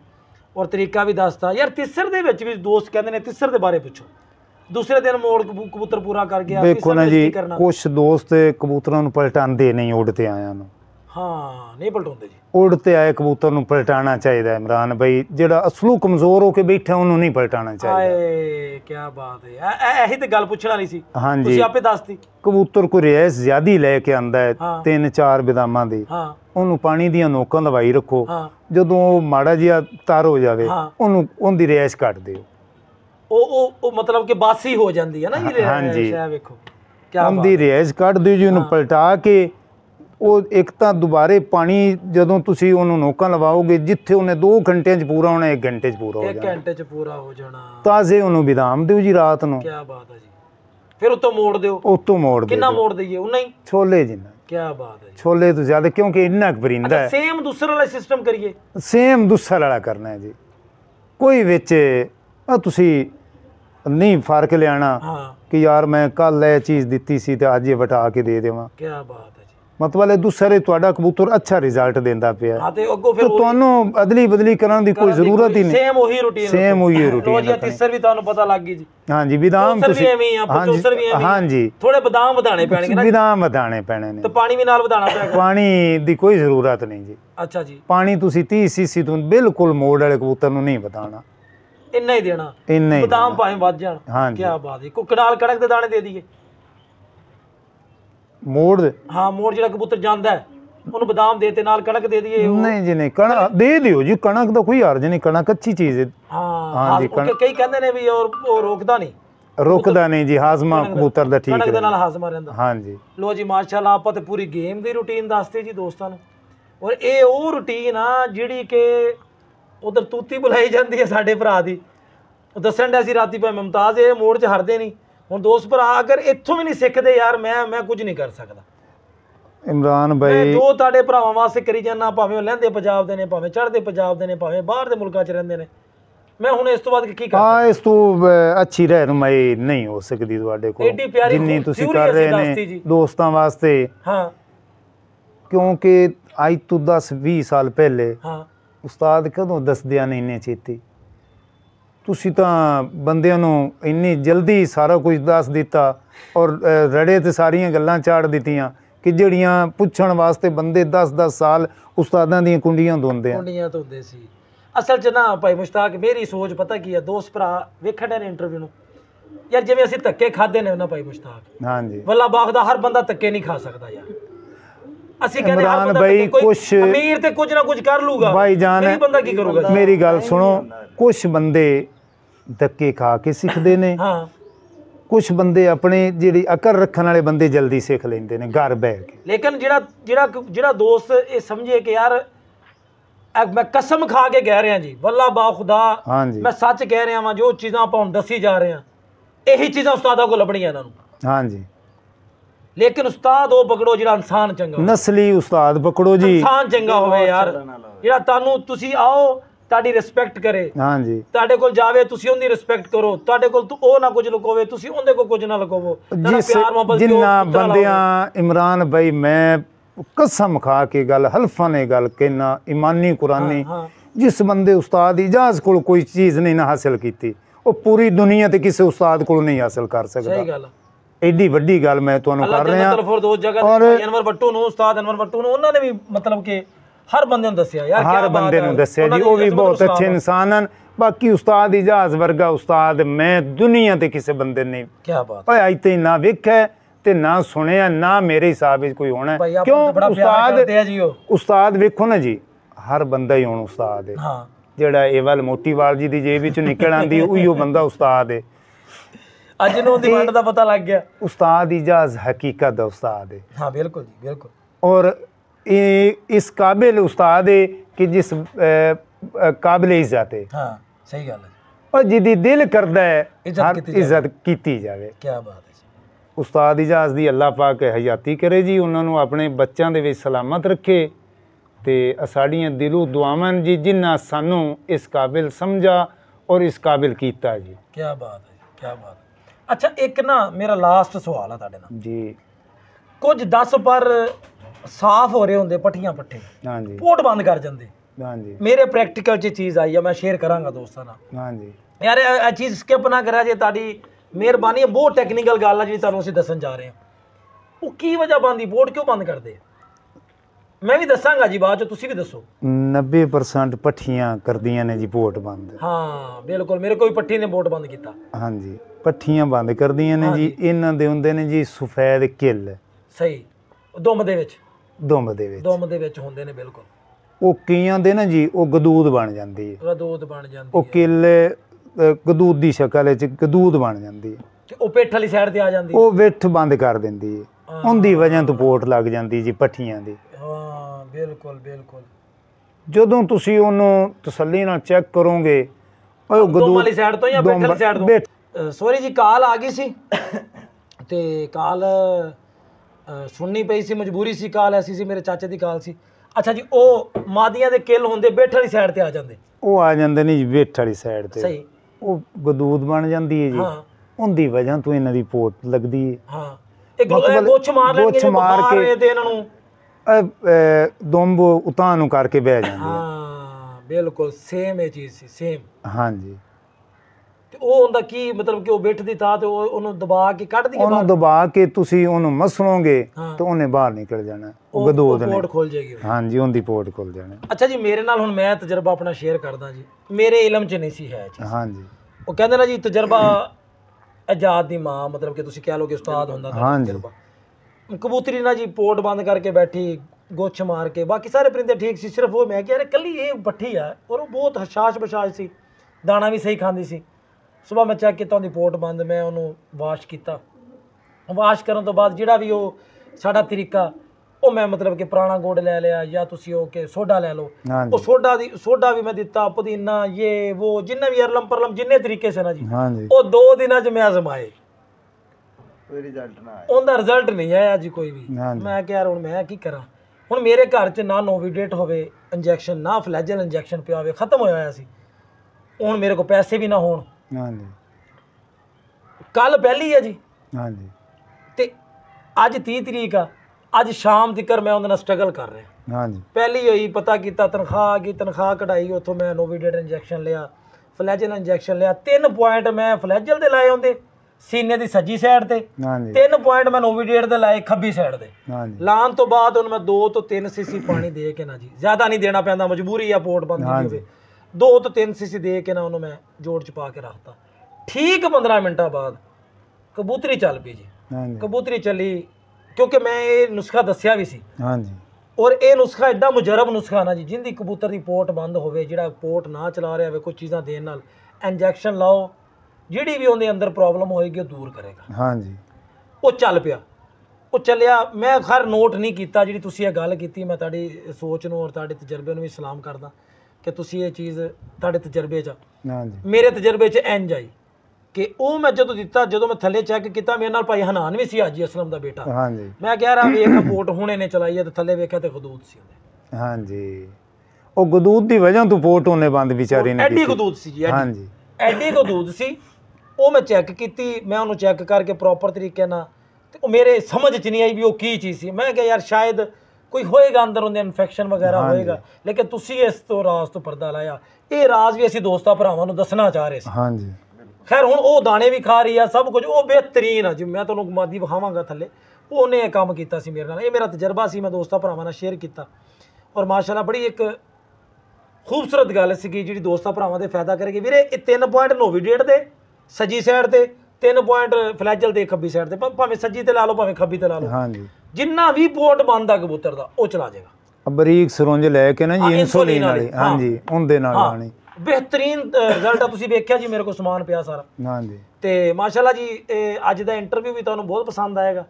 ਔਰ ਤਰੀਕਾ ਵੀ ਦੱਸਤਾ ਯਾਰ ਤਿਸਰ ਦੇ ਵਿੱਚ ਵੀ ਦੋਸਤ ਕਹਿੰਦੇ ਨੇ ਤਿਸਰ ਦੇ ਬਾਰੇ ਪੁੱਛੋ ਦੂਸਰੇ ਦਿਨ ਮੋੜ ਕਬੂਤਰ ਪੂਰਾ ਕਰ ਗਿਆ ਵੇਖੋ ਨਾ ਜੀ ਕਰਨਾ ਕੁਝ ਦੋਸਤ ਕਬੂਤਰਾਂ ਨੂੰ ਪਲਟਾਉਂਦੇ ਨਹੀਂ ਉੜ ਤੇ ਆਇਆਂ ਨੂੰ ਹਾਂ ਨਹੀਂ ਪਲਟਾਉਂਦੇ ਜੀ ਉੜ ਤੇ ਆਏ ਕਬੂਤਰ ਨੂੰ ਪਲਟਾਣਾ ਚਾਹੀਦਾ ਹੈ ਇਮਰਾਨ ਭਾਈ ਜਿਹੜਾ ਅਸਲੂ ਕਮਜ਼ੋਰ ਹੋ ਕੇ ਬੈਠਾ ਉਹਨੂੰ ਨਹੀਂ ਪਲਟਾਣਾ ਚਾਹੀਦਾ ਹਾਏ ਕੀ ਬਾਤ ਹੈ ਇਹ ਇਹੀ ਤੇ ਗੱਲ ਪੁੱਛਣ ਵਾਲੀ ਸੀ ਤੁਸੀਂ ਆਪੇ ਦੱਸਤੀ ਕਬੂਤਰ ਕੋਈ ਰਿਆਇਤ ਜ਼ਿਆਦੀ ਲੈ ਕੇ ਆਂਦਾ ਹੈ ਤਿੰਨ ਚਾਰ ਬਦਾਮਾਂ ਦੀ ਹਾਂ ਉਹਨੂੰ ਪਾਣੀ ਦੀਆਂ ਨੋਕਾਂ ਦਵਾਈ ਰੱਖੋ ਜਦੋਂ ਉਹ ਮਾੜਾ ਜਿਹਾ ਤਰ ਹੋ ਜਾਵੇ ਉਹਨੂੰ ਉਹਦੀ ਰਿਆਇਸ਼ ਕੱਟ ਦਿਓ ਉਹ ਉਹ ਉਹ ਮਤਲਬ ਕਿ ਬਾਸੀ ਹੋ ਜਾਂਦੀ ਹੈ ਨਾ ਜੀ ਹਾਂਜੀ ਸ਼ਾਇ ਵੇਖੋ ਕੀ ਬਾਤ ਹੈ ਰੇਜ਼ ਕੱਢ ਦਿਓ ਜੀ ਉਹਨੂੰ ਪਲਟਾ ਕੇ ਉਹ ਇੱਕ ਤਾਂ ਦੁਬਾਰੇ ਪਾਣੀ ਜਦੋਂ ਤੁਸੀਂ ਉਹਨੂੰ ਨੋਕਾਂ ਲਵਾਓਗੇ ਜਿੱਥੇ ਉਹਨੇ 2 ਘੰਟਿਆਂ 'ਚ ਪੂਰਾ ਹੋਣਾ 1 ਘੰਟੇ 'ਚ ਪੂਰਾ ਹੋ ਜਾਣਾ 1 ਘੰਟੇ 'ਚ ਪੂਰਾ ਹੋ ਜਾਣਾ ਤਾਜ਼ੇ ਉਹਨੂੰ ਵਿਦਾਮ ਦਿਓ ਜੀ ਰਾਤ ਨੂੰ ਕੀ ਬਾਤ ਹੈ ਜੀ ਫਿਰ ਉਤੋਂ ਮੋੜ ਦਿਓ ਉਤੋਂ ਮੋੜ ਦਿਓ ਕਿੰਨਾ ਮੋੜ ਦਈਏ ਉਹ ਹੀ ਛੋਲੇ ਜਿੰਨਾ ਕੀ ਬਾਤ ਹੈ ਜੀ ਛੋਲੇ ਤੋਂ ਜ਼ਿਆਦਾ ਕਿਉਂਕਿ ਇੰਨਾ ਕੁ ਪਰਿੰਦਾ ਹੈ ਸੇਮ ਦੂਸਰਾ ਵਾਲਾ ਸਿਸਟਮ ਕਰੀਏ ਸੇਮ ਦੂਸਰਾ ਵਾਲਾ ਕਰਨਾ ਹੈ ਜੀ ਕੋਈ ਵਿੱਚ ਆ ਤੁਸੀਂ ਨਹੀਂ ਫਰਕ ਲਿਆਣਾ ਹਾਂ ਕਿ ਯਾਰ ਮੈਂ ਕੱਲ ਇਹ ਚੀਜ਼ ਦਿੱਤੀ ਸੀ ਤੇ ਅੱਜ ਇਹ ਵਟਾ ਕੇ ਦੇ ਦੇਵਾਂ ਕੀ ਬਾਤ ਹੈ ਜੀ ਮਤਲਬ ਇਹ ਦੂਸਰੇ ਤੁਹਾਡਾ ਕਬੂਤਰ ਅੱਛਾ ਰਿਜ਼ਲਟ ਦਿੰਦਾ ਪਿਆ ਹਾਂ ਤੇ ਅੱਗੋਂ ਫਿਰ ਤੁਹਾਨੂੰ ਅਦਲੀ ਬਦਲੀ ਕਰਨ ਦੀ ਕੋਈ ਜ਼ਰੂਰਤ ਹੀ ਨਹੀਂ ਸੇਮ ਉਹੀ ਰੁਟੀਨ ਸੇਮ ਉਹੀ ਰੁਟੀਨ ਲੋ ਜੀ ਤੀਸਰ ਵੀ ਤੁਹਾਨੂੰ ਪਤਾ ਲੱਗ ਗਈ ਜੀ ਹਾਂ ਜੀ ਬਦਾਮ ਤੁਸੀਂ ਹਾਂ ਜੀ ਥੋੜੇ ਬਦਾਮ ਵਧਾਣੇ ਪੈਣਗੇ ਨਾ ਬਦਾਮ ਵਧਾਣੇ ਪੈਣੇ ਨੇ ਤੇ ਪਾਣੀ ਵੀ ਨਾਲ ਵਧਾਣਾ ਪੈਣਾ ਪਾਣੀ ਦੀ ਕੋਈ ਜ਼ਰੂਰਤ ਨਹੀਂ ਜੀ ਅੱਛਾ ਜੀ ਪਾਣੀ ਤੁਸੀਂ 30 ਸੀਸੀ ਤੋਂ ਬਿਲਕੁਲ ਮੋੜ ਵਾਲੇ ਕਬੂਤਰ ਨੂੰ ਨਹੀਂ ਵਧਾਣਾ ਇੰਨਾ ਹੀ ਦੇਣਾ ਇੰਨਾ ਹੀ ਬਦਾਮ ਪਾਏ ਵੱਧ ਜਾਣ ਕੀ ਬਾਤ ਹੈ ਕੁਕੜਾਲ ਕਣਕ ਦੇ ਦਾਣੇ ਦੇ ਦਈਏ ਮੋੜ ਹਾਂ ਮੋੜ ਜਿਹੜਾ ਕਬੂਤਰ ਜਾਂਦਾ ਹੈ ਉਹਨੂੰ ਬਦਾਮ ਦੇ ਤੇ ਨਾਲ ਕਣਕ ਦੇ ਦਈਏ ਨਹੀਂ ਜੀ ਨਹੀਂ ਕਣਕ ਦੇ ਦਿਓ ਜੀ ਕਣਕ ਤਾਂ ਕੋਈ ਹਰਜ ਨਹੀਂ ਕਣਕ ਅੱਛੀ ਚੀਜ਼ ਹੈ ਹਾਂ ਹਾਂ ਜੀ ਕਣਕ ਕਈ ਕਹਿੰਦੇ ਨੇ ਵੀ ਉਹ ਰੋਕਦਾ ਨਹੀਂ ਰੁਕਦਾ ਨਹੀਂ ਜੀ ਹਾਜ਼ਮਾ ਕਬੂਤਰ ਦਾ ਠੀਕ ਹੈ ਕਣਕ ਦੇ ਨਾਲ ਹਾਜ਼ਮਾ ਰਹਿੰਦਾ ਹਾਂਜੀ ਲੋ ਜੀ ਮਾਸ਼ਾਅੱਲਾ ਆਪਾਂ ਤੇ ਪੂਰੀ ਗੇਮ ਦੀ ਰੁਟੀਨ ਦੱਸਦੇ ਜੀ ਦੋਸਤਾਂ ਨੂੰ ਔਰ ਇਹ ਉਹ ਰੁਟੀਨ ਆ ਜਿਹੜੀ ਕਿ ਉਧਰ ਤੂਤੀ ਬੁਲਾਈ ਜਾਂਦੀ ਹੈ ਸਾਡੇ ਭਰਾ ਦੀ ਉਹ ਦੱਸਣ ਦਾ ਸੀ ਰਾਤੀ ਪੈ ਮਮਤਾਜ਼ ਇਹ ਮੋੜ 'ਚ ਹਰਦੇ ਨਹੀਂ ਹੁਣ ਦੋਸਤ ਭਰਾ ਅਗਰ ਇੱਥੋਂ ਵੀ ਨਹੀਂ ਸਿੱਖਦੇ ਯਾਰ ਮੈਂ ਮੈਂ ਕੁਝ ਨਹੀਂ ਕਰ ਸਕਦਾ ਇਮਰਾਨ ਭਾਈ ਦੋ ਤੁਹਾਡੇ ਭਰਾਵਾਂ ਵਾਸਤੇ ਕਰੀ ਜਾਣਾ ਭਾਵੇਂ ਉਹ ਲੈਂਦੇ ਪੰਜਾਬ ਦੇ ਨੇ ਭਾਵੇਂ ਚੜ੍ਹਦੇ ਪੰਜਾਬ ਦੇ ਨੇ ਭਾਵੇਂ ਬਾਹਰ ਦੇ ਮੁਲਕਾਂ 'ਚ ਰਹਿੰਦੇ ਨੇ ਮੈਂ ਹੁਣ ਇਸ ਤੋਂ ਬਾਅਦ ਕੀ ਕਰਾਂ ਹਾਂ ਇਸ ਤੋਂ ਅੱਛੀ ਰਹਿਨਮਾਈ ਨਹੀਂ ਹੋ ਸਕਦੀ ਤੁਹਾਡੇ ਕੋਲ ਜਿੰਨੀ ਤੁਸੀਂ ਕਰ ਰਹੇ ਨੇ ਦੋਸਤਾਂ ਵਾਸਤੇ ਹਾਂ ਕਿਉਂਕਿ ਅੱਜ ਤੋਂ 10 20 ਸਾਲ ਪਹਿਲੇ ਹਾਂ ਉਸਤਾਦ ਕਦੋਂ ਦੱਸਦਿਆਂ ਨੇ ਇੰਨੇ ਛੇਤੀ ਤੁਸੀਂ ਤਾਂ ਬੰਦਿਆਂ ਨੂੰ ਇੰਨੀ ਜਲਦੀ ਸਾਰਾ ਕੁਝ ਦੱਸ ਦਿੱਤਾ ਔਰ ਰੜੇ ਤੇ ਸਾਰੀਆਂ ਗੱਲਾਂ ਛਾੜ ਦਿੱਤੀਆਂ ਕਿ ਜਿਹੜੀਆਂ ਪੁੱਛਣ ਵਾਸਤੇ ਬੰਦੇ 10-10 ਸਾਲ ਉਸਤਾਦਾਂ ਦੀਆਂ ਕੁੰਡੀਆਂ ਦੋਂਦੇ ਆ ਕੁੰਡੀਆਂ ਤੋਂਦੇ ਸੀ ਅਸਲ 'ਚ ਨਾ ਭਾਈ ਮੁਸ਼ਤਾਕ ਮੇਰੀ ਸੋਚ ਪਤਾ ਕੀ ਆ ਦੋਸਤ ਭਰਾ ਵੇਖਣੇ ਨੇ ਇੰਟਰਵਿਊ ਨੂੰ ਯਾਰ ਜਿਵੇਂ ਅਸੀਂ ਧੱਕੇ ਖਾਦੇ ਨੇ ਉਹਨਾਂ ਭਾਈ ਮੁਸ਼ਤਾਕ ਹਾਂਜੀ ਵੱਲਾ ਬਾਗ ਦਾ ਹਰ ਬੰਦਾ ਧੱਕੇ ਨਹੀਂ ਖਾ ਸਕਦਾ ਯਾਰ ਅਸੀਂ ਕਹਿੰਦੇ ਇਮਰਾਨ ਭਾਈ ਕੁਝ ਅਮੀਰ ਤੇ ਕੁਝ ਨਾ ਕੁਝ ਕਰ ਲੂਗਾ ਭਾਈ ਜਾਨ ਇਹ ਬੰਦਾ ਕੀ ਕਰੂਗਾ ਮੇਰੀ ਗੱਲ ਸੁਣੋ ਕੁਝ ਬੰਦੇ ਧੱਕੇ ਖਾ ਕੇ ਸਿੱਖਦੇ ਨੇ ਹਾਂ ਕੁਝ ਬੰਦੇ ਆਪਣੇ ਜਿਹੜੀ ਅਕਰ ਰੱਖਣ ਵਾਲੇ ਬੰਦੇ ਜਲਦੀ ਸਿੱਖ ਲੈਂਦੇ ਨੇ ਘਰ ਬੈਠ ਕੇ ਲੇਕਿਨ ਜਿਹੜਾ ਜਿਹੜਾ ਜਿਹੜਾ ਦੋਸਤ ਇਹ ਸਮਝੇ ਕਿ ਯਾਰ ਮੈਂ ਕਸਮ ਖਾ ਕੇ ਕਹਿ ਰਿਹਾ ਜੀ ਵੱਲਾ ਬਾ ਖੁਦਾ ਮੈਂ ਸੱਚ ਕਹਿ ਰਿਹਾ ਵਾਂ ਜੋ ਚੀਜ਼ਾਂ ਆਪਾਂ ਹੁਣ ਦੱਸੀ ਜਾ ਰਹੇ ਆਂ ਇਹੀ ਚੀਜ਼ਾਂ ਉਸਤਾਦਾਂ ਕੋਲ ਲੱਭਣੀਆਂ ਇਹਨਾਂ ਨੂੰ ਹਾਂਜੀ ਲੇਕਿਨ ਉਸਤਾਦ ਉਹ ਪਕੜੋ ਜਿਹੜਾ ਇਨਸਾਨ ਚੰਗਾ ਹੋਵੇ ਨਸਲੀ ਉਸਤਾਦ ਬਕੜੋ ਜੀ ਇਨਸਾਨ ਚੰਗਾ ਹੋਵੇ ਯਾਰ ਜਿਹੜਾ ਤੁਹਾਨੂੰ ਤੁਸੀਂ ਆਓ ਤੁਹਾਡੀ ਰਿਸਪੈਕਟ ਕਰੇ ਹਾਂਜੀ ਤੁਹਾਡੇ ਕੋਲ ਜਾਵੇ ਤੁਸੀਂ ਉਹਦੀ ਰਿਸਪੈਕਟ ਕਰੋ ਤੁਹਾਡੇ ਕੋਲ ਉਹ ਨਾ ਕੁਝ ਲੁਕੋਵੇ ਤੁਸੀਂ ਉਹਦੇ ਕੋਲ ਕੁਝ ਨਾ ਲੁਕੋਵੋ ਪਿਆਰ ਮੁਹੱਬਤ ਜਿੰਨਾ ਬੰਦਿਆਂ ਇਮਰਾਨ ਭਾਈ ਮੈਂ ਕਸਮ ਖਾ ਕੇ ਗੱਲ ਹਲਫਾਂ ਨੇ ਗੱਲ ਕਹਿਣਾ ਇਮਾਨੀ ਕੁਰਾਨੀ ਜਿਸ ਬੰਦੇ ਉਸਤਾਦ ਇਜਾਜ਼ ਕੋਲ ਕੋਈ ਚੀਜ਼ ਨਹੀਂ ਨਾ ਹਾਸਲ ਕੀਤੀ ਉਹ ਪੂਰੀ ਦੁਨੀਆ ਤੇ ਕਿਸੇ ਉਸਤਾਦ ਕੋਲ ਨਹੀਂ ਹਾਸਲ ਕਰ ਸਕਦਾ ਸਹੀ ਗੱਲ ਐਡੀ ਵੱਡੀ ਗੱਲ ਮੈਂ ਤੁਹਾਨੂੰ ਕਰ ਰਿਹਾ ਫਿਰ ਦੋ ਜਗ੍ਹਾ ਅਨਵਰ ਬੱਟੂ ਨੂੰ ਉਸਤਾਦ ਅਨਵਰ ਬੱਟੂ ਨੂੰ ਉਹਨਾਂ ਨੇ ਵੀ ਮਤਲਬ ਕਿ ਹਰ ਬੰਦੇ ਨੂੰ ਦੱਸਿਆ ਯਾਰ ਹਰ ਬੰਦੇ ਨੂੰ ਦੱਸਿਆ ਜੀ ਉਹ ਵੀ ਬਹੁਤ ਅੱਛੇ ਇਨਸਾਨ ਹਨ ਬਾਕੀ ਉਸਤਾਦ ਇਜਾਜ਼ ਵਰਗਾ ਉਸਤਾਦ ਮੈਂ ਦੁਨੀਆ ਤੇ ਕਿਸੇ ਬੰਦੇ ਨੇ ਕੀ ਬਾਤ ਓਏ ਅਜ ਤੇ ਨਾ ਵੇਖਿਆ ਤੇ ਨਾ ਸੁਣਿਆ ਨਾ ਮੇਰੇ ਹਿਸਾਬ ਵਿੱਚ ਕੋਈ ਹੋਣਾ ਕਿਉਂ ਉਸਤਾਦ ਉਸਤਾਦ ਵੇਖੋ ਨਾ ਜੀ ਹਰ ਬੰਦਾ ਹੀ ਹੁਣ ਉਸਤਾਦ ਹੈ ਹਾਂ ਜਿਹੜਾ ਇਹ ਵਾਲ ਮੋਟੀਵਾਲ ਜੀ ਦੀ ਜੇਬ ਵਿੱਚੋਂ ਨਿਕਲ ਆਂਦੀ ਉਹੀ ਉਹ ਬੰਦਾ ਉਸਤਾਦ ਹੈ ਅੱਜ ਨੂੰ ਡਿਮਾਂਡ ਦਾ ਪਤਾ ਲੱਗ ਗਿਆ ਉਸਤਾਦ ਇਜਾਜ਼ ਹਕੀਕਤ ਦਾ ਉਸਤਾਦ ਹੈ ਹਾਂ ਬਿਲਕੁਲ ਜੀ ਬਿਲਕੁਲ ਔਰ ਇਹ ਇਸ ਕਾਬਿਲ ਉਸਤਾਦ ਹੈ ਕਿ ਜਿਸ ਕਾਬਿਲ ਇਜ਼ਾਤ ਹੈ ਹਾਂ ਸਹੀ ਗੱਲ ਹੈ ਔਰ ਜਿਹਦੀ ਦਿਲ ਕਰਦਾ ਹੈ ਇੱਜ਼ਤ ਕੀਤੀ ਜਾਵੇ ਕੀ ਬਾਤ ਹੈ ਉਸਤਾਦ ਇਜਾਜ਼ ਦੀ ਅੱਲਾਹ ਪਾਕ ਹਯਾਤੀ ਕਰੇ ਜੀ ਉਹਨਾਂ ਨੂੰ ਆਪਣੇ ਬੱਚਿਆਂ ਦੇ ਵਿੱਚ ਸਲਾਮਤ ਰੱਖੇ ਤੇ ਸਾਡੀਆਂ ਦਿਲੋਂ ਦੁਆਵਾਂ ਜੀ ਜਿੰਨਾ ਸਾਨੂੰ ਇਸ ਕਾਬਿਲ ਸਮਝਾ ਔਰ ਇਸ ਕਾਬਿਲ ਕੀਤਾ ਜੀ ਕੀ ਬਾਤ ਹੈ ਕੀ ਬਾਤ ਅੱਛਾ ਇੱਕ ਨਾ ਮੇਰਾ ਲਾਸਟ ਸਵਾਲ ਆ ਤੁਹਾਡੇ ਨਾਲ ਜੀ ਕੁਝ 10 ਪਰ ਸਾਫ਼ ਹੋ ਰਹੇ ਹੁੰਦੇ ਪੱਠੀਆਂ ਪੱਠੇ ਹਾਂਜੀ ਪੋਟ ਬੰਦ ਕਰ ਜਾਂਦੇ ਹਾਂਜੀ ਮੇਰੇ ਪ੍ਰੈਕਟੀਕਲ 'ਚ ਚੀਜ਼ ਆਈ ਆ ਮੈਂ ਸ਼ੇਅਰ ਕਰਾਂਗਾ ਦੋਸਤਾਂ ਨਾਲ ਹਾਂਜੀ ਯਾਰ ਇਹ ਚੀਜ਼ ਸਕਿਪ ਨਾ ਕਰਿਆ ਜੇ ਤੁਹਾਡੀ ਮਿਹਰਬਾਨੀ ਬਹੁਤ ਟੈਕਨੀਕਲ ਗੱਲ ਆ ਜਿਹੜੀ ਤੁਹਾਨੂੰ ਅਸੀਂ ਦੱਸਣ ਜਾ ਰਹੇ ਹਾਂ ਉਹ ਕੀ ਵਜ੍ਹਾ ਬੰਦੀ ਪੋਟ ਕਿਉਂ ਬੰਦ ਕਰਦੇ ਮੈਂ ਵੀ ਦੱਸਾਂਗਾ ਜੀ ਬਾਅਦ ਚ ਤੁਸੀਂ ਵੀ ਦੱਸੋ 90% ਪੱਠੀਆਂ ਕਰਦੀਆਂ ਨੇ ਜੀ ਵੋਟ ਬੰਦ ਹਾਂ ਬਿਲਕੁਲ ਮੇਰੇ ਕੋਈ ਪੱਠੀ ਨੇ ਵੋਟ ਬੰਦ ਕੀਤਾ ਹਾਂਜੀ ਪੱਠੀਆਂ ਬੰਦ ਕਰਦੀਆਂ ਨੇ ਜੀ ਇਹਨਾਂ ਦੇ ਹੁੰਦੇ ਨੇ ਜੀ ਸਫੈਦ ਕਿੱਲ ਸਹੀ ਦੁੰਮ ਦੇ ਵਿੱਚ ਦੁੰਮ ਦੇ ਵਿੱਚ ਦੁੰਮ ਦੇ ਵਿੱਚ ਹੁੰਦੇ ਨੇ ਬਿਲਕੁਲ ਉਹ ਕਈਆਂ ਦੇ ਨਾ ਜੀ ਉਹ ਗਦੂਦ ਬਣ ਜਾਂਦੀ ਹੈ ਗਦੂਦ ਬਣ ਜਾਂਦੀ ਹੈ ਉਹ ਕਿੱਲ ਗਦੂਦ ਦੀ ਸ਼ਕਲ ਵਿੱਚ ਗਦੂਦ ਬਣ ਜਾਂਦੀ ਹੈ ਤੇ ਉਹ ਪੇਠ ਵਾਲੀ ਸਾਈਡ ਤੇ ਆ ਜਾਂਦੀ ਹੈ ਉਹ ਵਿੱਠ ਬੰਦ ਕਰ ਦਿੰਦੀ ਹੈ ਉਹਦੀ ਵਜ੍ਹਾ ਤੋਂ ਪੋਟ ਲੱਗ ਜਾਂਦੀ ਜੀ ਪੱਠੀਆਂ ਦੀ ਬਿਲਕੁਲ ਬਿਲਕੁਲ ਜਦੋਂ ਤੁਸੀਂ ਉਹਨੂੰ ਤਸੱਲੀ ਨਾਲ ਚੈੱਕ ਕਰੋਗੇ ਉਹ ਗਦੂ ਵਾਲੀ ਸਾਈਡ ਤੋਂ ਜਾਂ ਬੈਠਲ ਸਾਈਡ ਤੋਂ ਸੋਰੀ ਜੀ ਕਾਲ ਆ ਗਈ ਸੀ ਤੇ ਕਾਲ ਸੁਣਨੀ ਪਈ ਸੀ ਮਜਬੂਰੀ ਸੀ ਕਾਲ ਐਸੀ ਸੀ ਮੇਰੇ ਚਾਚੇ ਦੀ ਕਾਲ ਸੀ ਅੱਛਾ ਜੀ ਉਹ ਮਾਦੀਆਂ ਦੇ ਕਿੱਲ ਹੁੰਦੇ ਬੈਠ ਵਾਲੀ ਸਾਈਡ ਤੇ ਆ ਜਾਂਦੇ ਉਹ ਆ ਜਾਂਦੇ ਨਹੀਂ ਜੀ ਬੈਠ ਵਾਲੀ ਸਾਈਡ ਤੇ ਸਹੀ ਉਹ ਗਦੂਦ ਬਣ ਜਾਂਦੀ ਹੈ ਜੀ ਹਾਂ ਉਹਦੀ ਵਜ੍ਹਾ ਤੋਂ ਇਹਨਾਂ ਦੀ ਪੋਟ ਲੱਗਦੀ ਹੈ ਹਾਂ ਇਹ ਗੋਛ ਮਾਰ ਲੈਂਦੇ ਨੇ ਬਾਹਰ ਤੇ ਇਹਨਾਂ ਨੂੰ ਦਮ ਉਤਾਂ ਨੂੰ ਕਰਕੇ ਬਹਿ ਜਾਂਦੇ ਹਾਂ ਬਿਲਕੁਲ ਸੇਮ ਹੈ ਚੀਜ਼ ਸੀ ਸੇਮ ਹਾਂਜੀ ਤੇ ਉਹ ਹੁੰਦਾ ਕੀ ਮਤਲਬ ਕਿ ਉਹ ਬੈਠਦੀ ਤਾਂ ਤੇ ਉਹ ਉਹਨੂੰ ਦਬਾ ਕੇ ਕੱਢ ਦਈਏ ਉਹਨੂੰ ਦਬਾ ਕੇ ਤੁਸੀਂ ਉਹਨੂੰ ਮਸਲੋਗੇ ਤਾਂ ਉਹਨੇ ਬਾਹਰ ਨਿਕਲ ਜਾਣਾ ਉਹ ਗਦੋਦ ਨੇ ਪੋਰਟ ਖੁੱਲ ਜਾਏਗੀ ਹਾਂਜੀ ਉਹਦੀ ਪੋਰਟ ਖੁੱਲ ਜਾਣਾ ਅੱਛਾ ਜੀ ਮੇਰੇ ਨਾਲ ਹੁਣ ਮੈਂ ਤਜਰਬਾ ਆਪਣਾ ਸ਼ੇਅਰ ਕਰਦਾ ਜੀ ਮੇਰੇ ਇਲਮ 'ਚ ਨਹੀਂ ਸੀ ਹੈ ਜੀ ਹਾਂਜੀ ਉਹ ਕਹਿੰਦੇ ਨਾ ਜੀ ਤਜਰਬਾ ਆਜ਼ਾਦ ਦੀ ਮਾਂ ਮਤਲਬ ਕਿ ਤੁਸੀਂ ਕਹਿ ਲੋਗੇ ਉਸਤਾਦ ਹੁੰਦਾ ਤਾਂ ਤਜਰਬਾ ਕਬੂਤਰੀ ਨਾ ਜੀ ਪੋਰਟ ਬੰਦ ਕਰਕੇ ਬੈਠੀ ਗੁੱਛ ਮਾਰ ਕੇ ਬਾਕੀ ਸਾਰੇ ਪਰਿੰਦੇ ਠੀਕ ਸੀ ਸਿਰਫ ਉਹ ਮੈਂ ਕਿਹਾ ਯਾਰ ਕੱਲੀ ਇਹ ਬੱਠੀ ਆ ਔਰ ਉਹ ਬਹੁਤ ਹਸ਼ਾਸ਼ ਬਸ਼ਾਸ਼ ਸੀ ਦਾਣਾ ਵੀ ਸਹੀ ਖਾਂਦੀ ਸੀ ਸਵੇਰ ਮੈਂ ਚੈੱਕ ਕੀਤਾ ਉਹਦੀ ਪੋਰਟ ਬੰਦ ਮੈਂ ਉਹਨੂੰ ਵਾਸ਼ ਕੀਤਾ ਵਾਸ਼ ਕਰਨ ਤੋਂ ਬਾਅਦ ਜਿਹੜਾ ਵੀ ਉਹ ਸਾਡਾ ਤਰੀਕਾ ਉਹ ਮੈਂ ਮਤਲਬ ਕਿ ਪੁਰਾਣਾ ਗੋੜ ਲੈ ਲਿਆ ਜਾਂ ਤੁਸੀਂ ਉਹ ਕਿ ਸੋਡਾ ਲੈ ਲਓ ਉਹ ਸੋਡਾ ਦੀ ਸੋਡਾ ਵੀ ਮੈਂ ਦਿੱਤਾ ਪੁਦੀਨਾ ਇਹ ਉਹ ਜਿੰਨਾ ਵੀ ਅਰਲਮ ਪਰਲਮ ਜਿੰਨੇ ਤਰੀਕੇ ਸੇ ਨਾ ਜੀ ਉਹ ਦੋ ਦਿਨਾਂ 'ਚ ਮੈਂ ਅਜ਼ਮਾਏ ਕੋਈ ਰਿਜ਼ਲਟ ਨਾ ਆਇਆ ਉਹਦਾ ਰਿਜ਼ਲਟ ਨਹੀਂ ਆਇਆ ਜੀ ਕੋਈ ਵੀ ਮੈਂ ਕਿਹਾ ਹੁਣ ਮੈਂ ਕੀ ਕਰਾਂ ਹੁਣ ਮੇਰੇ ਘਰ 'ਚ ਨਾ ਨੋਵੀਡੇਟ ਹੋਵੇ ਇੰਜੈਕਸ਼ਨ ਨਾ ਫਲੈਜਲ ਇੰਜੈਕਸ਼ਨ ਪਿਆ ਹੋਵੇ ਖਤਮ ਹੋ ਜਾਇਆ ਸੀ ਹੁਣ ਮੇਰੇ ਕੋਲ ਪੈਸੇ ਵੀ ਨਾ ਹੋਣ ਹਾਂਜੀ ਕੱਲ ਪਹਿਲੀ ਹੈ ਜੀ ਹਾਂਜੀ ਤੇ ਅੱਜ 30 ਤਰੀਕ ਆ ਅੱਜ ਸ਼ਾਮ ਤੱਕਰ ਮੈਂ ਉਹਦੇ ਨਾਲ ਸਟਰਗਲ ਕਰ ਰਿਹਾ ਹਾਂਜੀ ਪਹਿਲੀ ਹੋਈ ਪਤਾ ਕੀਤਾ ਤਨਖਾਹ ਆ ਗਈ ਤਨਖਾਹ ਕਢਾਈ ਉੱਥੋਂ ਮੈਂ ਨੋਵੀਡੇਟ ਇੰਜੈਕਸ਼ਨ ਲਿਆ ਫਲੈਜਲ ਇੰਜੈਕਸ਼ਨ ਲਿਆ ਤਿੰਨ ਪੁਆਇੰਟ ਮੈਂ ਫਲੈਜਲ ਦੇ ਲਾਏ ਹੁੰਦੇ ਸੀਨੇ ਦੀ ਸੱਜੀ ਸਾਈਡ ਤੇ ਤਿੰਨ ਪੁਆਇੰਟ ਮੈਂ ਨੋਵੀਡੇਟ ਦੇ ਲਾਏ ਖੱਬੀ ਸਾਈਡ ਦੇ ਲਾਣ ਤੋਂ ਬਾਅਦ ਉਹਨੂੰ ਮੈਂ 2 ਤੋਂ 3 ਸੀਸੀ ਪਾਣੀ ਦੇ ਕੇ ਨਾ ਜੀ ਜ਼ਿਆਦਾ ਨਹੀਂ ਦੇਣਾ ਪੈਂਦਾ ਮਜਬੂਰੀ ਆ ਪੋਰਟ ਬੰਦ ਕੀਤੀ ਹੋਵੇ 2 ਤੋਂ 3 ਸੀਸੀ ਦੇ ਕੇ ਨਾ ਉਹਨੂੰ ਮੈਂ ਜੋੜ ਚ ਪਾ ਕੇ ਰੱਖਤਾ ਠੀਕ 15 ਮਿੰਟਾਂ ਬਾਅਦ ਕਬੂਤਰੀ ਚੱਲ ਪਈ ਜੀ ਕਬੂਤਰੀ ਚੱਲੀ ਕਿਉਂਕਿ ਮੈਂ ਇਹ ਨੁਸਖਾ ਦੱਸਿਆ ਵੀ ਸੀ ਹਾਂਜੀ ਔਰ ਇਹ ਨੁਸਖਾ ਐਡਾ ਮੁਜਰਬ ਨੁਸਖਾ ਨਾ ਜੀ ਜਿੰਦੀ ਕਬੂਤਰ ਦੀ ਪੋਰਟ ਬੰਦ ਹੋਵੇ ਜਿਹੜਾ ਪੋਰਟ ਨਾ ਚਲਾ ਰਿਹਾ ਹੋਵੇ ਕੋਈ ਚੀਜ਼ਾਂ ਦੇਣ ਨਾਲ ਇੰਜੈਕਸ਼ਨ ਲਾਓ ਜਿਹੜੀ ਵੀ ਉਹਦੇ ਅੰਦਰ ਪ੍ਰੋਬਲਮ ਹੋਏਗੀ ਉਹ ਦੂਰ ਕਰੇਗਾ ਹਾਂਜੀ ਉਹ ਚੱਲ ਪਿਆ ਉਹ ਚੱਲਿਆ ਮੈਂ ਖਰ ਨੋਟ ਨਹੀਂ ਕੀਤਾ ਜਿਹੜੀ ਤੁਸੀਂ ਇਹ ਗੱਲ ਕੀਤੀ ਮੈਂ ਤੁਹਾਡੀ ਸੋਚ ਨੂੰ ਔਰ ਤੁਹਾਡੇ ਤਜਰਬੇ ਨੂੰ ਵੀ ਸਲਾਮ ਕਰਦਾ ਕਿ ਤੁਸੀਂ ਇਹ ਚੀਜ਼ ਤੁਹਾਡੇ ਤਜਰਬੇ 'ਚ ਹਾਂਜੀ ਮੇਰੇ ਤਜਰਬੇ 'ਚ ਇੰਜ ਆਈ ਕਿ ਉਹ ਮੈਂ ਜਦੋਂ ਦਿੱਤਾ ਜਦੋਂ ਮੈਂ ਥੱਲੇ ਚੈੱਕ ਕੀਤਾ ਮੇਰੇ ਨਾਲ ਭਾਈ ਹਨਾਨ ਵੀ ਸੀ ਹਾਜੀ ਅਸਲਮ ਦਾ ਬੇਟਾ ਹਾਂਜੀ ਮੈਂ ਕਹਿ ਵੀ ਵੇਖ ਰਿਪੋਰਟ ਹੁਣੇ ਨੇ ਚਲਾਈ ਹੈ ਤੇ ਥੱਲੇ ਵੇਖਿਆ ਤੇ ਖਦੂਦ ਸੀ ਉਹਦੇ ਹਾਂਜੀ ਉਹ ਗਦੂਦ ਦੀ ਵਜ੍ਹਾ ਤੋਂ ਪੋਰਟ ਹੋਣੇ ਬੰਦ ਵਿਚਾਰੇ ਨੇ ਐਡੀ ਗਦੂਦ ਸੀ ਜੀ ਹਾਂਜੀ ਐਡੀ ਗਦੂਦ ਸੀ ਉਹ ਮੈਂ ਚੈੱਕ ਕੀਤੀ ਮੈਂ ਉਹਨੂੰ ਚੈੱਕ ਕਰਕੇ ਪ੍ਰੋਪਰ ਤਰੀਕੇ ਨਾਲ ਤੇ ਉਹ ਮੇਰੇ ਸਮਝ ਚ ਨਹੀਂ ਆਈ ਵੀ ਉਹ ਕੀ ਚੀਜ਼ ਸੀ ਮੈਂ ਕਿਹਾ ਯਾਰ ਸ਼ਾਇਦ ਕੋਈ ਹੋਏਗਾ ਅੰਦਰ ਉਹਦੇ ਇਨਫੈਕਸ਼ਨ ਵਗੈਰਾ ਹੋਏਗਾ ਲੇਕਿਨ ਤੁਸੀਂ ਇਸ ਤੋਂ ਰਾਜ਼ ਤੋਂ ਪਰਦਾ ਲਾਇਆ ਇਹ ਰਾਜ਼ ਵੀ ਅਸੀਂ ਦੋਸਤਾਂ ਭਰਾਵਾਂ ਨੂੰ ਦੱਸਣਾ ਚਾਹ ਰਹੇ ਸੀ ਹਾਂਜੀ ਖੈਰ ਹੁਣ ਉਹ ਦਾਣੇ ਵੀ ਖਾ ਰਹੀ ਆ ਸਭ ਕੁਝ ਉਹ ਬਿਹਤਰੀਨ ਆ ਜੀ ਮੈਂ ਤੁਹਾਨੂੰ ਗਮਾਦੀ ਵਿਖਾਵਾਂਗਾ ਥੱਲੇ ਉਹਨੇ ਇਹ ਕੰਮ ਕੀਤਾ ਸੀ ਮੇਰੇ ਨਾਲ ਇਹ ਮੇਰਾ ਤਜਰਬਾ ਸੀ ਮੈਂ ਦੋਸਤਾਂ ਭਰਾਵਾਂ ਨਾਲ ਸ਼ੇਅਰ ਕੀਤਾ ਔਰ ਮਾਸ਼ਾਅੱਲਾ ਬੜੀ ਇੱਕ ਖੂਬਸੂਰਤ ਗੱਲ ਸੀ ਕਿ ਜਿਹੜੀ ਦੋਸਤਾਂ ਭਰਾਵਾਂ ਦੇ ਫਾਇਦਾ ਕਰੇਗੀ ਵੀਰੇ ਇਹ 3.9 ਵੀ ਡੇਟ ਦੇ ਸੱਜੀ ਸਾਈਡ ਤੇ ਤਿੰਨ ਪੁਆਇੰਟ ਫਲੈਜਲ ਦੇ ਖੱਬੀ ਸਾਈਡ ਤੇ ਭਾਵੇਂ ਸੱਜੀ ਤੇ ਲਾ ਲਓ ਭਾਵੇਂ ਖੱਬੀ ਤੇ ਲਾ ਲਓ ਹਾਂਜੀ ਜਿੰਨਾ ਵੀ ਪੋਰਟ ਬੰਦਾ ਕਬੂਤਰ ਦਾ ਉਹ ਚਲਾ ਜਾਏਗਾ ਬਰੀਕ ਸਰੋਂਜ ਲੈ ਕੇ ਨਾ ਜੀ ਇਨਸੂਲਿਨ ਵਾਲੀ ਹਾਂਜੀ ਉਹਦੇ ਨਾਲ ਆਣੀ ਬਿਹਤਰੀਨ ਰਿਜ਼ਲਟ ਆ ਤੁਸੀਂ ਵੇਖਿਆ ਜੀ ਮੇਰੇ ਕੋਲ ਸਮਾਨ ਪਿਆ ਸਾਰਾ ਹਾਂਜੀ ਤੇ ਮਾਸ਼ਾਅੱਲਾ ਜੀ ਅੱਜ ਦਾ ਇੰਟਰਵਿਊ ਵੀ ਤੁਹਾਨੂੰ ਬਹੁਤ ਪਸੰਦ ਆਏਗਾ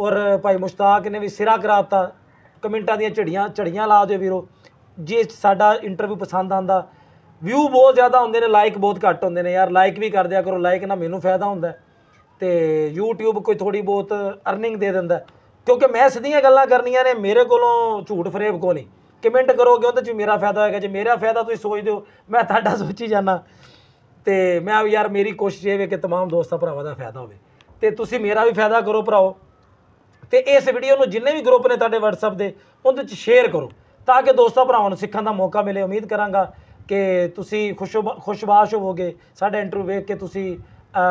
ਔਰ ਭਾਈ ਮੁਸ਼ਤਾਕ ਨੇ ਵੀ ਸਿਰਾ ਕਰਾਤਾ ਕਮੈਂਟਾਂ ਦੀਆਂ ਝੜੀਆਂ ਝੜੀਆਂ ਲਾ ਦਿਓ ਵੀਰੋ ਜੇ ਸਾਡਾ ਇੰਟਰਵਿਊ ਪਸੰਦ ਆਂਦਾ ਵਿਊ ਬਹੁਤ ਜ਼ਿਆਦਾ ਹੁੰਦੇ ਨੇ ਲਾਈਕ ਬਹੁਤ ਘੱਟ ਹੁੰਦੇ ਨੇ ਯਾਰ ਲਾਈਕ ਵੀ ਕਰ ਦਿਆ ਕਰੋ ਲਾਈਕ ਨਾਲ ਮੈਨੂੰ ਫਾਇਦਾ ਹੁੰਦਾ ਤੇ YouTube ਕੋਈ ਥੋੜੀ ਬਹੁਤ ਅਰਨਿੰਗ ਦੇ ਦਿੰਦਾ ਕਿਉਂਕਿ ਮੈਂ ਸਿੱਧੀਆਂ ਗੱਲਾਂ ਕਰਨੀਆਂ ਨੇ ਮੇਰੇ ਕੋਲੋਂ ਝੂਠ ਫਰੇਬ ਕੋ ਨਹੀਂ ਕਮੈਂਟ ਕਰੋਗੇ ਉਹਦੇ ਚ ਮੇਰਾ ਫਾਇਦਾ ਹੋਏਗਾ ਜੇ ਮੇਰਾ ਫਾਇਦਾ ਤੁਸੀਂ ਸੋਚਦੇ ਹੋ ਮੈਂ ਤੁਹਾਡਾ ਸੋਚੀ ਜਾਣਾ ਤੇ ਮੈਂ ਯਾਰ ਮੇਰੀ ਕੋਸ਼ਿਸ਼ ਇਹ ਵੇ ਕਿ तमाम ਦੋਸਤਾਂ ਭਰਾਵਾਂ ਦਾ ਫਾਇਦਾ ਹੋਵੇ ਤੇ ਤੁਸੀਂ ਮੇਰਾ ਵੀ ਫਾਇਦਾ ਕਰੋ ਭਰਾਓ ਤੇ ਇਸ ਵੀਡੀਓ ਨੂੰ ਜਿੰਨੇ ਵੀ ਗਰੁੱਪ ਨੇ ਤੁਹਾਡੇ WhatsApp ਦੇ ਉਹਦੇ ਚ ਸ਼ੇਅਰ ਕਰੋ ਤਾਂ ਕਿ ਦੋਸਤਾਂ ਭਰਾਵਾਂ ਨੂੰ ਸਿੱਖਣ ਦਾ ਮੌਕਾ ਮਿਲੇ ਉਮੀਦ ਕਰਾਂਗਾ ਕਿ ਤੁਸੀਂ ਖੁਸ਼ਬਾਸ਼ ਹੋਵੋਗੇ ਸਾਡਾ ਇੰਟਰਵਿਊ ਵੇਖ ਕੇ ਤੁਸੀਂ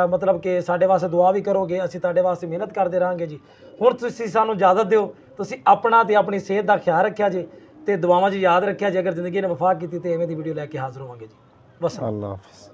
ਮਤਲਬ ਕਿ ਸਾਡੇ ਵਾਸਤੇ ਦੁਆ ਵੀ ਕਰੋਗੇ ਅਸੀਂ ਤੁਹਾਡੇ ਵਾਸਤੇ ਮਿਹਨਤ ਕਰਦੇ ਰਹਾਂਗੇ ਜੀ ਹੁਣ ਤੁਸੀਂ ਸਾਨੂੰ ਇਜਾਜ਼ਤ ਦਿਓ ਤੁਸੀਂ ਆਪਣਾ ਤੇ ਆਪਣੀ ਸਿਹਤ ਦਾ ਖਿਆਲ ਰੱਖਿਆ ਜੀ ਤੇ ਦੁਆਵਾਂ 'ਚ ਯਾਦ ਰੱਖਿਆ ਜੇ ਅਗਰ ਜ਼ਿੰਦਗੀ ਨੇ ਵਫਾ ਕੀਤੀ ਤੇ ਐਵੇਂ ਦੀ ਵੀਡੀਓ ਲੈ ਕੇ ਹਾਜ਼ਰ ਹੋਵਾਂਗੇ ਜੀ ਬਸ ਅੱਲਾਹ ਹਾਫਿਜ਼